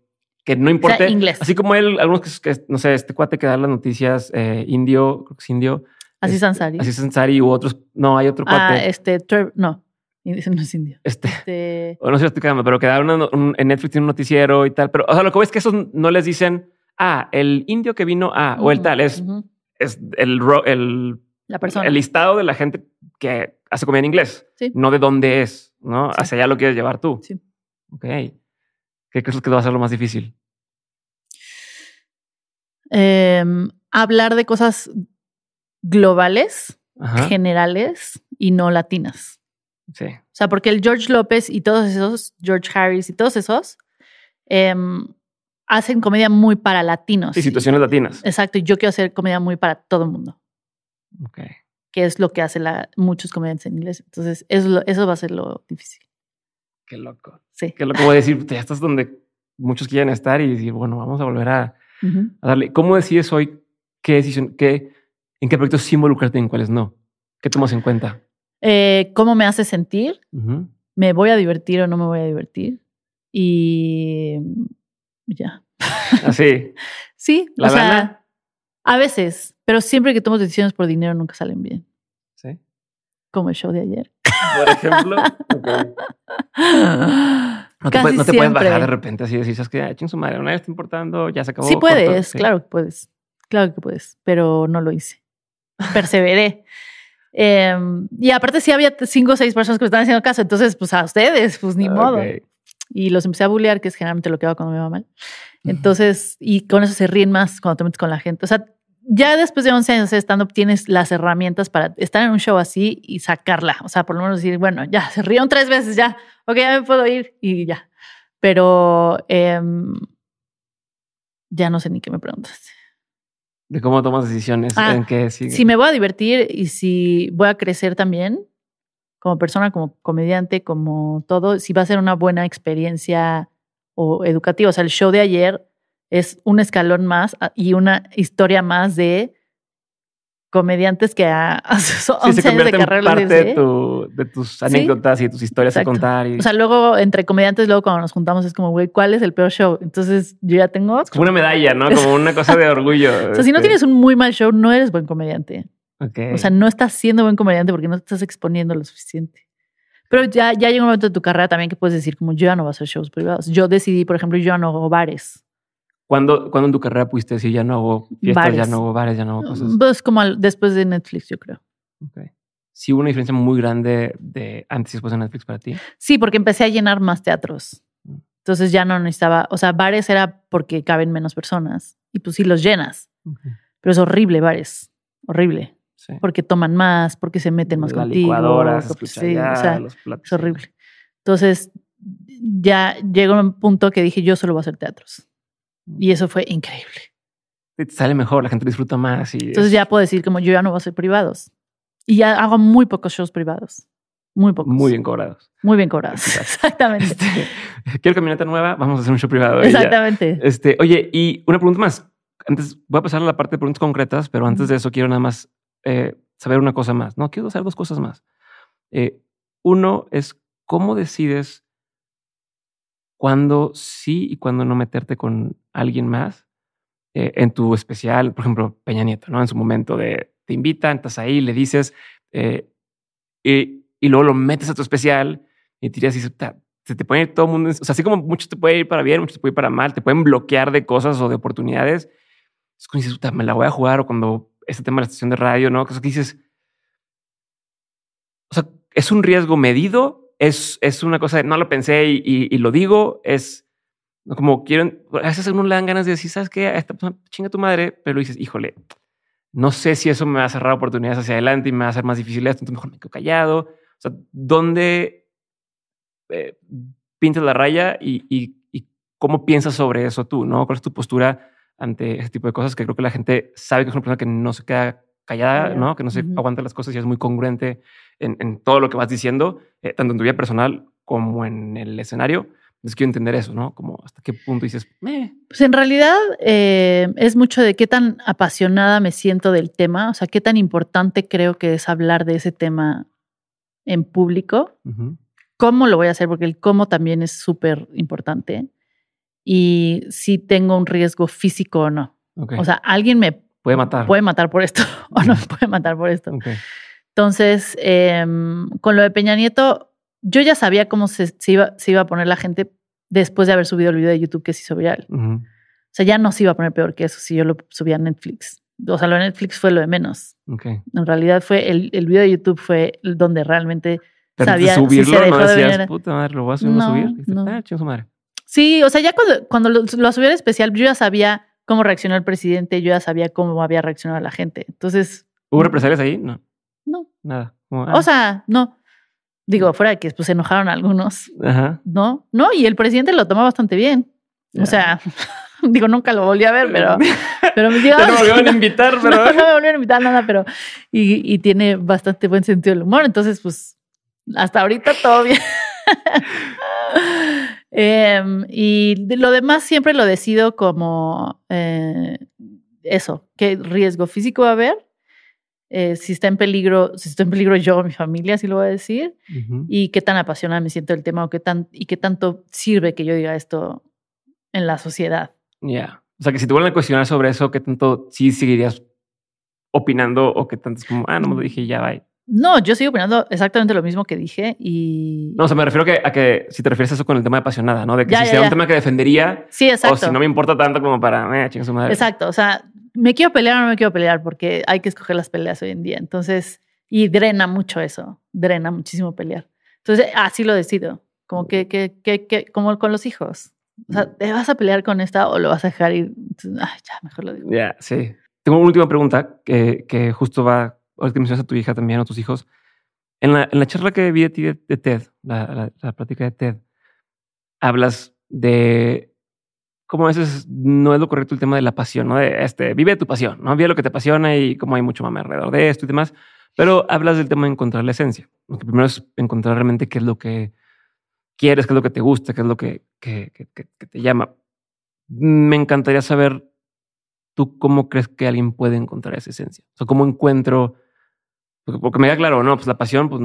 Speaker 2: que no importa. Así como él, algunos que, no sé, este cuate que da las noticias eh, indio, creo que es indio. Así Sansari. Así Sansari u otros. No, hay otro ah, cuate. Ah,
Speaker 1: este, no y dicen no es indio. Este,
Speaker 2: este O no sé pero quedaron en Netflix tiene un noticiero y tal. Pero, o sea, lo que ves es que esos no les dicen, ah, el indio que vino a o el tal. Es, es el, el, el listado de la gente que hace comida en inglés. No de dónde es, ¿no? Hacia allá lo quieres llevar tú. Sí. Ok. ¿Qué crees que va a ser lo más difícil?
Speaker 1: Em, hablar de cosas globales, generales y no latinas. Sí. O sea, porque el George López y todos esos, George Harris y todos esos, em, hacen comedia muy para latinos. Y situaciones latinas. Exacto, y yo quiero hacer comedia muy para todo el mundo. Ok. Que es lo que hacen muchos comediantes en inglés. Entonces, eso, eso va a ser lo difícil.
Speaker 2: Qué loco. Sí. Qué loco voy a decir, ya estás donde muchos quieren estar y decir, bueno, vamos a volver a, a darle. ¿Cómo decides hoy qué decisión, qué, en qué proyectos sí involucrarte y en cuáles no? ¿Qué tomas en cuenta?
Speaker 1: eh, cómo me hace sentir, me voy a divertir o no me voy a divertir. Y ya. Así. Ah, sí, o sea, a veces, pero siempre que tomo decisiones por dinero nunca salen bien. Sí. Como el show de
Speaker 2: ayer. Por ejemplo. No te, puedes, no bajar de repente así y decir, es que ya ah, ching su madre, no está importando, ya se acabó. Sí puedes, claro
Speaker 1: que puedes, claro que puedes, pero no lo hice. Perseveré. Em, y aparte sí había cinco o seis personas que me estaban haciendo caso, entonces pues a ustedes, pues ni modo. Y los empecé a bullear, que es generalmente lo que hago cuando me va mal. Entonces, y con eso se ríen más cuando te metes con la gente. O sea, ya después de 11 años de stand tienes las herramientas para estar en un show así y sacarla. O sea, por lo menos decir, bueno, ya, se rieron tres veces, ya, ok, ya me puedo ir y ya. Pero em, ya no sé ni qué me preguntaste
Speaker 2: de cómo tomas decisiones, ah, en qué Si me
Speaker 1: voy a divertir y si voy a crecer también, como persona, como comediante, como todo, si va a ser una buena experiencia o educativa. O sea, el show de ayer es un escalón más ah, y una historia más de comediantes que a, 11 años de carrera parte de,
Speaker 2: tu, de, tus anécdotas y tus historias a contar. O sea,
Speaker 1: luego entre comediantes, luego cuando nos juntamos es como, güey, ¿cuál es el peor show? Entonces yo ya tengo... como una medalla, ¿no? Como una cosa de
Speaker 2: orgullo. o sea, si no este. tienes un
Speaker 1: muy mal show, no eres buen comediante. O sea, no estás siendo buen comediante porque no te estás exponiendo lo suficiente. Pero ya, ya llega un momento de tu carrera también que puedes decir, como yo ya no voy a hacer shows privados. Yo decidí, por ejemplo, yo no hago bares.
Speaker 2: ¿Cuándo, en tu carrera pudiste decir ya no hago fiestas, ya no hago bares, ya no hago cosas? Pues como después de Netflix, yo creo. ¿Sí hubo una diferencia muy grande de antes y después de Netflix para ti?
Speaker 1: Sí, porque empecé a llenar más teatros. Mm. Entonces ya no necesitaba, o sea, bares era porque caben menos personas y pues sí los llenas. Pero es horrible bares, horrible. Porque toman más, porque se meten más contigo. los platos. es horrible. Entonces ya llegó un punto que dije, yo solo voy a hacer teatros. Y eso fue increíble.
Speaker 2: sale mejor, la gente disfruta más. Y Entonces ya
Speaker 1: puedo decir como yo ya no voy a hacer privados. Y ya hago muy pocos shows privados.
Speaker 2: Muy pocos. Muy bien cobrados.
Speaker 1: Muy bien cobrados. Exactamente. Este,
Speaker 2: quiero camioneta nueva, vamos a hacer un show privado.
Speaker 1: Exactamente.
Speaker 2: Este, oye, y una pregunta más. Antes voy a pasar a la parte de preguntas concretas, pero antes de eso quiero nada más eh, saber una cosa más. No, quiero saber dos cosas más. Eh, uno es cómo decides cuándo sí y cuándo no meterte con alguien más eh, en tu especial, por ejemplo, Peña Nieto, ¿no? En su momento de te invitan, estás ahí, le dices eh, y, luego lo metes a tu especial y tiras y se te, se puede ir todo el mundo. O sea, así como mucho te puede ir para bien, muchos te puede ir para mal, te pueden bloquear de cosas o de oportunidades. Es como dices, me la voy a jugar o cuando este tema de la estación de radio, ¿no? Que dices, o sea, es un riesgo medido es, es una cosa no lo pensé y, lo digo, es como quieren, a veces a uno le dan ganas de decir, ¿sabes qué? esta chinga tu madre, pero dices, híjole, no sé si eso me va a cerrar oportunidades hacia adelante y me va a hacer más difícil esto, entonces mejor me quedo callado. O sea, ¿dónde eh, pintas la raya y, y, cómo piensas sobre eso tú? ¿no? ¿Cuál es tu postura ante ese tipo de cosas? Que creo que la gente sabe que es una persona que no se queda callada, ¿no? que no se aguanta las cosas y es muy congruente en, todo lo que vas diciendo, eh, tanto en tu vida personal como en el escenario. Entonces pues quiero entender eso, ¿no? Como hasta qué punto dices, me.
Speaker 1: Pues en realidad eh, es mucho de qué tan apasionada me siento del tema, o sea, qué tan importante creo que es hablar de ese tema en público, cómo lo voy a hacer, porque el cómo también es súper importante, y si tengo un riesgo físico o no. O sea, alguien me puede matar. Puede matar por esto o no puede matar por esto. Entonces, em, con lo de Peña Nieto, yo ya sabía cómo se, iba, se, iba, a poner la gente después de haber subido el video de YouTube que sí hizo viral. O sea, ya no se iba a poner peor que eso si yo lo subía a Netflix. O sea, lo de Netflix fue lo de menos. Okay. En realidad fue el, el, video de YouTube fue donde realmente sabía si se dejó lo a subir, Sí, o sea, ya cuando, lo, lo subí al especial, yo ya sabía cómo reaccionó el presidente, yo ya sabía cómo había reaccionado la gente. Entonces.
Speaker 2: ¿Hubo represalias ahí? No nada. O ah. sea,
Speaker 1: no. Digo, fuera que pues, se enojaron algunos. No, no, y el presidente lo toma bastante bien. O sea, digo, nunca lo volví a ver, pero. pero me digo, no me volvieron a invitar, pero. No, me volvieron a invitar nada, pero. Y, tiene bastante buen sentido del humor. Entonces, pues, hasta ahorita todo bien. Em, y lo demás siempre lo decido como eh, eso, qué riesgo físico va a haber eh, si está en peligro, si estoy en peligro yo o mi familia, si lo voy a decir, y qué tan apasionada me siento del tema o qué tan, y qué tanto sirve que yo diga esto en la sociedad.
Speaker 2: Ya. O sea, que si te vuelven a cuestionar sobre eso, qué tanto sí seguirías opinando o qué tanto es como, ah, no me dije, ya va.
Speaker 1: No, yo sigo opinando exactamente lo mismo que dije y...
Speaker 2: No, o sea, me refiero a que si te refieres a eso con el tema de apasionada, ¿no? De que si sea un tema que defendería... O si no me importa tanto como para... Eh, su madre. Exacto,
Speaker 1: o sea, me quiero pelear o no me quiero pelear, porque hay que escoger las peleas hoy en día. Entonces, y drena mucho eso, drena muchísimo pelear. Entonces, así lo decido, como que, que, que, como con los hijos. O sea, mm. ¿te vas a pelear con esta o lo vas a dejar ir? ay, ya, mejor lo digo.
Speaker 2: Ya, sí. Tengo una última pregunta que, que justo va, ahora que mencionas a tu hija también, a tus hijos. En la, en la charla que vi de ti de, TED, la, la, la plática de TED, hablas de como a veces no es lo correcto el tema de la pasión, ¿no? De este, vive tu pasión, ¿no? Vive lo que te apasiona y como hay mucho mame alrededor de esto y demás. Pero hablas del tema de encontrar la esencia. Lo que primero es encontrar realmente qué es lo que quieres, qué es lo que te gusta, qué es lo que, te llama. Me encantaría saber tú cómo crees que alguien puede encontrar esa esencia. O sea, cómo encuentro, porque, me queda claro, no, pues la pasión pues,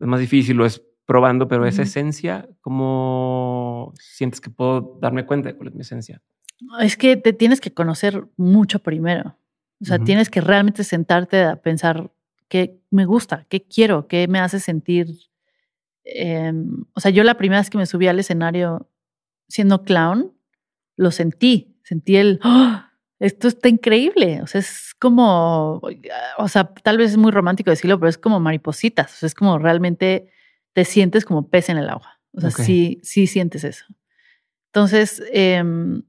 Speaker 2: es más difícil o es probando, pero esa esencia, ¿cómo sientes que puedo darme cuenta de cuál es mi esencia?
Speaker 1: Es que te tienes que conocer mucho primero. O sea, tienes que realmente sentarte a pensar qué me gusta, qué quiero, qué me hace sentir. Em, o sea, yo la primera vez que me subí al escenario siendo clown, lo sentí, sentí el, ¡Ah! esto está increíble. O sea, es como, o sea, tal vez es muy romántico decirlo, pero es como maripositas. O sea, es como realmente te sientes como pez en el agua. O sea, sí, sí sientes eso. Entonces, em,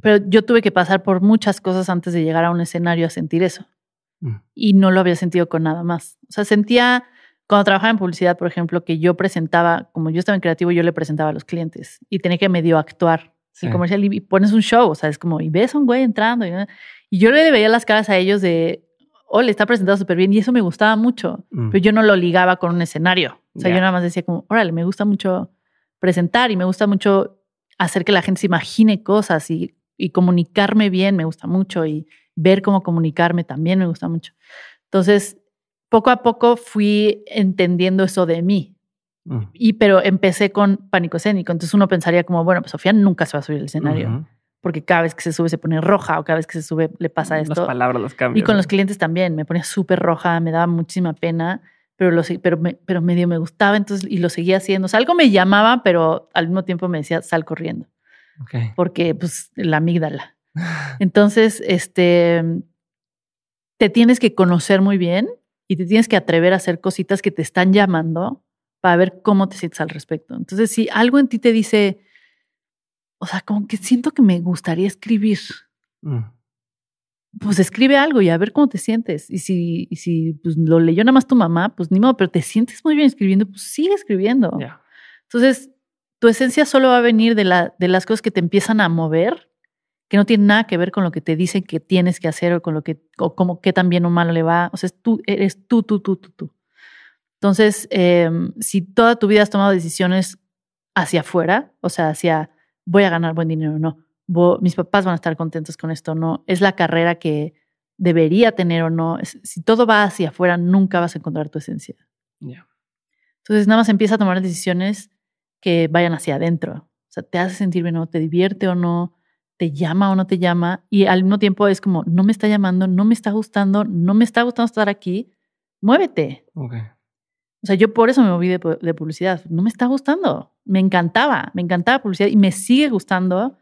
Speaker 1: pero yo tuve que pasar por muchas cosas antes de llegar a un escenario a sentir eso. Mm. Y no lo había sentido con nada más. O sea, sentía, cuando trabajaba en publicidad, por ejemplo, que yo presentaba, como yo estaba en creativo, yo le presentaba a los clientes y tenía que medio actuar sí. el comercial y, pones un show, o sea, es como, y ves a un güey entrando. Y, y yo le veía las caras a ellos de, oh, le está presentado súper bien. Y eso me gustaba mucho, mm. pero yo no lo ligaba con un escenario. O sea, yo nada más decía como, órale, me gusta mucho presentar y me gusta mucho hacer que la gente se imagine cosas y, comunicarme bien, me gusta mucho. Y ver cómo comunicarme también me gusta mucho. Entonces, poco a poco fui entendiendo eso de mí. Mm. Y pero empecé con pánico escénico. Entonces uno pensaría como, bueno, pues Sofía nunca se va a subir al escenario porque cada vez que se sube se pone roja o cada vez que se sube le pasa esto. Las palabras
Speaker 2: las cambian. Y con los
Speaker 1: clientes también, me ponía súper roja, me daba muchísima pena, pero, pero, pero medio me gustaba entonces y lo seguía haciendo. O sea, algo me llamaba, pero al mismo tiempo me decía, sal corriendo. Porque pues la amígdala. Entonces, este, te tienes que conocer muy bien y te tienes que atrever a hacer cositas que te están llamando para ver cómo te sientes al respecto. Entonces, si algo en ti te dice, o sea, como que siento que me gustaría escribir. Mm. Pues escribe algo y a ver cómo te sientes. Y si, y si pues, lo leyó nada más tu mamá, pues ni modo, pero te sientes muy bien escribiendo, pues sigue escribiendo. Entonces, tu esencia solo va a venir de, la, de las cosas que te empiezan a mover, que no tienen nada que ver con lo que te dicen que tienes que hacer o con lo que, o como qué tan bien un malo le va. O sea, tú, eres tú, tú, tú, tú, tú. Entonces, em, si toda tu vida has tomado decisiones hacia afuera, o sea, hacia voy a ganar buen dinero o no, mis papás van a estar contentos con esto o no, es la carrera que debería tener o no. Si todo va hacia afuera, nunca vas a encontrar tu esencia.
Speaker 2: Entonces,
Speaker 1: nada más empieza a tomar decisiones que vayan hacia adentro. O sea, te hace sentir bien o te divierte o no, te llama o no te llama. Y al mismo tiempo es como, no me está llamando, no me está gustando, no me está gustando estar aquí. Muévete. O sea, yo por eso me moví de, publicidad. No me está gustando. Me encantaba, me encantaba publicidad y me sigue gustando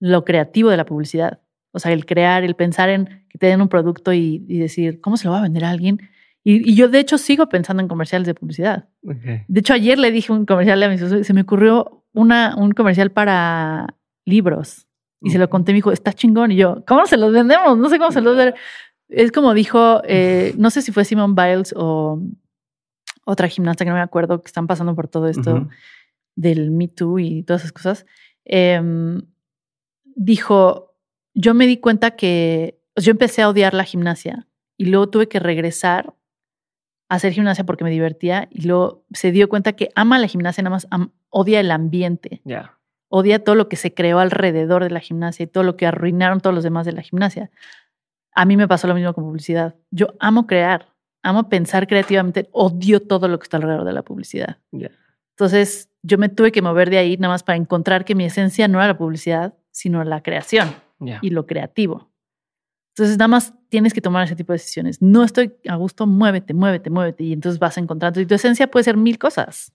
Speaker 1: lo creativo de la publicidad. O sea, el crear, el pensar en que te den un producto y, decir, ¿cómo se lo va a vender a alguien? Y, yo, de hecho, sigo pensando en comerciales de publicidad. De hecho, ayer le dije un comercial a mi socio, se me ocurrió una, un comercial para libros. Y se lo conté, me dijo, está chingón. Y yo, ¿cómo se los vendemos? No sé cómo se los vendemos. Es como dijo, eh, no sé si fue Simon Biles o otra gimnasta que no me acuerdo, que están pasando por todo esto del Me Too y todas esas cosas, em, dijo, yo me di cuenta que yo empecé a odiar la gimnasia y luego tuve que regresar a hacer gimnasia porque me divertía y luego se dio cuenta que ama la gimnasia, nada más odia el ambiente. Odia todo lo que se creó alrededor de la gimnasia y todo lo que arruinaron todos los demás de la gimnasia. A mí me pasó lo mismo con publicidad. Yo amo crear amo pensar creativamente, odio todo lo que está alrededor de la publicidad. Entonces, yo me tuve que mover de ahí nada más para encontrar que mi esencia no era la publicidad, sino la creación y lo creativo. Entonces, nada más tienes que tomar ese tipo de decisiones. No estoy a gusto, muévete, muévete, muévete. Y entonces vas encontrando. Y tu esencia puede ser mil cosas.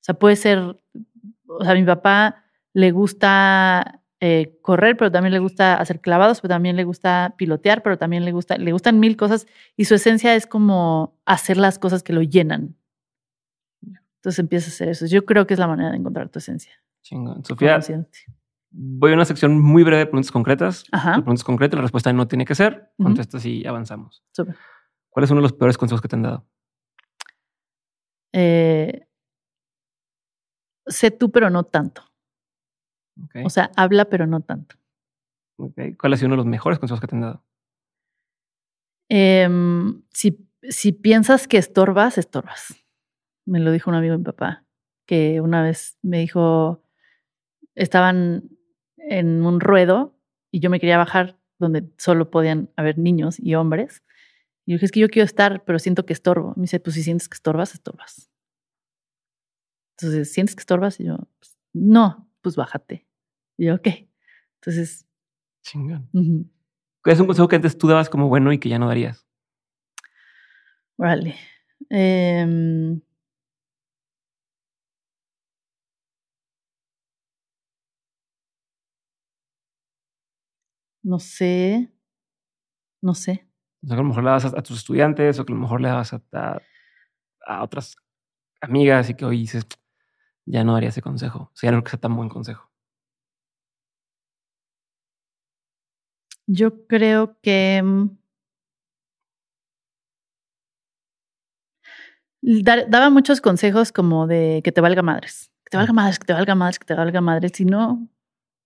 Speaker 1: O sea, puede ser. O sea, a mi papá le gusta eh, correr, pero también le gusta hacer clavados, pero también le gusta pilotear, pero también le gusta, le gustan mil cosas y su esencia es como hacer las cosas que lo llenan. Entonces empieza a hacer eso. Yo creo que es la manera de encontrar tu esencia.
Speaker 2: Chingón. Sofía, voy a una sección muy breve de preguntas concretas. Preguntas concretas, la respuesta no tiene que ser. Contestas y avanzamos. ¿Cuál es uno de los peores consejos que te han dado?
Speaker 1: Eh, sé tú, pero no tanto. O sea, habla, pero no tanto.
Speaker 2: ¿Cuál ha sido uno de los mejores consejos que te han dado?
Speaker 1: Em, si, si piensas que estorbas, estorbas. Me lo dijo un amigo de mi papá, que una vez me dijo, estaban en un ruedo y yo me quería bajar donde solo podían haber niños y hombres. Y yo dije, es que yo quiero estar, pero siento que estorbo. Me dice, pues si sientes que estorbas, estorbas. Entonces, ¿sientes que estorbas? Y yo, pues, no, pues bájate. Y yo, ok. Entonces.
Speaker 2: Chingón. Es un consejo que antes tú dabas como bueno y que ya no darías.
Speaker 1: Vale. Em. no sé. No
Speaker 2: sé. O sea, que a lo mejor le das a, tus estudiantes o que a lo mejor le das a, a, otras amigas y que hoy dices, ya no daría ese consejo. O sea, ya no creo que sea tan buen consejo.
Speaker 1: Yo creo que mm, daba muchos consejos como de que te valga madres, que te valga madres, que te valga madres, que te valga madres. Si no,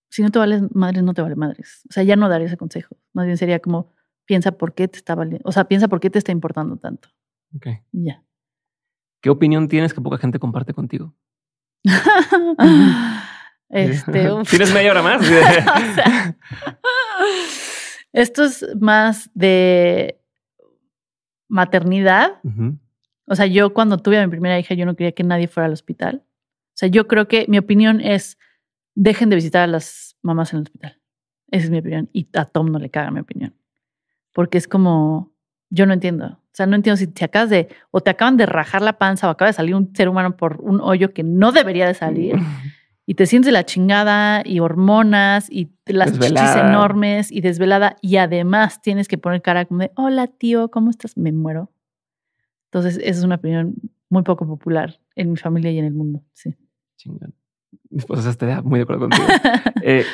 Speaker 1: si no te vales madres, no te vale madres. O sea, ya no daría ese consejo. Más bien sería como piensa por qué te está valiendo, o sea, piensa por qué te está importando tanto. Ok. ya.
Speaker 2: ¿Qué opinión tienes que poca gente comparte contigo?
Speaker 1: Este, tienes media hora más. Esto es más de maternidad. O sea, yo cuando tuve a mi primera hija, yo no quería que nadie fuera al hospital. O sea, yo creo que mi opinión es, dejen de visitar a las mamás en el hospital. Esa es mi opinión. Y a Tom no le caga mi opinión. Porque es como, yo no entiendo. O sea, no entiendo si te acabas de, o te acaban de rajar la panza o acaba de salir un ser humano por un hoyo que no debería de salir. y te sientes la chingada y hormonas y las chichis enormes y desvelada y además tienes que poner cara como de hola tío, ¿cómo estás? Me muero. Entonces, esa es una opinión muy poco popular en mi familia y en el mundo, sí.
Speaker 2: Chingón. Mi esposa está muy de acuerdo contigo. Eh,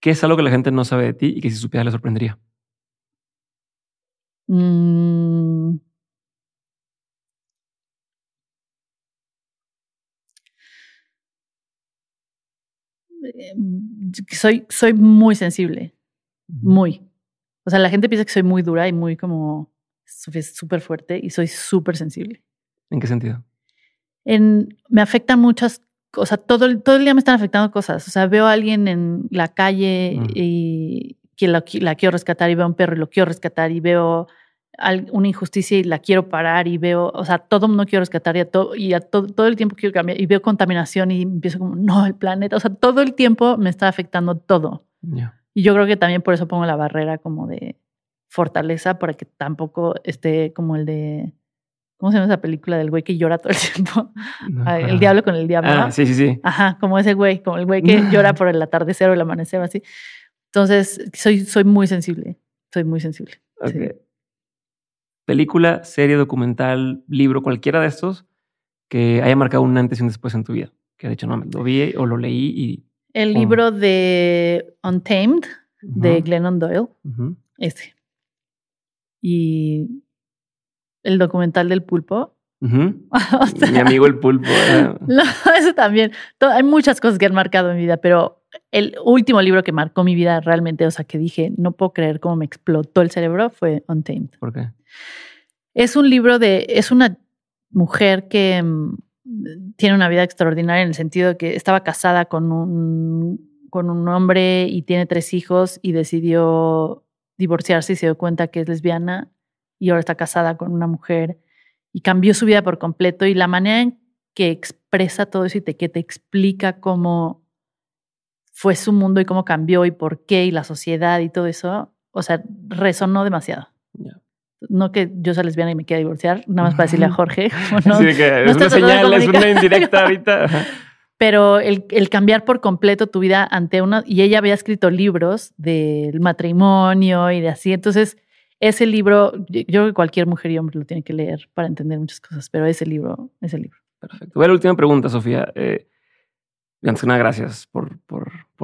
Speaker 2: ¿Qué es algo que la gente no sabe de ti y que si supiera le sorprendería?
Speaker 1: Mmm... Em, soy, soy muy sensible, muy. O sea, la gente piensa que soy muy dura y muy como súper fuerte y soy súper sensible. ¿En qué sentido? En, me afectan muchas o sea, todo, todo el día me están afectando cosas. O sea, veo a alguien en la calle y que la, la, quiero rescatar y veo a un perro y lo quiero rescatar y veo una injusticia y la quiero parar y veo, o sea, todo no quiero rescatar y, a y a todo el tiempo quiero cambiar y veo contaminación y empiezo como, no, el planeta, o sea, todo el tiempo me está afectando todo. Y yo creo que también por eso pongo la barrera como de fortaleza para que tampoco esté como el de, ¿cómo se llama esa película del güey que llora todo el tiempo? Ah, ah. el diablo con el diablo. Ah, sí, sí, sí. Ajá, como ese güey, como el güey que llora por el atardecer o el amanecer o así. Entonces, soy, soy muy sensible, soy muy sensible
Speaker 2: película, serie, documental, libro, cualquiera de estos que haya marcado un antes y un después en tu vida? Que de hecho no, lo vi o lo leí y... El
Speaker 1: libro de Untamed, de Glennon Doyle, este. Y el documental del pulpo. Mi
Speaker 2: amigo el pulpo.
Speaker 1: No, eso también. hay muchas cosas que han marcado en mi vida, pero el último libro que marcó mi vida realmente, o sea, que dije, no puedo creer cómo me explotó el cerebro, fue Untamed. ¿Por qué? Es un libro de, es una mujer que mm, tiene una vida extraordinaria en el sentido de que estaba casada con un, con un hombre y tiene tres hijos y decidió divorciarse y se dio cuenta que es lesbiana y ahora está casada con una mujer y cambió su vida por completo y la manera en que expresa todo eso y que te explica cómo fue su mundo y cómo cambió y por qué y la sociedad y todo eso, o sea, resonó demasiado. No que yo sea lesbiana y me quiera divorciar, nada más para decirle a Jorge. No, es una es una indirecta
Speaker 2: ahorita.
Speaker 1: Pero el, cambiar por completo tu vida ante una... Y ella había escrito libros del matrimonio y de así. Entonces, ese libro, yo creo que cualquier mujer y hombre lo tiene que leer para entender muchas cosas, pero ese libro,
Speaker 2: ese libro. Perfecto. Voy a la última pregunta, Sofía. Eh, antes que nada, gracias por,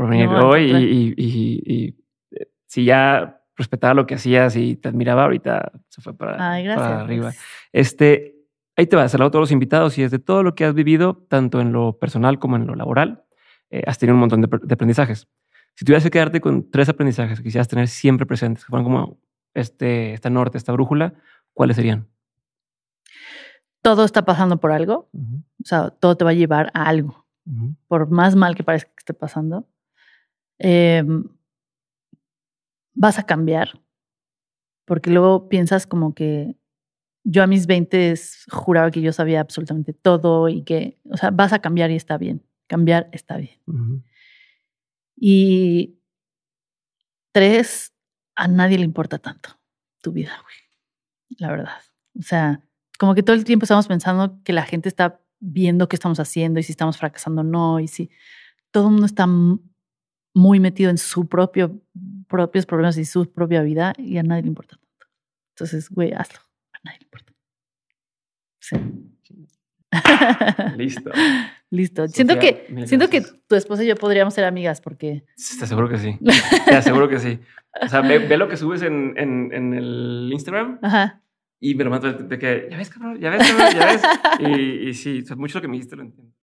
Speaker 2: venir hoy. Y, eh, si ya respetaba lo que hacías y te admiraba, ahorita se fue para, arriba. Pues. Este, ahí te vas, saludo a todos los invitados y desde todo lo que has vivido, tanto en lo personal como en lo laboral, eh, has tenido un montón de, aprendizajes. Si tuvieras que quedarte con tres aprendizajes que quisieras tener siempre presentes, que fueran como este, esta norte, esta brújula, ¿cuáles serían?
Speaker 1: Todo está pasando por algo, o sea, todo te va a llevar a algo por más mal que parezca que esté pasando, em, vas a cambiar, porque luego piensas como que yo a mis 20 juraba que yo sabía absolutamente todo y que, o sea, vas a cambiar y está bien, cambiar está bien. Y tres, a nadie le importa tanto tu vida, güey, la verdad. O sea, como que todo el tiempo estamos pensando que la gente está viendo qué estamos haciendo y si estamos fracasando o no, y si todo el mundo está muy metido en sus propio, propios problemas y su propia vida y a nadie le importa tanto. Entonces, güey, hazlo, a nadie le importa. Sí.
Speaker 2: Listo. Listo. siento que, siento
Speaker 1: que tu esposa y yo podríamos ser amigas porque. Te seguro que sí. Te aseguro que sí. O sea, ve,
Speaker 2: lo que subes en el Instagram. Ajá. Y me lo mando de que, ya ves, cabrón, ya ves, cabrón, ya ves. y, y sí, o sea, mucho lo que me dijiste lo entiendo.